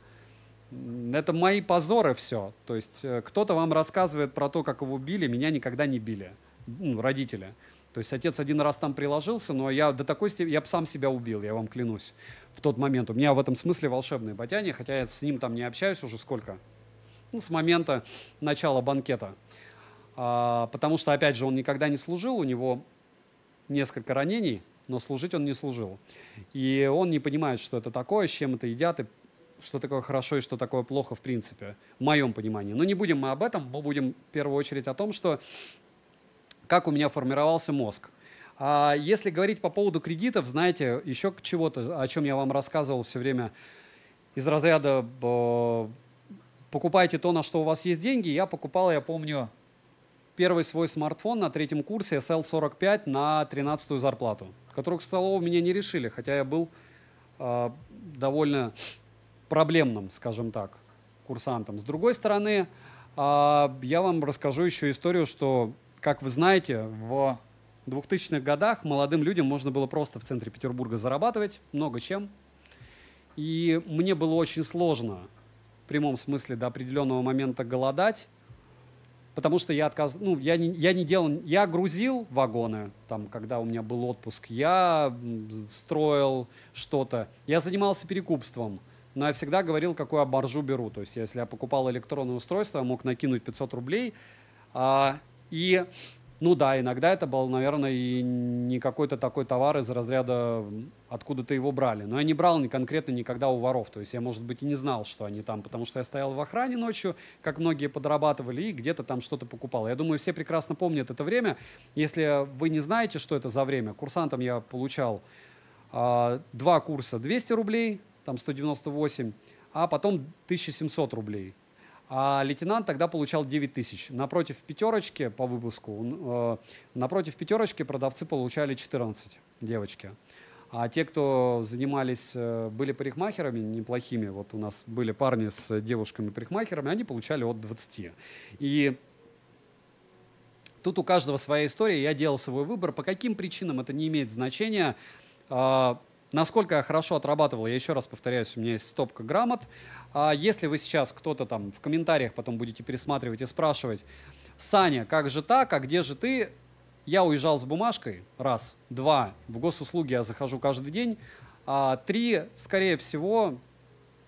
это мои позоры все. То есть э, кто-то вам рассказывает про то, как его били, меня никогда не били, ну, родители. То есть отец один раз там приложился, но я до такой степени, я бы сам себя убил, я вам клянусь, в тот момент. У меня в этом смысле волшебные ботяне, хотя я с ним там не общаюсь уже сколько, ну, с момента начала банкета. А, потому что, опять же, он никогда не служил, у него несколько ранений, но служить он не служил. И он не понимает, что это такое, с чем это едят и что такое хорошо и что такое плохо, в принципе, в моем понимании. Но не будем мы об этом, мы будем в первую очередь о том, что как у меня формировался мозг. А если говорить по поводу кредитов, знаете, еще к чего-то, о чем я вам рассказывал все время из разряда э, покупайте то, на что у вас есть деньги. Я покупал, я помню, первый свой смартфон на третьем курсе SL45 на 13-ю зарплату, которую, к слову, меня не решили, хотя я был э, довольно проблемным, скажем так, курсантам. С другой стороны, а, я вам расскажу еще историю, что, как вы знаете, в 2000-х годах молодым людям можно было просто в центре Петербурга зарабатывать много чем. И мне было очень сложно в прямом смысле до определенного момента голодать, потому что я отказ, ну я не я не делал, я грузил вагоны там, когда у меня был отпуск, я строил что-то, я занимался перекупством, но я всегда говорил, какую я боржу беру. То есть если я покупал электронное устройство, я мог накинуть 500 рублей. А, и, ну да, иногда это был, наверное, и не какой-то такой товар из разряда откуда-то его брали. Но я не брал ни конкретно никогда у воров. То есть я, может быть, и не знал, что они там, потому что я стоял в охране ночью, как многие подрабатывали, и где-то там что-то покупал. Я думаю, все прекрасно помнят это время. Если вы не знаете, что это за время, курсантом я получал а, два курса 200 рублей, там 198, а потом 1700 рублей. А лейтенант тогда получал 9 тысяч. Напротив пятерочки по выпуску, э, напротив пятерочки продавцы получали 14, девочки. А те, кто занимались, э, были парикмахерами неплохими, вот у нас были парни с девушками-парикмахерами, они получали от 20. И тут у каждого своя история, я делал свой выбор. По каким причинам это не имеет значения? А, Насколько я хорошо отрабатывал, я еще раз повторяюсь, у меня есть стопка грамот. А если вы сейчас кто-то там в комментариях потом будете пересматривать и спрашивать, Саня, как же так, а где же ты? Я уезжал с бумажкой, раз. Два, в госуслуги я захожу каждый день. А, три, скорее всего,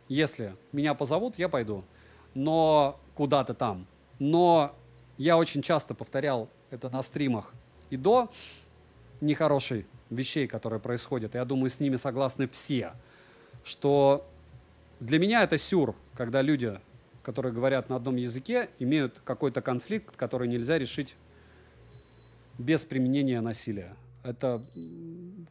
если меня позовут, я пойду. Но куда-то там. Но я очень часто повторял это на стримах и до, нехороших вещей, которые происходят. Я думаю, с ними согласны все, что для меня это сюр, когда люди, которые говорят на одном языке, имеют какой-то конфликт, который нельзя решить без применения насилия. Это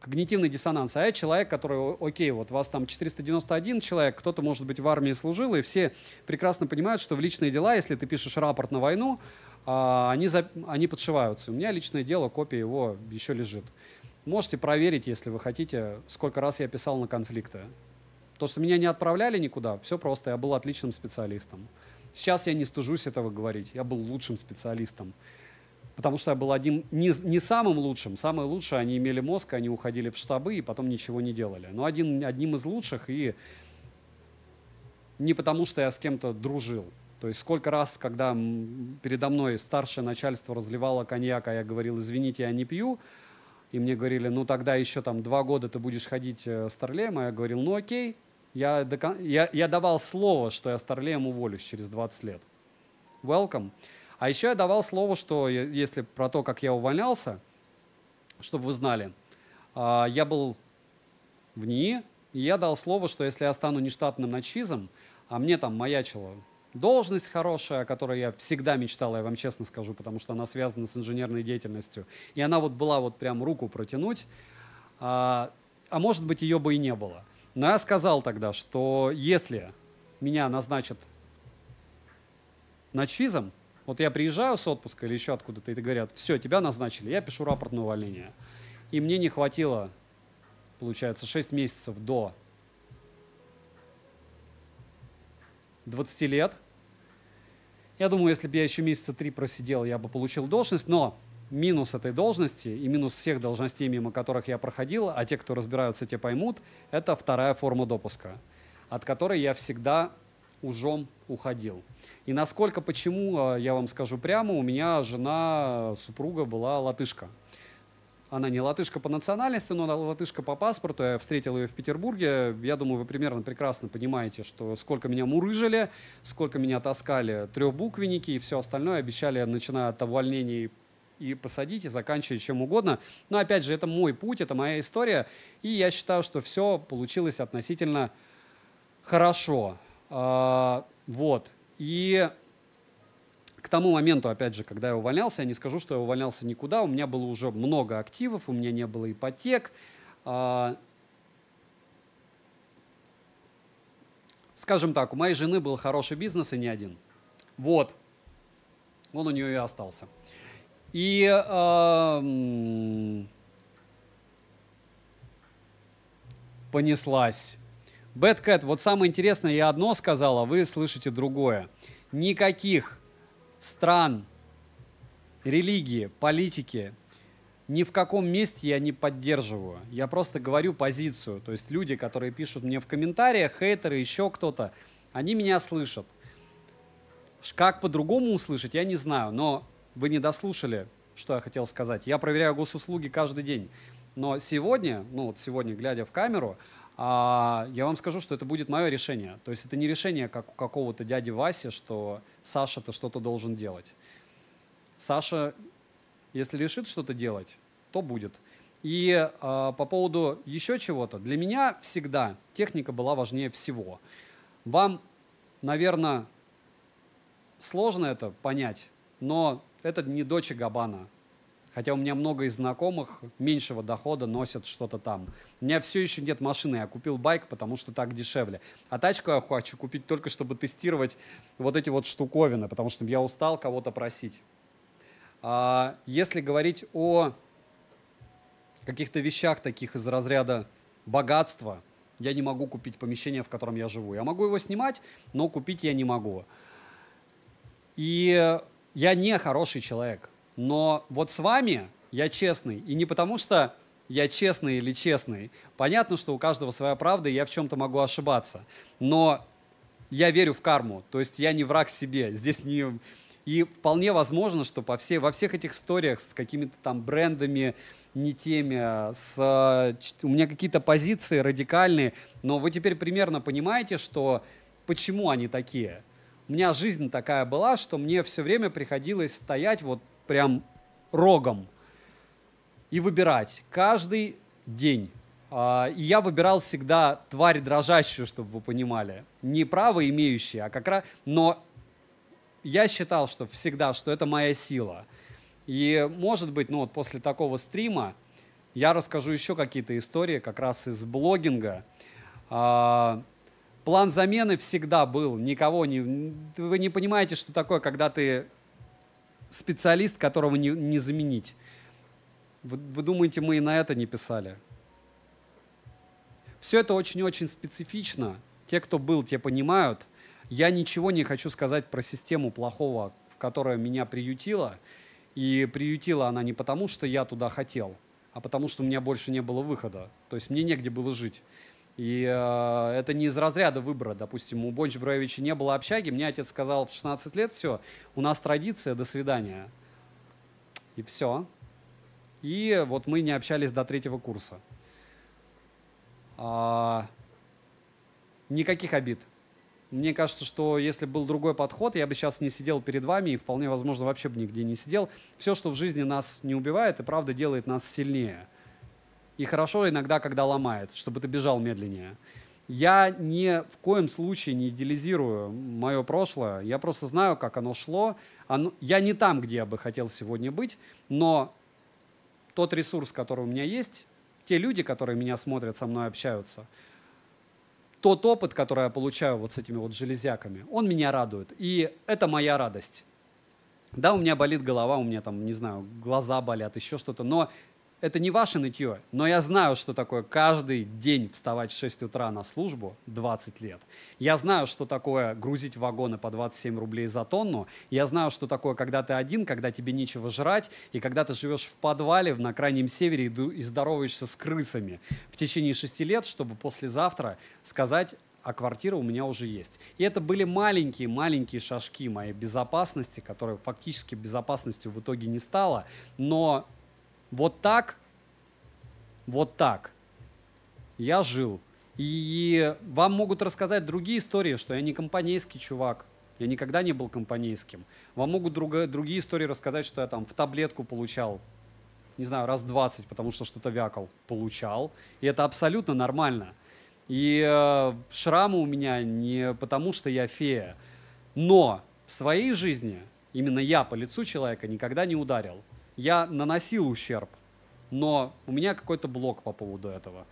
когнитивный диссонанс. А я человек, который, окей, вот вас там 491 человек, кто-то, может быть, в армии служил, и все прекрасно понимают, что в личные дела, если ты пишешь рапорт на войну, а, они, за, они подшиваются. У меня личное дело, копия его еще лежит. Можете проверить, если вы хотите, сколько раз я писал на конфликты. То, что меня не отправляли никуда, все просто, я был отличным специалистом. Сейчас я не стужусь этого говорить, я был лучшим специалистом. Потому что я был одним, не, не самым лучшим, самые лучшие, они имели мозг, они уходили в штабы и потом ничего не делали. Но один, одним из лучших и не потому, что я с кем-то дружил, то есть сколько раз, когда передо мной старшее начальство разливало коньяк, а я говорил, извините, я не пью, и мне говорили, ну тогда еще там два года ты будешь ходить э, старлеем, а я говорил, ну окей, я, докон... я, я давал слово, что я старлеем уволюсь через 20 лет. Welcome. А еще я давал слово, что если про то, как я увольнялся, чтобы вы знали, а, я был в НИИ, и я дал слово, что если я стану нештатным начфизом, а мне там маячило должность хорошая, о которой я всегда мечтал, я вам честно скажу, потому что она связана с инженерной деятельностью. И она вот была вот прям руку протянуть, а, а может быть ее бы и не было. Но я сказал тогда, что если меня назначат начфизом, вот я приезжаю с отпуска или еще откуда-то, и говорят, все, тебя назначили, я пишу рапорт на увольнение. И мне не хватило, получается, 6 месяцев до 20 лет. Я думаю, если бы я еще месяца три просидел, я бы получил должность, но минус этой должности и минус всех должностей, мимо которых я проходил, а те, кто разбираются, те поймут, это вторая форма допуска, от которой я всегда ужом уходил. И насколько, почему, э, я вам скажу прямо, у меня жена, супруга была латышка – она не латышка по национальности, но она латышка по паспорту. Я встретил ее в Петербурге. Я думаю, вы примерно прекрасно понимаете, что сколько меня мурыжили, сколько меня таскали трехбуквенники и все остальное. Обещали, начиная от увольнений и посадить, и заканчивая чем угодно. Но опять же, это мой путь, это моя история. И я считаю, что все получилось относительно хорошо. А, вот. И к тому моменту, опять же, когда я увольнялся, я не скажу, что я увольнялся никуда, у меня было уже много активов, у меня не было ипотек. А, скажем так, у моей жены был хороший бизнес и не один. Вот, он у нее и остался. И понеслась. Бэткэт, вот самое интересное, я одно сказала, вы слышите другое. Никаких стран, религии, политики. Ни в каком месте я не поддерживаю. Я просто говорю позицию. То есть люди, которые пишут мне в комментариях, хейтеры, еще кто-то, они меня слышат. Как по-другому услышать, я не знаю. Но вы не дослушали, что я хотел сказать. Я проверяю госуслуги каждый день. Но сегодня, ну вот сегодня, глядя в камеру, а, я вам скажу, что это будет мое решение. То есть это не решение как у какого-то дяди Васи, что Саша то что-то должен делать. Саша, если решит что-то делать, то будет. И а, по поводу еще чего-то, для меня всегда техника была важнее всего. Вам, наверное, сложно это понять, но это не дочь Габана, Хотя у меня много из знакомых меньшего дохода носят что-то там. У меня все еще нет машины, я купил байк, потому что так дешевле. А тачку я хочу купить только, чтобы тестировать вот эти вот штуковины, потому что я устал кого-то просить. А если говорить о каких-то вещах таких из разряда богатства, я не могу купить помещение, в котором я живу. Я могу его снимать, но купить я не могу. И я не хороший человек. Но вот с вами я честный. И не потому, что я честный или честный. Понятно, что у каждого своя правда, и я в чем-то могу ошибаться. Но я верю в карму, то есть я не враг себе. Здесь не... И вполне возможно, что по всей, во всех этих историях с какими-то там брендами, не теми, а с, у меня какие-то позиции радикальные, но вы теперь примерно понимаете, что почему они такие. У меня жизнь такая была, что мне все время приходилось стоять вот прям рогом и выбирать каждый день. А, и я выбирал всегда тварь дрожащую, чтобы вы понимали. Не право имеющие, а как раз... Но я считал, что всегда, что это моя сила. И, может быть, ну вот после такого стрима я расскажу еще какие-то истории как раз из блогинга. А, план замены всегда был. Никого не... Вы не понимаете, что такое, когда ты специалист, которого не, не заменить. Вы, вы думаете, мы и на это не писали? Все это очень-очень специфично. Те, кто был, те понимают. Я ничего не хочу сказать про систему плохого, которая меня приютила. И приютила она не потому, что я туда хотел, а потому что у меня больше не было выхода. То есть мне негде было жить. И э, это не из разряда выбора. Допустим, у Бонч Броевича не было общаги. Мне отец сказал в 16 лет, все, у нас традиция, до свидания. И все. И вот мы не общались до третьего курса. А, никаких обид. Мне кажется, что если был другой подход, я бы сейчас не сидел перед вами и вполне возможно вообще бы нигде не сидел. Все, что в жизни нас не убивает и правда делает нас сильнее – и хорошо иногда, когда ломает, чтобы ты бежал медленнее. Я ни в коем случае не идеализирую мое прошлое. Я просто знаю, как оно шло. Оно, я не там, где я бы хотел сегодня быть, но тот ресурс, который у меня есть, те люди, которые меня смотрят, со мной общаются, тот опыт, который я получаю вот с этими вот железяками, он меня радует. И это моя радость. Да, у меня болит голова, у меня там, не знаю, глаза болят, еще что-то, но это не ваше нытье, но я знаю, что такое каждый день вставать в 6 утра на службу 20 лет. Я знаю, что такое грузить вагоны по 27 рублей за тонну. Я знаю, что такое, когда ты один, когда тебе нечего жрать, и когда ты живешь в подвале на Крайнем Севере и здороваешься с крысами в течение 6 лет, чтобы послезавтра сказать а квартира у меня уже есть. И это были маленькие-маленькие шажки моей безопасности, которая фактически безопасностью в итоге не стала, но вот так, вот так я жил. И вам могут рассказать другие истории, что я не компанейский чувак. Я никогда не был компанейским. Вам могут друг, другие истории рассказать, что я там в таблетку получал, не знаю, раз 20, потому что что-то вякал. Получал. И это абсолютно нормально. И э, шрамы у меня не потому, что я фея. Но в своей жизни именно я по лицу человека никогда не ударил я наносил ущерб, но у меня какой-то блок по поводу этого.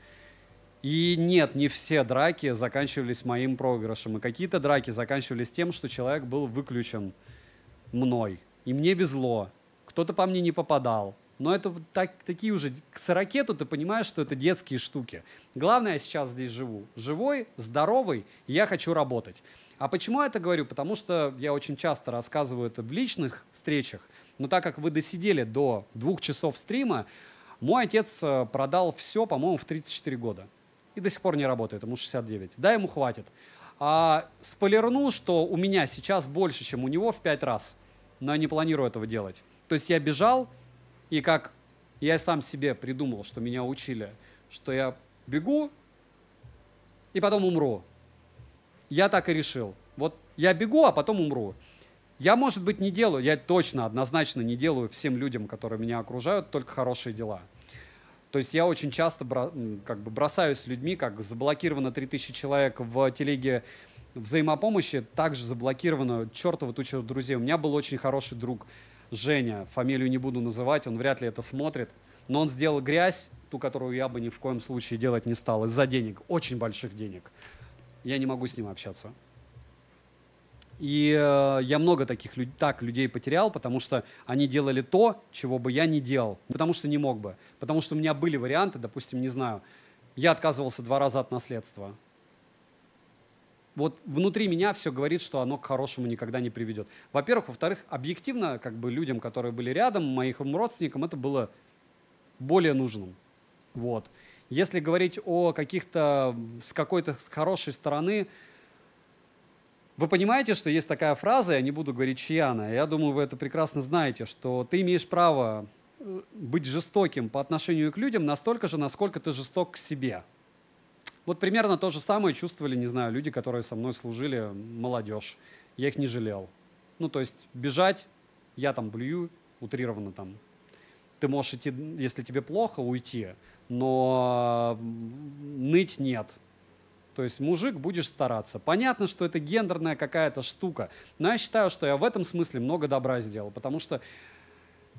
И нет, не все драки заканчивались моим проигрышем. И какие-то драки заканчивались тем, что человек был выключен мной. И мне везло. Кто-то по мне не попадал. Но это так, такие уже... К ракету ты понимаешь, что это детские штуки. Главное, я сейчас здесь живу. Живой, здоровый, я хочу работать. А почему я это говорю? Потому что я очень часто рассказываю это в личных встречах – но так как вы досидели до двух часов стрима, мой отец э, продал все, по-моему, в 34 года. И до сих пор не работает, ему 69. Да, ему хватит. А спойлернул, что у меня сейчас больше, чем у него в 5 раз. Но я не планирую этого делать. То есть я бежал, и как я сам себе придумал, что меня учили, что я бегу и потом умру. Я так и решил. Вот я бегу, а потом умру. Я, может быть, не делаю, я точно, однозначно не делаю всем людям, которые меня окружают, только хорошие дела. То есть я очень часто бро, как бы бросаюсь с людьми, как заблокировано 3000 человек в телеге взаимопомощи, также заблокировано чертова туча друзей. У меня был очень хороший друг Женя, фамилию не буду называть, он вряд ли это смотрит, но он сделал грязь, ту, которую я бы ни в коем случае делать не стал, из-за денег, очень больших денег. Я не могу с ним общаться. И э, я много таких люд- так людей потерял, потому что они делали то, чего бы я не делал, потому что не мог бы, потому что у меня были варианты, допустим, не знаю, я отказывался два раза от наследства. Вот внутри меня все говорит, что оно к хорошему никогда не приведет. Во-первых, во-вторых, объективно, как бы людям, которые были рядом, моим родственникам, это было более нужным. Вот. Если говорить о каких-то с какой-то хорошей стороны, вы понимаете, что есть такая фраза, я не буду говорить, чья она, я думаю, вы это прекрасно знаете, что ты имеешь право э, быть жестоким по отношению к людям настолько же, насколько ты жесток к себе. Вот примерно то же самое чувствовали, не знаю, люди, которые со мной служили, молодежь. Я их не жалел. Ну, то есть бежать, я там блюю, утрированно там. Ты можешь идти, если тебе плохо, уйти, но ныть нет. То есть мужик будешь стараться. Понятно, что это гендерная какая-то штука, но я считаю, что я в этом смысле много добра сделал, потому что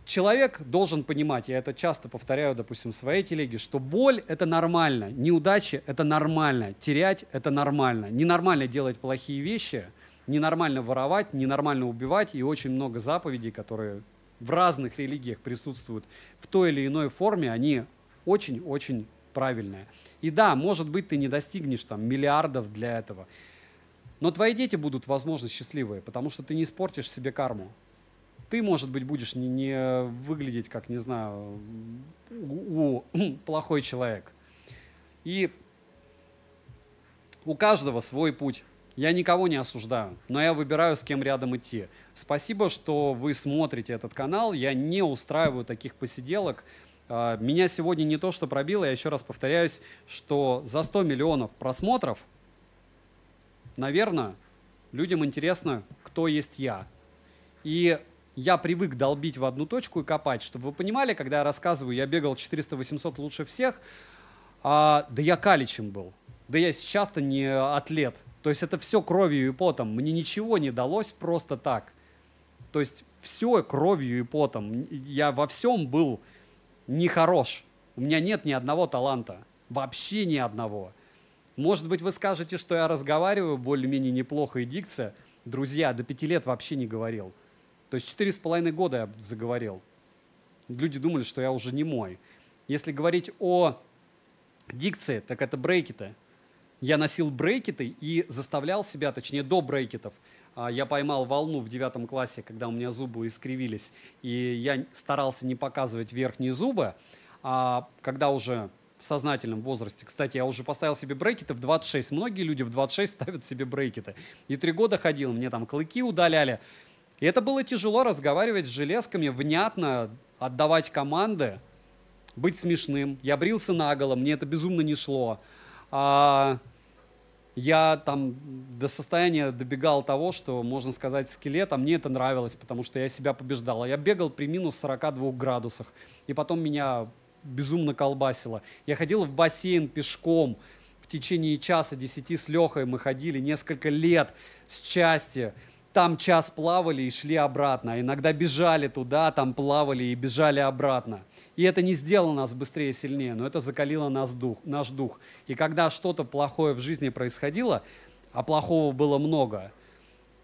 человек должен понимать, я это часто повторяю, допустим, в своей телеге, что боль — это нормально, неудачи — это нормально, терять — это нормально. Ненормально делать плохие вещи, ненормально воровать, ненормально убивать, и очень много заповедей, которые в разных религиях присутствуют в той или иной форме, они очень-очень правильное. И да, может быть, ты не достигнешь там миллиардов для этого. Но твои дети будут, возможно, счастливые, потому что ты не испортишь себе карму. Ты, может быть, будешь не, не выглядеть как, не знаю, у, у, [laughs] плохой человек. И у каждого свой путь. Я никого не осуждаю, но я выбираю, с кем рядом идти. Спасибо, что вы смотрите этот канал. Я не устраиваю таких посиделок. А, меня сегодня не то, что пробило, я еще раз повторяюсь, что за 100 миллионов просмотров, наверное, людям интересно, кто есть я. И я привык долбить в одну точку и копать. Чтобы вы понимали, когда я рассказываю, я бегал 400-800 лучше всех, а, да я каличем был. Да я сейчас-то не атлет. То есть это все кровью и потом. Мне ничего не далось просто так. То есть все кровью и потом. Я во всем был нехорош. У меня нет ни одного таланта. Вообще ни одного. Может быть, вы скажете, что я разговариваю более-менее неплохо и дикция. Друзья, до пяти лет вообще не говорил. То есть четыре с половиной года я заговорил. Люди думали, что я уже не мой. Если говорить о дикции, так это брекеты. Я носил брекеты и заставлял себя, точнее, до брекетов – а, я поймал волну в девятом классе, когда у меня зубы искривились, и я старался не показывать верхние зубы. А когда уже в сознательном возрасте. Кстати, я уже поставил себе брекеты в 26. Многие люди в 26 ставят себе брекеты. И три года ходил, мне там клыки удаляли. И это было тяжело разговаривать с железками, внятно отдавать команды, быть смешным. Я брился наголо, мне это безумно не шло. А, я там до состояния добегал того, что, можно сказать, скелет, а мне это нравилось, потому что я себя побеждал. А я бегал при минус 42 градусах, и потом меня безумно колбасило. Я ходил в бассейн пешком, в течение часа десяти с Лехой мы ходили несколько лет с части там час плавали и шли обратно. Иногда бежали туда, там плавали и бежали обратно. И это не сделало нас быстрее и сильнее, но это закалило нас дух, наш дух. И когда что-то плохое в жизни происходило, а плохого было много,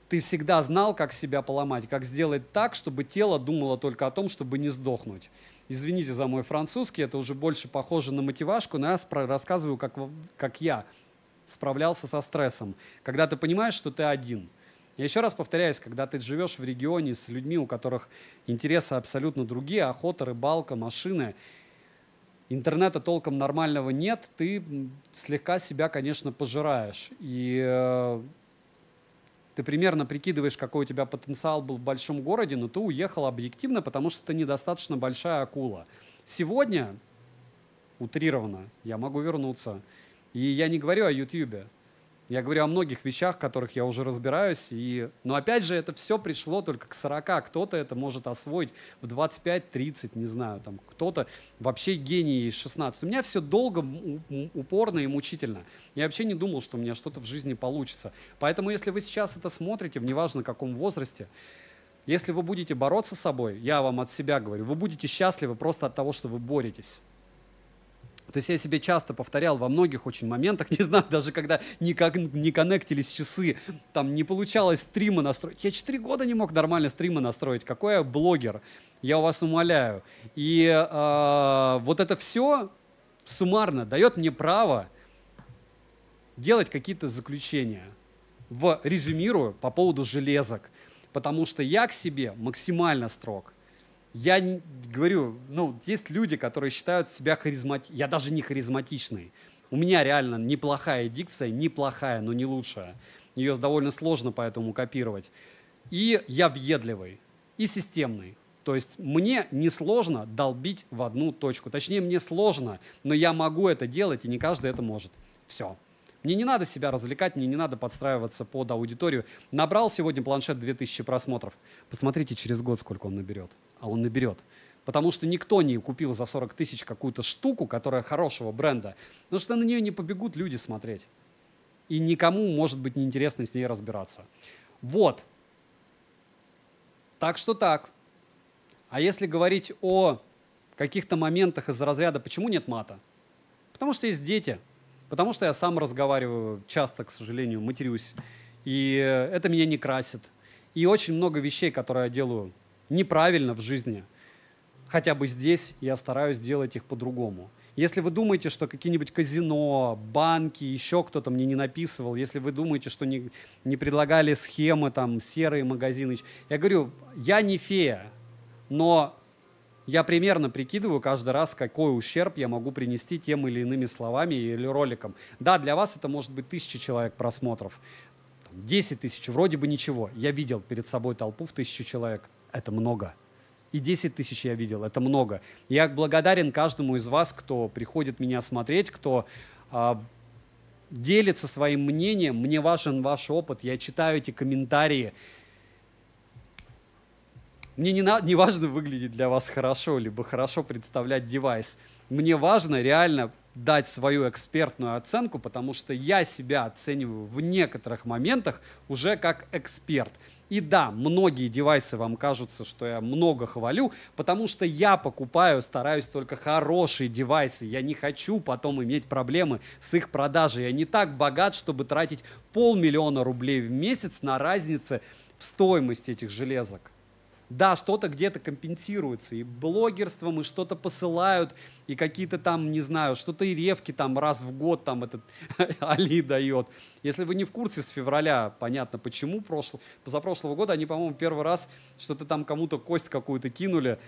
ты всегда знал, как себя поломать, как сделать так, чтобы тело думало только о том, чтобы не сдохнуть. Извините за мой французский, это уже больше похоже на мотивашку, но я рассказываю, как, как я справлялся со стрессом. Когда ты понимаешь, что ты один – я еще раз повторяюсь, когда ты живешь в регионе с людьми, у которых интересы абсолютно другие, охота, рыбалка, машины, интернета толком нормального нет, ты слегка себя, конечно, пожираешь. И э, ты примерно прикидываешь, какой у тебя потенциал был в большом городе, но ты уехал объективно, потому что ты недостаточно большая акула. Сегодня, утрированно, я могу вернуться. И я не говорю о Ютьюбе. Я говорю о многих вещах, в которых я уже разбираюсь. И... Но опять же, это все пришло только к 40. Кто-то это может освоить в 25-30, не знаю. Там кто-то вообще гений из 16. У меня все долго, упорно и мучительно. Я вообще не думал, что у меня что-то в жизни получится. Поэтому, если вы сейчас это смотрите, в неважно каком возрасте, если вы будете бороться с собой, я вам от себя говорю, вы будете счастливы просто от того, что вы боретесь. То есть я себе часто повторял во многих очень моментах, [laughs] не знаю, даже когда никак не коннектились часы, там не получалось стрима настроить. Я 4 года не мог нормально стрима настроить. Какой я блогер? Я вас умоляю. И э, вот это все суммарно дает мне право делать какие-то заключения. В резюмирую по поводу железок, потому что я к себе максимально строг я говорю, ну, есть люди, которые считают себя харизматичными. Я даже не харизматичный. У меня реально неплохая дикция, неплохая, но не лучшая. Ее довольно сложно поэтому копировать. И я въедливый, и системный. То есть мне несложно долбить в одну точку. Точнее, мне сложно, но я могу это делать, и не каждый это может. Все. Мне не надо себя развлекать, мне не надо подстраиваться под аудиторию. Набрал сегодня планшет 2000 просмотров. Посмотрите через год, сколько он наберет а он наберет. Потому что никто не купил за 40 тысяч какую-то штуку, которая хорошего бренда. Потому что на нее не побегут люди смотреть. И никому, может быть, неинтересно с ней разбираться. Вот. Так что так. А если говорить о каких-то моментах из разряда, почему нет мата? Потому что есть дети. Потому что я сам разговариваю часто, к сожалению, матерюсь. И это меня не красит. И очень много вещей, которые я делаю неправильно в жизни. Хотя бы здесь я стараюсь делать их по-другому. Если вы думаете, что какие-нибудь казино, банки, еще кто-то мне не написывал, если вы думаете, что не, не предлагали схемы, там, серые магазины, я говорю, я не фея, но я примерно прикидываю каждый раз, какой ущерб я могу принести тем или иными словами или роликом. Да, для вас это может быть тысяча человек просмотров, 10 тысяч, вроде бы ничего. Я видел перед собой толпу в тысячу человек это много. И 10 тысяч я видел, это много. Я благодарен каждому из вас, кто приходит меня смотреть, кто э, делится своим мнением. Мне важен ваш опыт, я читаю эти комментарии. Мне не, на, не важно выглядеть для вас хорошо, либо хорошо представлять девайс. Мне важно реально дать свою экспертную оценку, потому что я себя оцениваю в некоторых моментах уже как эксперт. И да, многие девайсы вам кажутся, что я много хвалю, потому что я покупаю, стараюсь только хорошие девайсы. Я не хочу потом иметь проблемы с их продажей. Я не так богат, чтобы тратить полмиллиона рублей в месяц на разницы в стоимости этих железок да, что-то где-то компенсируется и блогерством, и что-то посылают, и какие-то там, не знаю, что-то и ревки там раз в год там этот [laughs] Али дает. Если вы не в курсе с февраля, понятно почему, прошло, позапрошлого года они, по-моему, первый раз что-то там кому-то кость какую-то кинули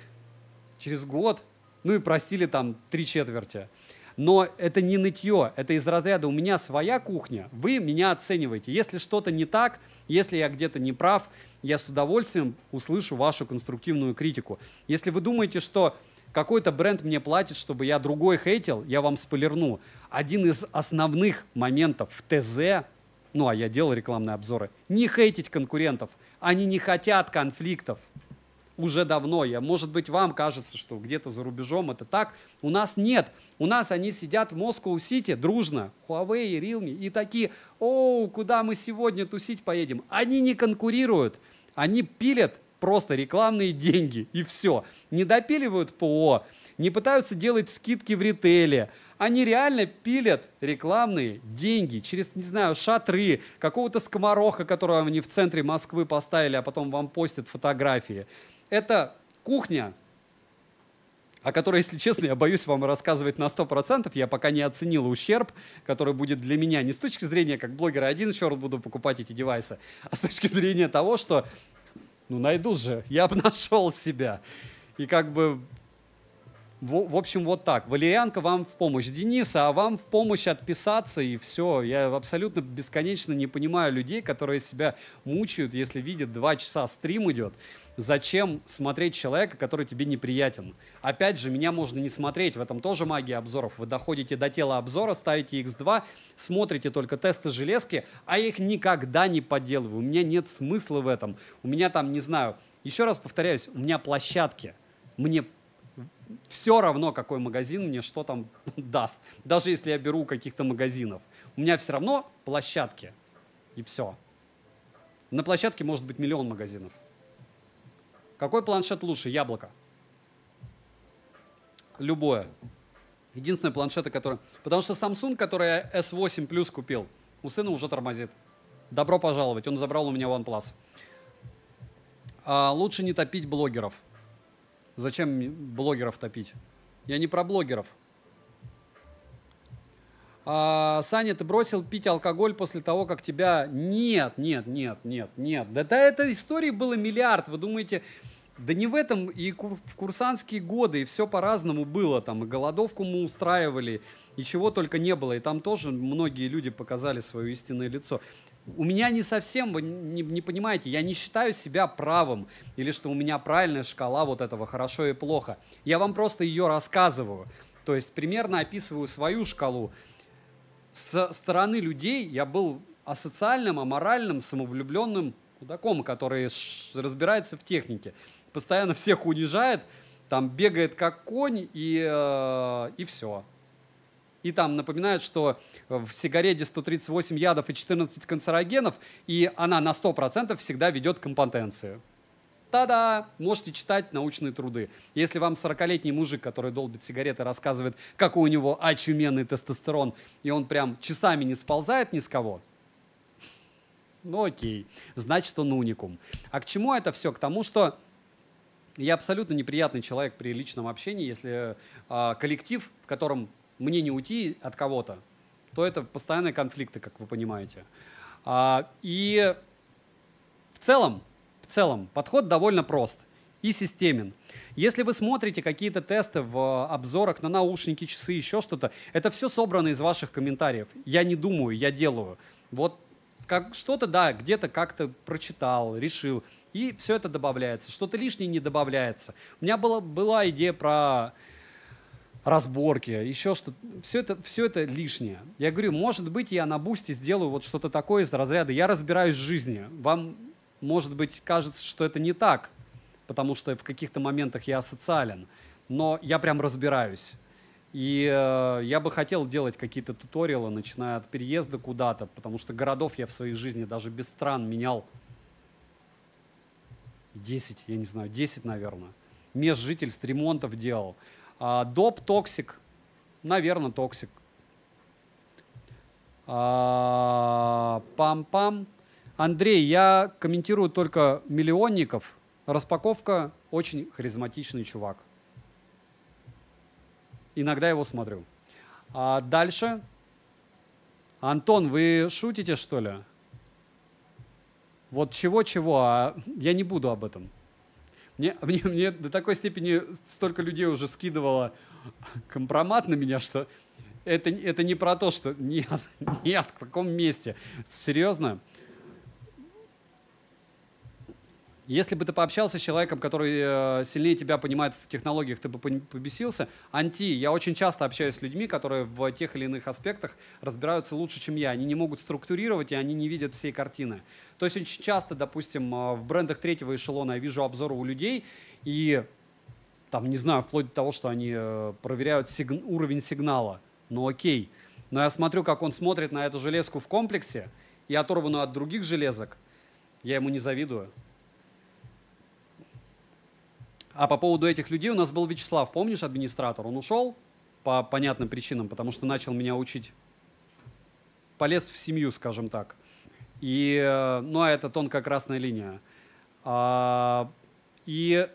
через год, ну и простили там три четверти. Но это не нытье, это из разряда «у меня своя кухня, вы меня оцениваете». Если что-то не так, если я где-то не прав, я с удовольствием услышу вашу конструктивную критику. Если вы думаете, что какой-то бренд мне платит, чтобы я другой хейтил, я вам спойлерну. Один из основных моментов в ТЗ, ну а я делал рекламные обзоры, не хейтить конкурентов. Они не хотят конфликтов уже давно. Я, может быть, вам кажется, что где-то за рубежом это так. У нас нет. У нас они сидят в Москву-Сити дружно, Huawei и Realme, и такие, о, куда мы сегодня тусить поедем? Они не конкурируют. Они пилят просто рекламные деньги, и все. Не допиливают ПО, не пытаются делать скидки в ритейле. Они реально пилят рекламные деньги через, не знаю, шатры, какого-то скомороха, которого они в центре Москвы поставили, а потом вам постят фотографии. Это кухня, о которой, если честно, я боюсь вам рассказывать на 100%. Я пока не оценил ущерб, который будет для меня не с точки зрения, как блогера один еще раз буду покупать эти девайсы, а с точки зрения того, что, ну, найду же, я бы [laughs] нашел себя. И как бы в, в общем, вот так. Валерианка вам в помощь. Дениса, а вам в помощь отписаться и все. Я абсолютно бесконечно не понимаю людей, которые себя мучают, если видят, два часа стрим идет, зачем смотреть человека, который тебе неприятен? Опять же, меня можно не смотреть, в этом тоже магия обзоров. Вы доходите до тела обзора, ставите X2, смотрите только тесты железки, а их никогда не подделываю. У меня нет смысла в этом. У меня там, не знаю, еще раз повторяюсь, у меня площадки. Мне все равно, какой магазин мне что там [laughs] даст. Даже если я беру каких-то магазинов. У меня все равно площадки. И все. На площадке может быть миллион магазинов. Какой планшет лучше? Яблоко. Любое. Единственное планшеты, которые... Потому что Samsung, который я S8 Plus купил, у сына уже тормозит. Добро пожаловать, он забрал у меня OnePlus. А лучше не топить блогеров. Зачем блогеров топить? Я не про блогеров. А, Саня, ты бросил пить алкоголь после того, как тебя... Нет, нет, нет, нет, нет. Да, да этой истории было миллиард. Вы думаете, да не в этом и в курсантские годы, и все по-разному было. Там и голодовку мы устраивали, и чего только не было. И там тоже многие люди показали свое истинное лицо. У меня не совсем, вы не, не понимаете, я не считаю себя правым, или что у меня правильная шкала вот этого хорошо и плохо. Я вам просто ее рассказываю. То есть примерно описываю свою шкалу со стороны людей я был асоциальным, аморальным, самовлюбленным кудаком, который разбирается в технике. Постоянно всех унижает, там бегает как конь и, э, и все. И там напоминают, что в сигарете 138 ядов и 14 канцерогенов, и она на 100% всегда ведет к импотенции. Та-да! Можете читать научные труды. Если вам 40-летний мужик, который долбит сигареты, рассказывает, какой у него очуменный тестостерон, и он прям часами не сползает ни с кого, ну окей, значит он уникум. А к чему это все? К тому, что я абсолютно неприятный человек при личном общении, если э, коллектив, в котором мне не уйти от кого-то, то это постоянные конфликты, как вы понимаете. А, и в целом в целом, подход довольно прост и системен. Если вы смотрите какие-то тесты в а, обзорах на наушники, часы, еще что-то, это все собрано из ваших комментариев. Я не думаю, я делаю. Вот как что-то, да, где-то как-то прочитал, решил, и все это добавляется. Что-то лишнее не добавляется. У меня была, была идея про разборки, еще что Все это, все это лишнее. Я говорю, может быть, я на бусте сделаю вот что-то такое из разряда «я разбираюсь в жизни». Вам может быть, кажется, что это не так, потому что в каких-то моментах я социален, но я прям разбираюсь. И э, я бы хотел делать какие-то туториалы, начиная от переезда куда-то, потому что городов я в своей жизни даже без стран менял 10, я не знаю, 10, наверное. Мест жительств, ремонтов делал. А, доп, токсик. Наверное, токсик. А, пам-пам. Андрей, я комментирую только миллионников. Распаковка очень харизматичный чувак. Иногда его смотрю. А дальше. Антон, вы шутите, что ли? Вот чего-чего, а я не буду об этом. Мне, [laughs] мне, мне до такой степени столько людей уже скидывало компромат на меня, что это, это не про то, что нет, [laughs] нет, в каком месте. Серьезно? Если бы ты пообщался с человеком, который э, сильнее тебя понимает в технологиях, ты бы побесился. Анти, я очень часто общаюсь с людьми, которые в тех или иных аспектах разбираются лучше, чем я. Они не могут структурировать, и они не видят всей картины. То есть очень часто, допустим, э, в брендах третьего эшелона я вижу обзоры у людей, и там, не знаю, вплоть до того, что они э, проверяют сиг... уровень сигнала. Ну окей. Но я смотрю, как он смотрит на эту железку в комплексе и оторванную от других железок. Я ему не завидую. А по поводу этих людей у нас был Вячеслав, помнишь, администратор? Он ушел по понятным причинам, потому что начал меня учить. Полез в семью, скажем так. И, э, ну, а это тонкая красная линия. А, и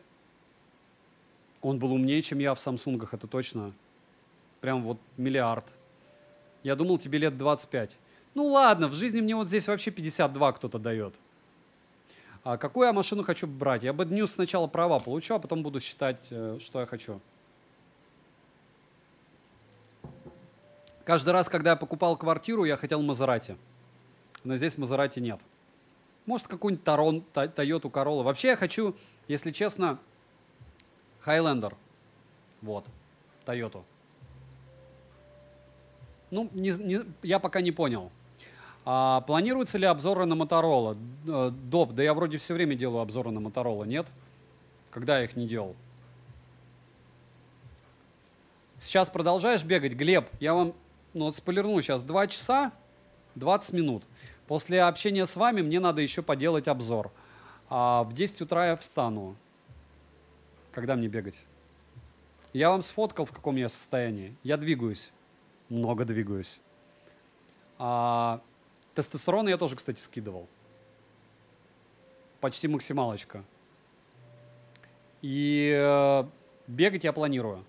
он был умнее, чем я в Самсунгах, это точно. Прям вот миллиард. Я думал, тебе лет 25. Ну ладно, в жизни мне вот здесь вообще 52 кто-то дает. А какую я машину хочу брать? Я бы дню сначала права получу, а потом буду считать, э, что я хочу. Каждый раз, когда я покупал квартиру, я хотел Мазерати. Но здесь Мазерати нет. Может, какую-нибудь Тарон, Тойоту, Королла. Вообще я хочу, если честно, Хайлендер. Вот, Тойоту. Ну, не, не, я пока не понял. А планируются ли обзоры на Motorola? Э, доп, да я вроде все время делаю обзоры на Motorola, нет? Когда я их не делал? Сейчас продолжаешь бегать, Глеб, я вам ну, вот спойлерну сейчас, 2 часа 20 минут. После общения с вами мне надо еще поделать обзор. А в 10 утра я встану. Когда мне бегать? Я вам сфоткал, в каком я состоянии. Я двигаюсь. Много двигаюсь. А, Тестостерон я тоже, кстати, скидывал. Почти максималочка. И э, бегать я планирую.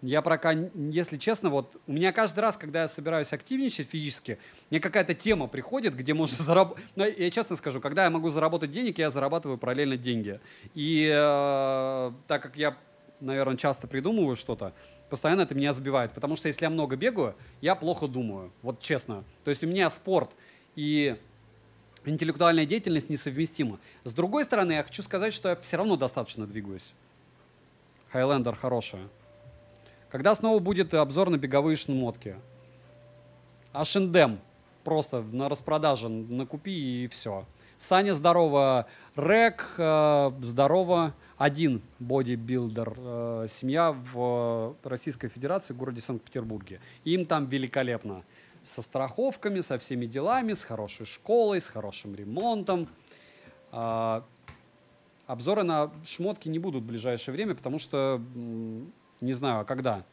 Я пока, если честно, вот у меня каждый раз, когда я собираюсь активничать физически, мне какая-то тема приходит, где можно заработать. Ну, я честно скажу, когда я могу заработать денег, я зарабатываю параллельно деньги. И э, так как я, наверное, часто придумываю что-то, постоянно это меня забивает. Потому что если я много бегаю, я плохо думаю, вот честно. То есть у меня спорт и интеллектуальная деятельность несовместимы. С другой стороны, я хочу сказать, что я все равно достаточно двигаюсь. Хайлендер хорошая. Когда снова будет обзор на беговые шмотки? H&M просто на распродаже накупи и все. Саня, здорово. Рек, э, здорово. Один бодибилдер э, семья в Российской Федерации, в городе Санкт-Петербурге. Им там великолепно. Со страховками, со всеми делами, с хорошей школой, с хорошим ремонтом. А, обзоры на шмотки не будут в ближайшее время, потому что не знаю, а когда.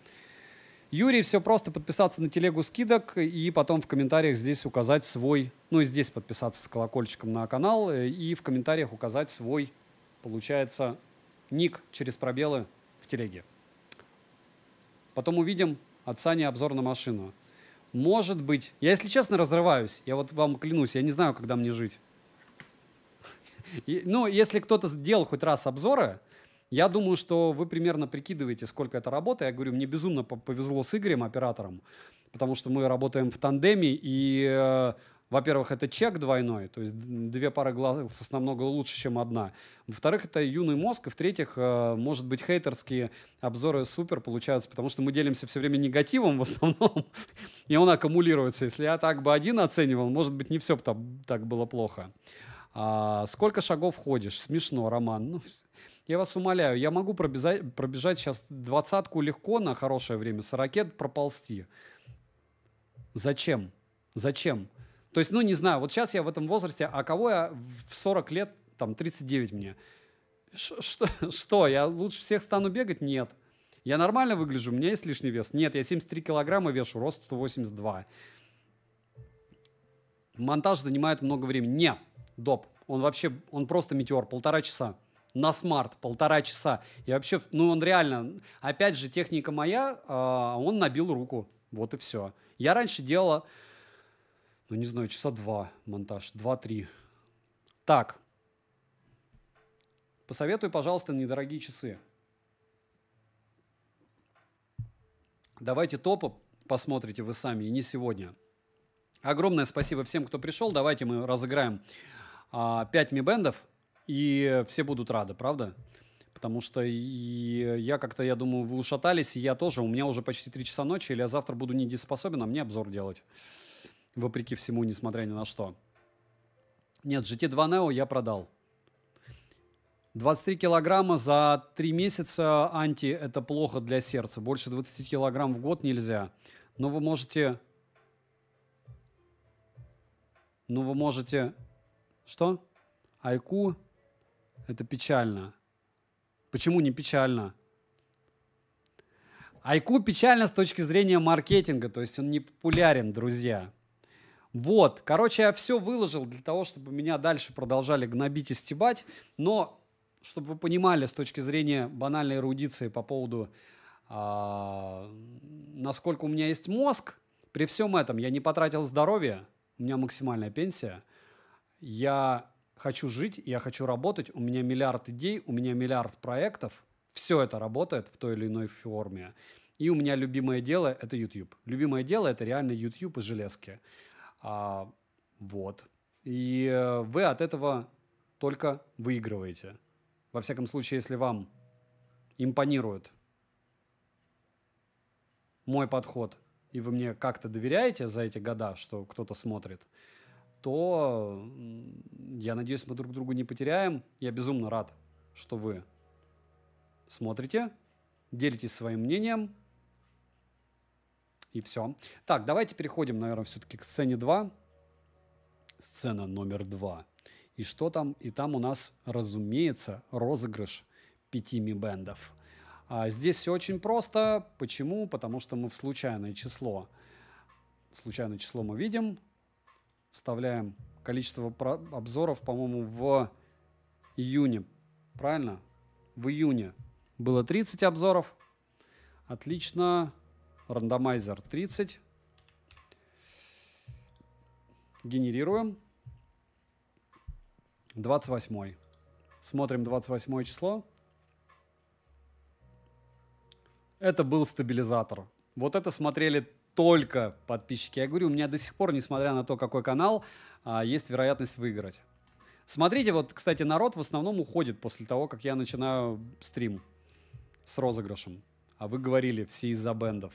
Юрий, все просто подписаться на телегу скидок и потом в комментариях здесь указать свой, ну и здесь подписаться с колокольчиком на канал э, и в комментариях указать свой, получается, ник через пробелы в телеге. Потом увидим от Сани обзор на машину. Может быть, я, если честно, разрываюсь, я вот вам клянусь, я не знаю, когда мне жить. [laughs] Ну, если кто-то сделал хоть раз обзоры, я думаю, что вы примерно прикидываете, сколько это работа. Я говорю, мне безумно повезло с Игорем, оператором, потому что мы работаем в тандеме, и э, во-первых, это чек двойной, то есть две пары глаз намного лучше, чем одна. Во-вторых, это юный мозг. И в-третьих, э, может быть, хейтерские обзоры супер получаются, потому что мы делимся все время негативом в основном, [laughs] и он аккумулируется. Если я так бы один оценивал, может быть, не все так, так было плохо. А, сколько шагов ходишь? Смешно, Роман. Ну, я вас умоляю, я могу пробежать, пробежать сейчас двадцатку легко на хорошее время, с ракет проползти. Зачем? Зачем? То есть, ну, не знаю, вот сейчас я в этом возрасте, а кого я в 40 лет, там, 39 мне? что, [laughs] что, я лучше всех стану бегать? Нет. Я нормально выгляжу, у меня есть лишний вес? Нет, я 73 килограмма вешу, рост 182. Монтаж занимает много времени. Не, доп. Он вообще, он просто метеор, полтора часа на смарт полтора часа. И вообще, ну он реально, опять же, техника моя, а, он набил руку. Вот и все. Я раньше делала, ну не знаю, часа два монтаж, два-три. Так. Посоветуй, пожалуйста, недорогие часы. Давайте топы посмотрите вы сами, и не сегодня. Огромное спасибо всем, кто пришел. Давайте мы разыграем а, 5 ми-бендов. И все будут рады, правда? Потому что и я как-то, я думаю, вы ушатались, и я тоже. У меня уже почти 3 часа ночи, или я завтра буду недееспособен, а мне обзор делать. Вопреки всему, несмотря ни на что. Нет, GT2 Neo я продал. 23 килограмма за 3 месяца анти – это плохо для сердца. Больше 20 килограмм в год нельзя. Но вы можете... Но вы можете... Что? Айку? Это печально. Почему не печально? Айку печально с точки зрения маркетинга, то есть он не популярен, друзья. Вот, короче, я все выложил для того, чтобы меня дальше продолжали гнобить и стебать, но чтобы вы понимали с точки зрения банальной эрудиции по поводу, э, насколько у меня есть мозг, при всем этом я не потратил здоровье, у меня максимальная пенсия, я хочу жить, я хочу работать, у меня миллиард идей, у меня миллиард проектов, все это работает в той или иной форме. И у меня любимое дело – это YouTube. Любимое дело – это реально YouTube и железки. А, вот. И э, вы от этого только выигрываете. Во всяком случае, если вам импонирует мой подход, и вы мне как-то доверяете за эти года, что кто-то смотрит – то я надеюсь, мы друг друга не потеряем. Я безумно рад, что вы смотрите, делитесь своим мнением. И все. Так, давайте переходим, наверное, все-таки к сцене 2. Сцена номер 2. И что там? И там у нас, разумеется, розыгрыш пяти ми-бендов. А здесь все очень просто. Почему? Потому что мы в случайное число. Случайное число мы видим вставляем количество обзоров, по-моему, в июне. Правильно? В июне было 30 обзоров. Отлично. Рандомайзер 30. Генерируем. 28. Смотрим 28 число. Это был стабилизатор. Вот это смотрели только подписчики. Я говорю, у меня до сих пор, несмотря на то, какой канал, а, есть вероятность выиграть. Смотрите, вот, кстати, народ в основном уходит после того, как я начинаю стрим с розыгрышем. А вы говорили, все из-за бендов.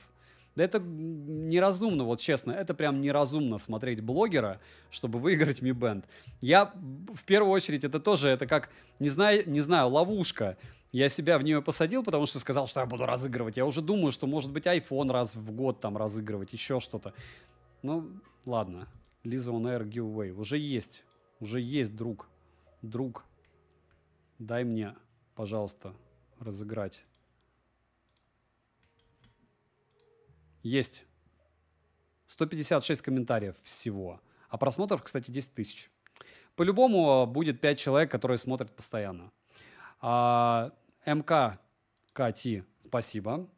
Это неразумно, вот честно, это прям неразумно смотреть блогера, чтобы выиграть Mi Band. Я, в первую очередь, это тоже, это как, не знаю, не знаю ловушка. Я себя в нее посадил, потому что сказал, что я буду разыгрывать. Я уже думаю, что, может быть, iPhone раз в год там разыгрывать, еще что-то. Ну, ладно. Лиза on Air Giveaway. Уже есть. Уже есть, друг. Друг. Дай мне, пожалуйста, разыграть Есть 156 комментариев всего. А просмотров, кстати, 10 тысяч. По-любому а, будет 5 человек, которые смотрят постоянно. А, МК Кати, спасибо.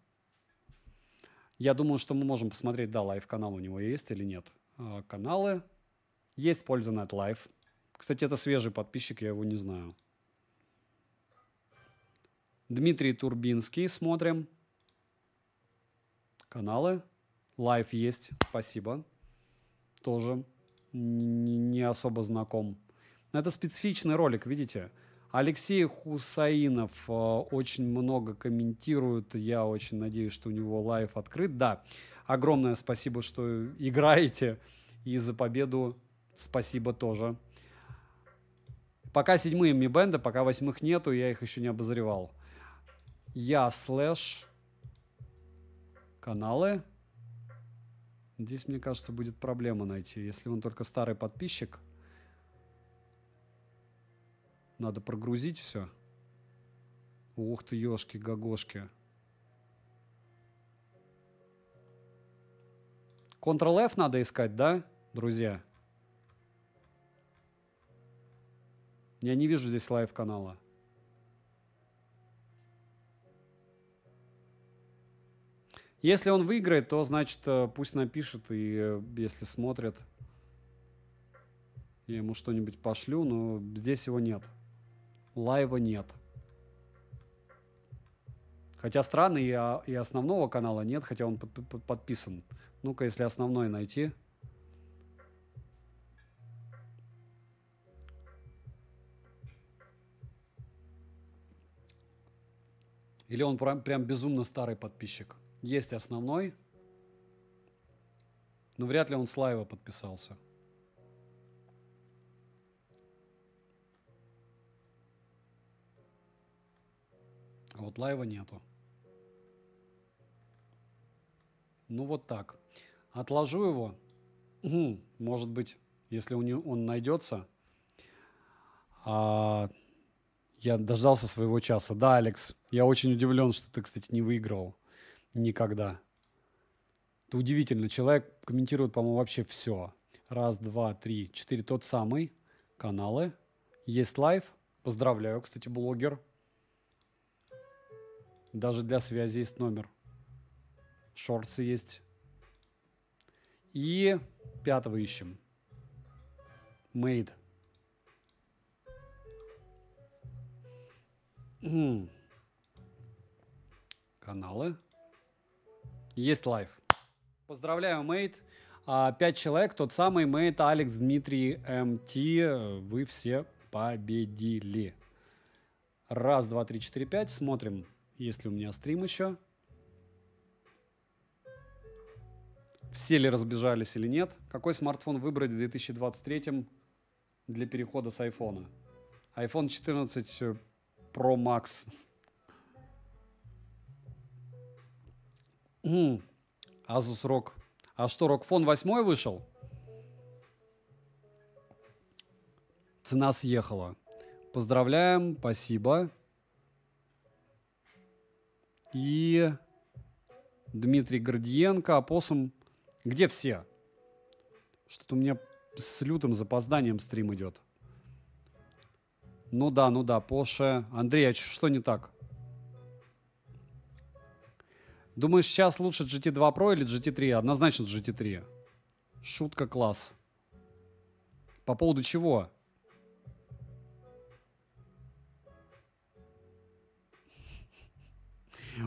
Я думаю, что мы можем посмотреть, да, лайв-канал у него есть или нет. А, каналы. Есть польза на лайв. Кстати, это свежий подписчик, я его не знаю. Дмитрий Турбинский, смотрим каналы. Лайв есть, спасибо. Тоже не особо знаком. Это специфичный ролик, видите? Алексей Хусаинов э, очень много комментирует. Я очень надеюсь, что у него лайв открыт. Да, огромное спасибо, что играете. И за победу спасибо тоже. Пока седьмые ми бенда, пока восьмых нету, я их еще не обозревал. Я слэш каналы. Здесь, мне кажется, будет проблема найти. Если он только старый подписчик, надо прогрузить все. Ух ты, ёшки, гагошки. Ctrl-F надо искать, да, друзья? Я не вижу здесь лайв-канала. Если он выиграет, то, значит, э, пусть напишет, и э, если смотрят, я ему что-нибудь пошлю, но здесь его нет. Лайва нет. Хотя странно, и, а, и основного канала нет, хотя он под, под, подписан. Ну-ка, если основной найти. Или он прям, прям безумно старый подписчик. Есть основной, но вряд ли он с лайва подписался. А вот лайва нету. Ну вот так. Отложу его. [clears throat] Может быть, если он, найдется. А, я дождался своего часа. Да, Алекс, я очень удивлен, что ты, кстати, не выиграл никогда. Это удивительно. Человек комментирует, по-моему, вообще все. Раз, два, три, четыре. Тот самый. Каналы. Есть лайв. Поздравляю, кстати, блогер. Даже для связи есть номер. Шорцы есть. И пятого ищем. Мейд. Каналы. Есть лайф. Поздравляю, мейт. А, пять человек, тот самый мейт Алекс, Дмитрий, МТ. Вы все победили. Раз, два, три, четыре, пять. Смотрим, если у меня стрим еще. Все ли разбежались или нет? Какой смартфон выбрать в 2023 для перехода с айфона? iPhone 14 Pro Max. Asus хм. ROG. А что, Рокфон восьмой вышел? Цена съехала. Поздравляем, спасибо. И Дмитрий Гордиенко, Апоссум. Где все? Что-то у меня с лютым запозданием стрим идет. Ну да, ну да, Поше. Андрей, а что не так? Думаешь, сейчас лучше GT2 Pro или GT3? Однозначно GT3. Шутка класс. По поводу чего?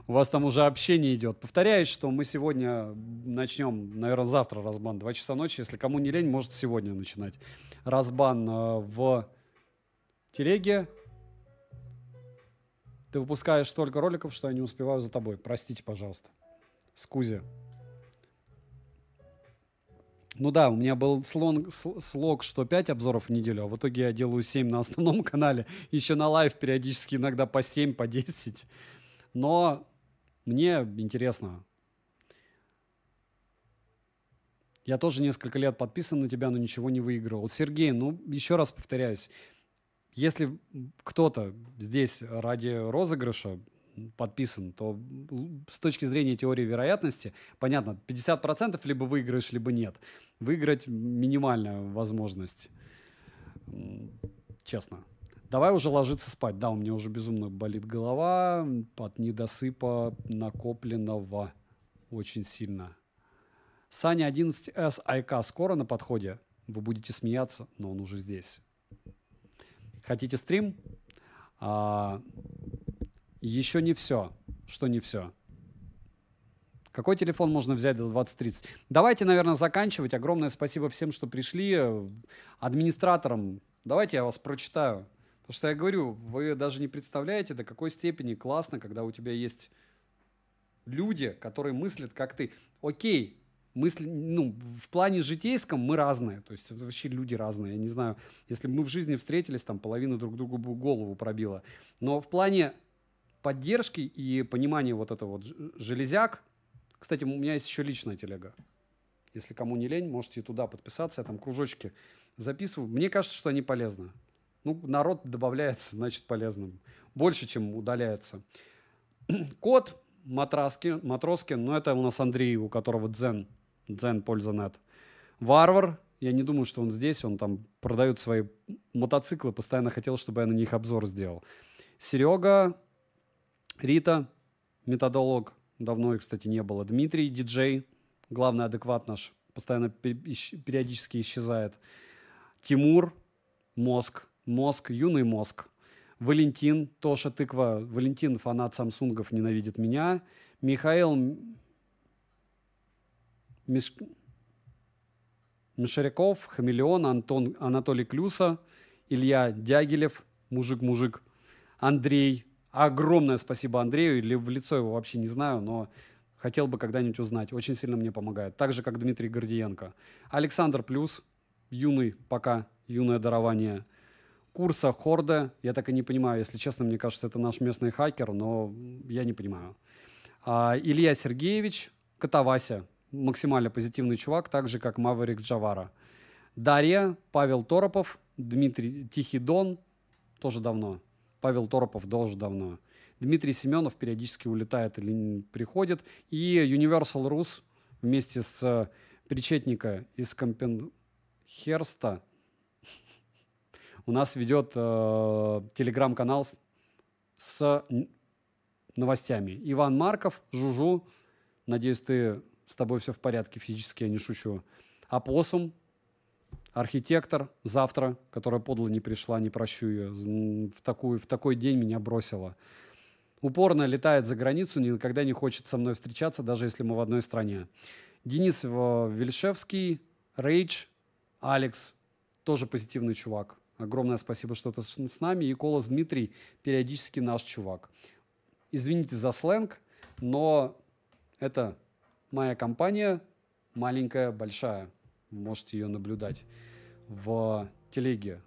У вас там уже общение идет. Повторяюсь, что мы сегодня начнем, наверное, завтра разбан. Два часа ночи. Если кому не лень, может сегодня начинать. Разбан э, в телеге, ты выпускаешь столько роликов, что я не успеваю за тобой. Простите, пожалуйста. Скузи. Ну да, у меня был слон, слог, что 5 обзоров в неделю, а в итоге я делаю 7 на основном [laughs] канале, еще на лайв периодически иногда по 7, по 10. Но мне интересно. Я тоже несколько лет подписан на тебя, но ничего не выигрывал. Сергей, ну еще раз повторяюсь, если кто-то здесь ради розыгрыша подписан, то с точки зрения теории вероятности, понятно, 50% либо выиграешь, либо нет. Выиграть минимальная возможность, честно. Давай уже ложиться спать. Да, у меня уже безумно болит голова от недосыпа накопленного очень сильно. Саня 11S IK скоро на подходе. Вы будете смеяться, но он уже здесь. Хотите стрим? А, еще не все. Что не все? Какой телефон можно взять до 2030? Давайте, наверное, заканчивать. Огромное спасибо всем, что пришли. Э, администраторам, давайте я вас прочитаю. Потому что я говорю, вы даже не представляете, до какой степени классно, когда у тебя есть люди, которые мыслят, как ты. Окей, мысли, ну, в плане житейском мы разные, то есть вообще люди разные, я не знаю, если мы в жизни встретились, там половина друг другу бы голову пробила, но в плане поддержки и понимания вот этого вот железяк, кстати, у меня есть еще личная телега, если кому не лень, можете туда подписаться, я там кружочки записываю, мне кажется, что они полезны, ну, народ добавляется, [laughs] значит, полезным, больше, чем удаляется. [clears throat] Кот, матраски, матроски но ну, это у нас Андрей, у которого дзен – Дзен польза нет. Варвар, я не думаю, что он здесь, он там продает свои мотоциклы, постоянно хотел, чтобы я на них обзор сделал. Серега, Рита, методолог, давно их, кстати, не было. Дмитрий, диджей, главный адекват наш, постоянно периодически исчезает. Тимур, мозг, мозг, юный мозг. Валентин, Тоша Тыква, Валентин, фанат Самсунгов, ненавидит меня. Михаил Миш... Мишаряков, Хамелеон, Антон, Анатолий Клюса, Илья Дягилев, мужик-мужик, Андрей. Огромное спасибо Андрею, или в лицо его вообще не знаю, но хотел бы когда-нибудь узнать. Очень сильно мне помогает. Так же, как Дмитрий Гордиенко. Александр Плюс, юный пока, юное дарование курса Хорда. Я так и не понимаю, если честно, мне кажется, это наш местный хакер, но я не понимаю. А, Илья Сергеевич, Катавася, максимально позитивный чувак, так же, как Маверик Джавара. Дарья, Павел Торопов, Дмитрий Тихий Дон, тоже давно. Павел Торопов тоже давно. Дмитрий Семенов периодически улетает или приходит. И Universal Rus вместе с э, Причетника из Компенхерста [laughs] у нас ведет э, телеграм-канал с, с новостями. Иван Марков, Жужу, надеюсь, ты с тобой все в порядке, физически я не шучу. Апоссум, архитектор, завтра, которая подло не пришла, не прощу ее, в, такую, в такой день меня бросила. Упорно летает за границу, никогда не хочет со мной встречаться, даже если мы в одной стране. Денис Вельшевский, Рейдж, Алекс, тоже позитивный чувак. Огромное спасибо, что ты с нами. И Колос Дмитрий, периодически наш чувак. Извините за сленг, но это Моя компания маленькая, большая. Можете ее наблюдать в телеге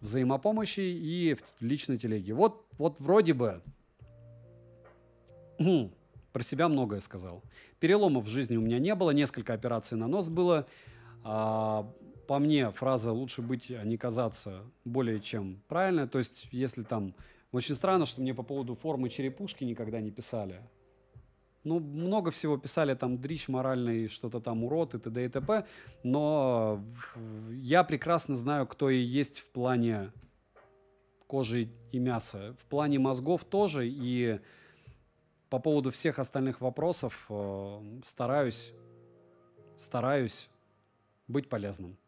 взаимопомощи и в личной телеге. Вот, вот вроде бы [clears throat] про себя многое сказал. Переломов в жизни у меня не было, несколько операций на нос было. А, по мне фраза «лучше быть, а не казаться» более чем правильная. То есть, если там... Очень странно, что мне по поводу формы черепушки никогда не писали. Ну, много всего писали, там, дрищ моральный, что-то там, урод и т.д. и т.п. Но я прекрасно знаю, кто и есть в плане кожи и мяса. В плане мозгов тоже, и по поводу всех остальных вопросов э, стараюсь, стараюсь быть полезным.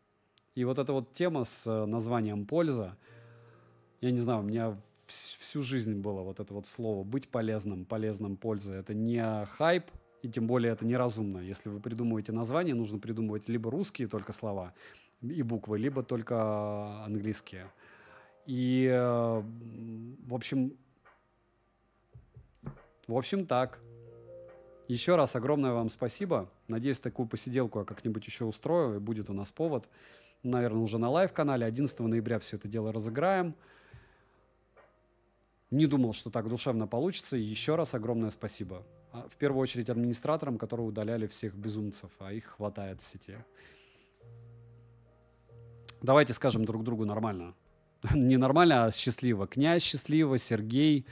И вот эта вот тема с э, названием «Польза», я не знаю, у меня всю жизнь было вот это вот слово «быть полезным», «полезным пользой Это не хайп, и тем более это неразумно. Если вы придумываете название, нужно придумывать либо русские только слова и буквы, либо только английские. И, э, в общем, в общем, так. Еще раз огромное вам спасибо. Надеюсь, такую посиделку я как-нибудь еще устрою, и будет у нас повод. Наверное, уже на лайв-канале. 11 ноября все это дело разыграем. Не думал, что так душевно получится. И еще раз огромное спасибо. А, в первую очередь администраторам, которые удаляли всех безумцев, а их хватает в сети. Давайте скажем друг другу нормально. [laughs] Не нормально, а счастливо. Князь счастливо, Сергей,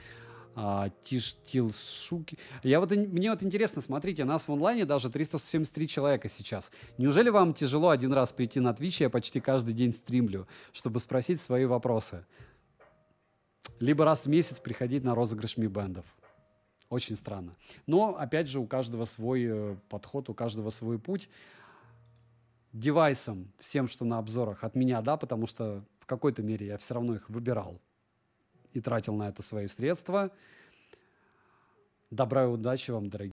а, Тиш, Тилшуки. Я вот, мне вот интересно, смотрите, нас в онлайне даже 373 человека сейчас. Неужели вам тяжело один раз прийти на Twitch, я почти каждый день стримлю, чтобы спросить свои вопросы? либо раз в месяц приходить на розыгрыш ми-бендов. Очень странно. Но, опять же, у каждого свой э, подход, у каждого свой путь. Девайсом, всем, что на обзорах, от меня, да, потому что в какой-то мере я все равно их выбирал и тратил на это свои средства. Добра и удачи вам, дорогие.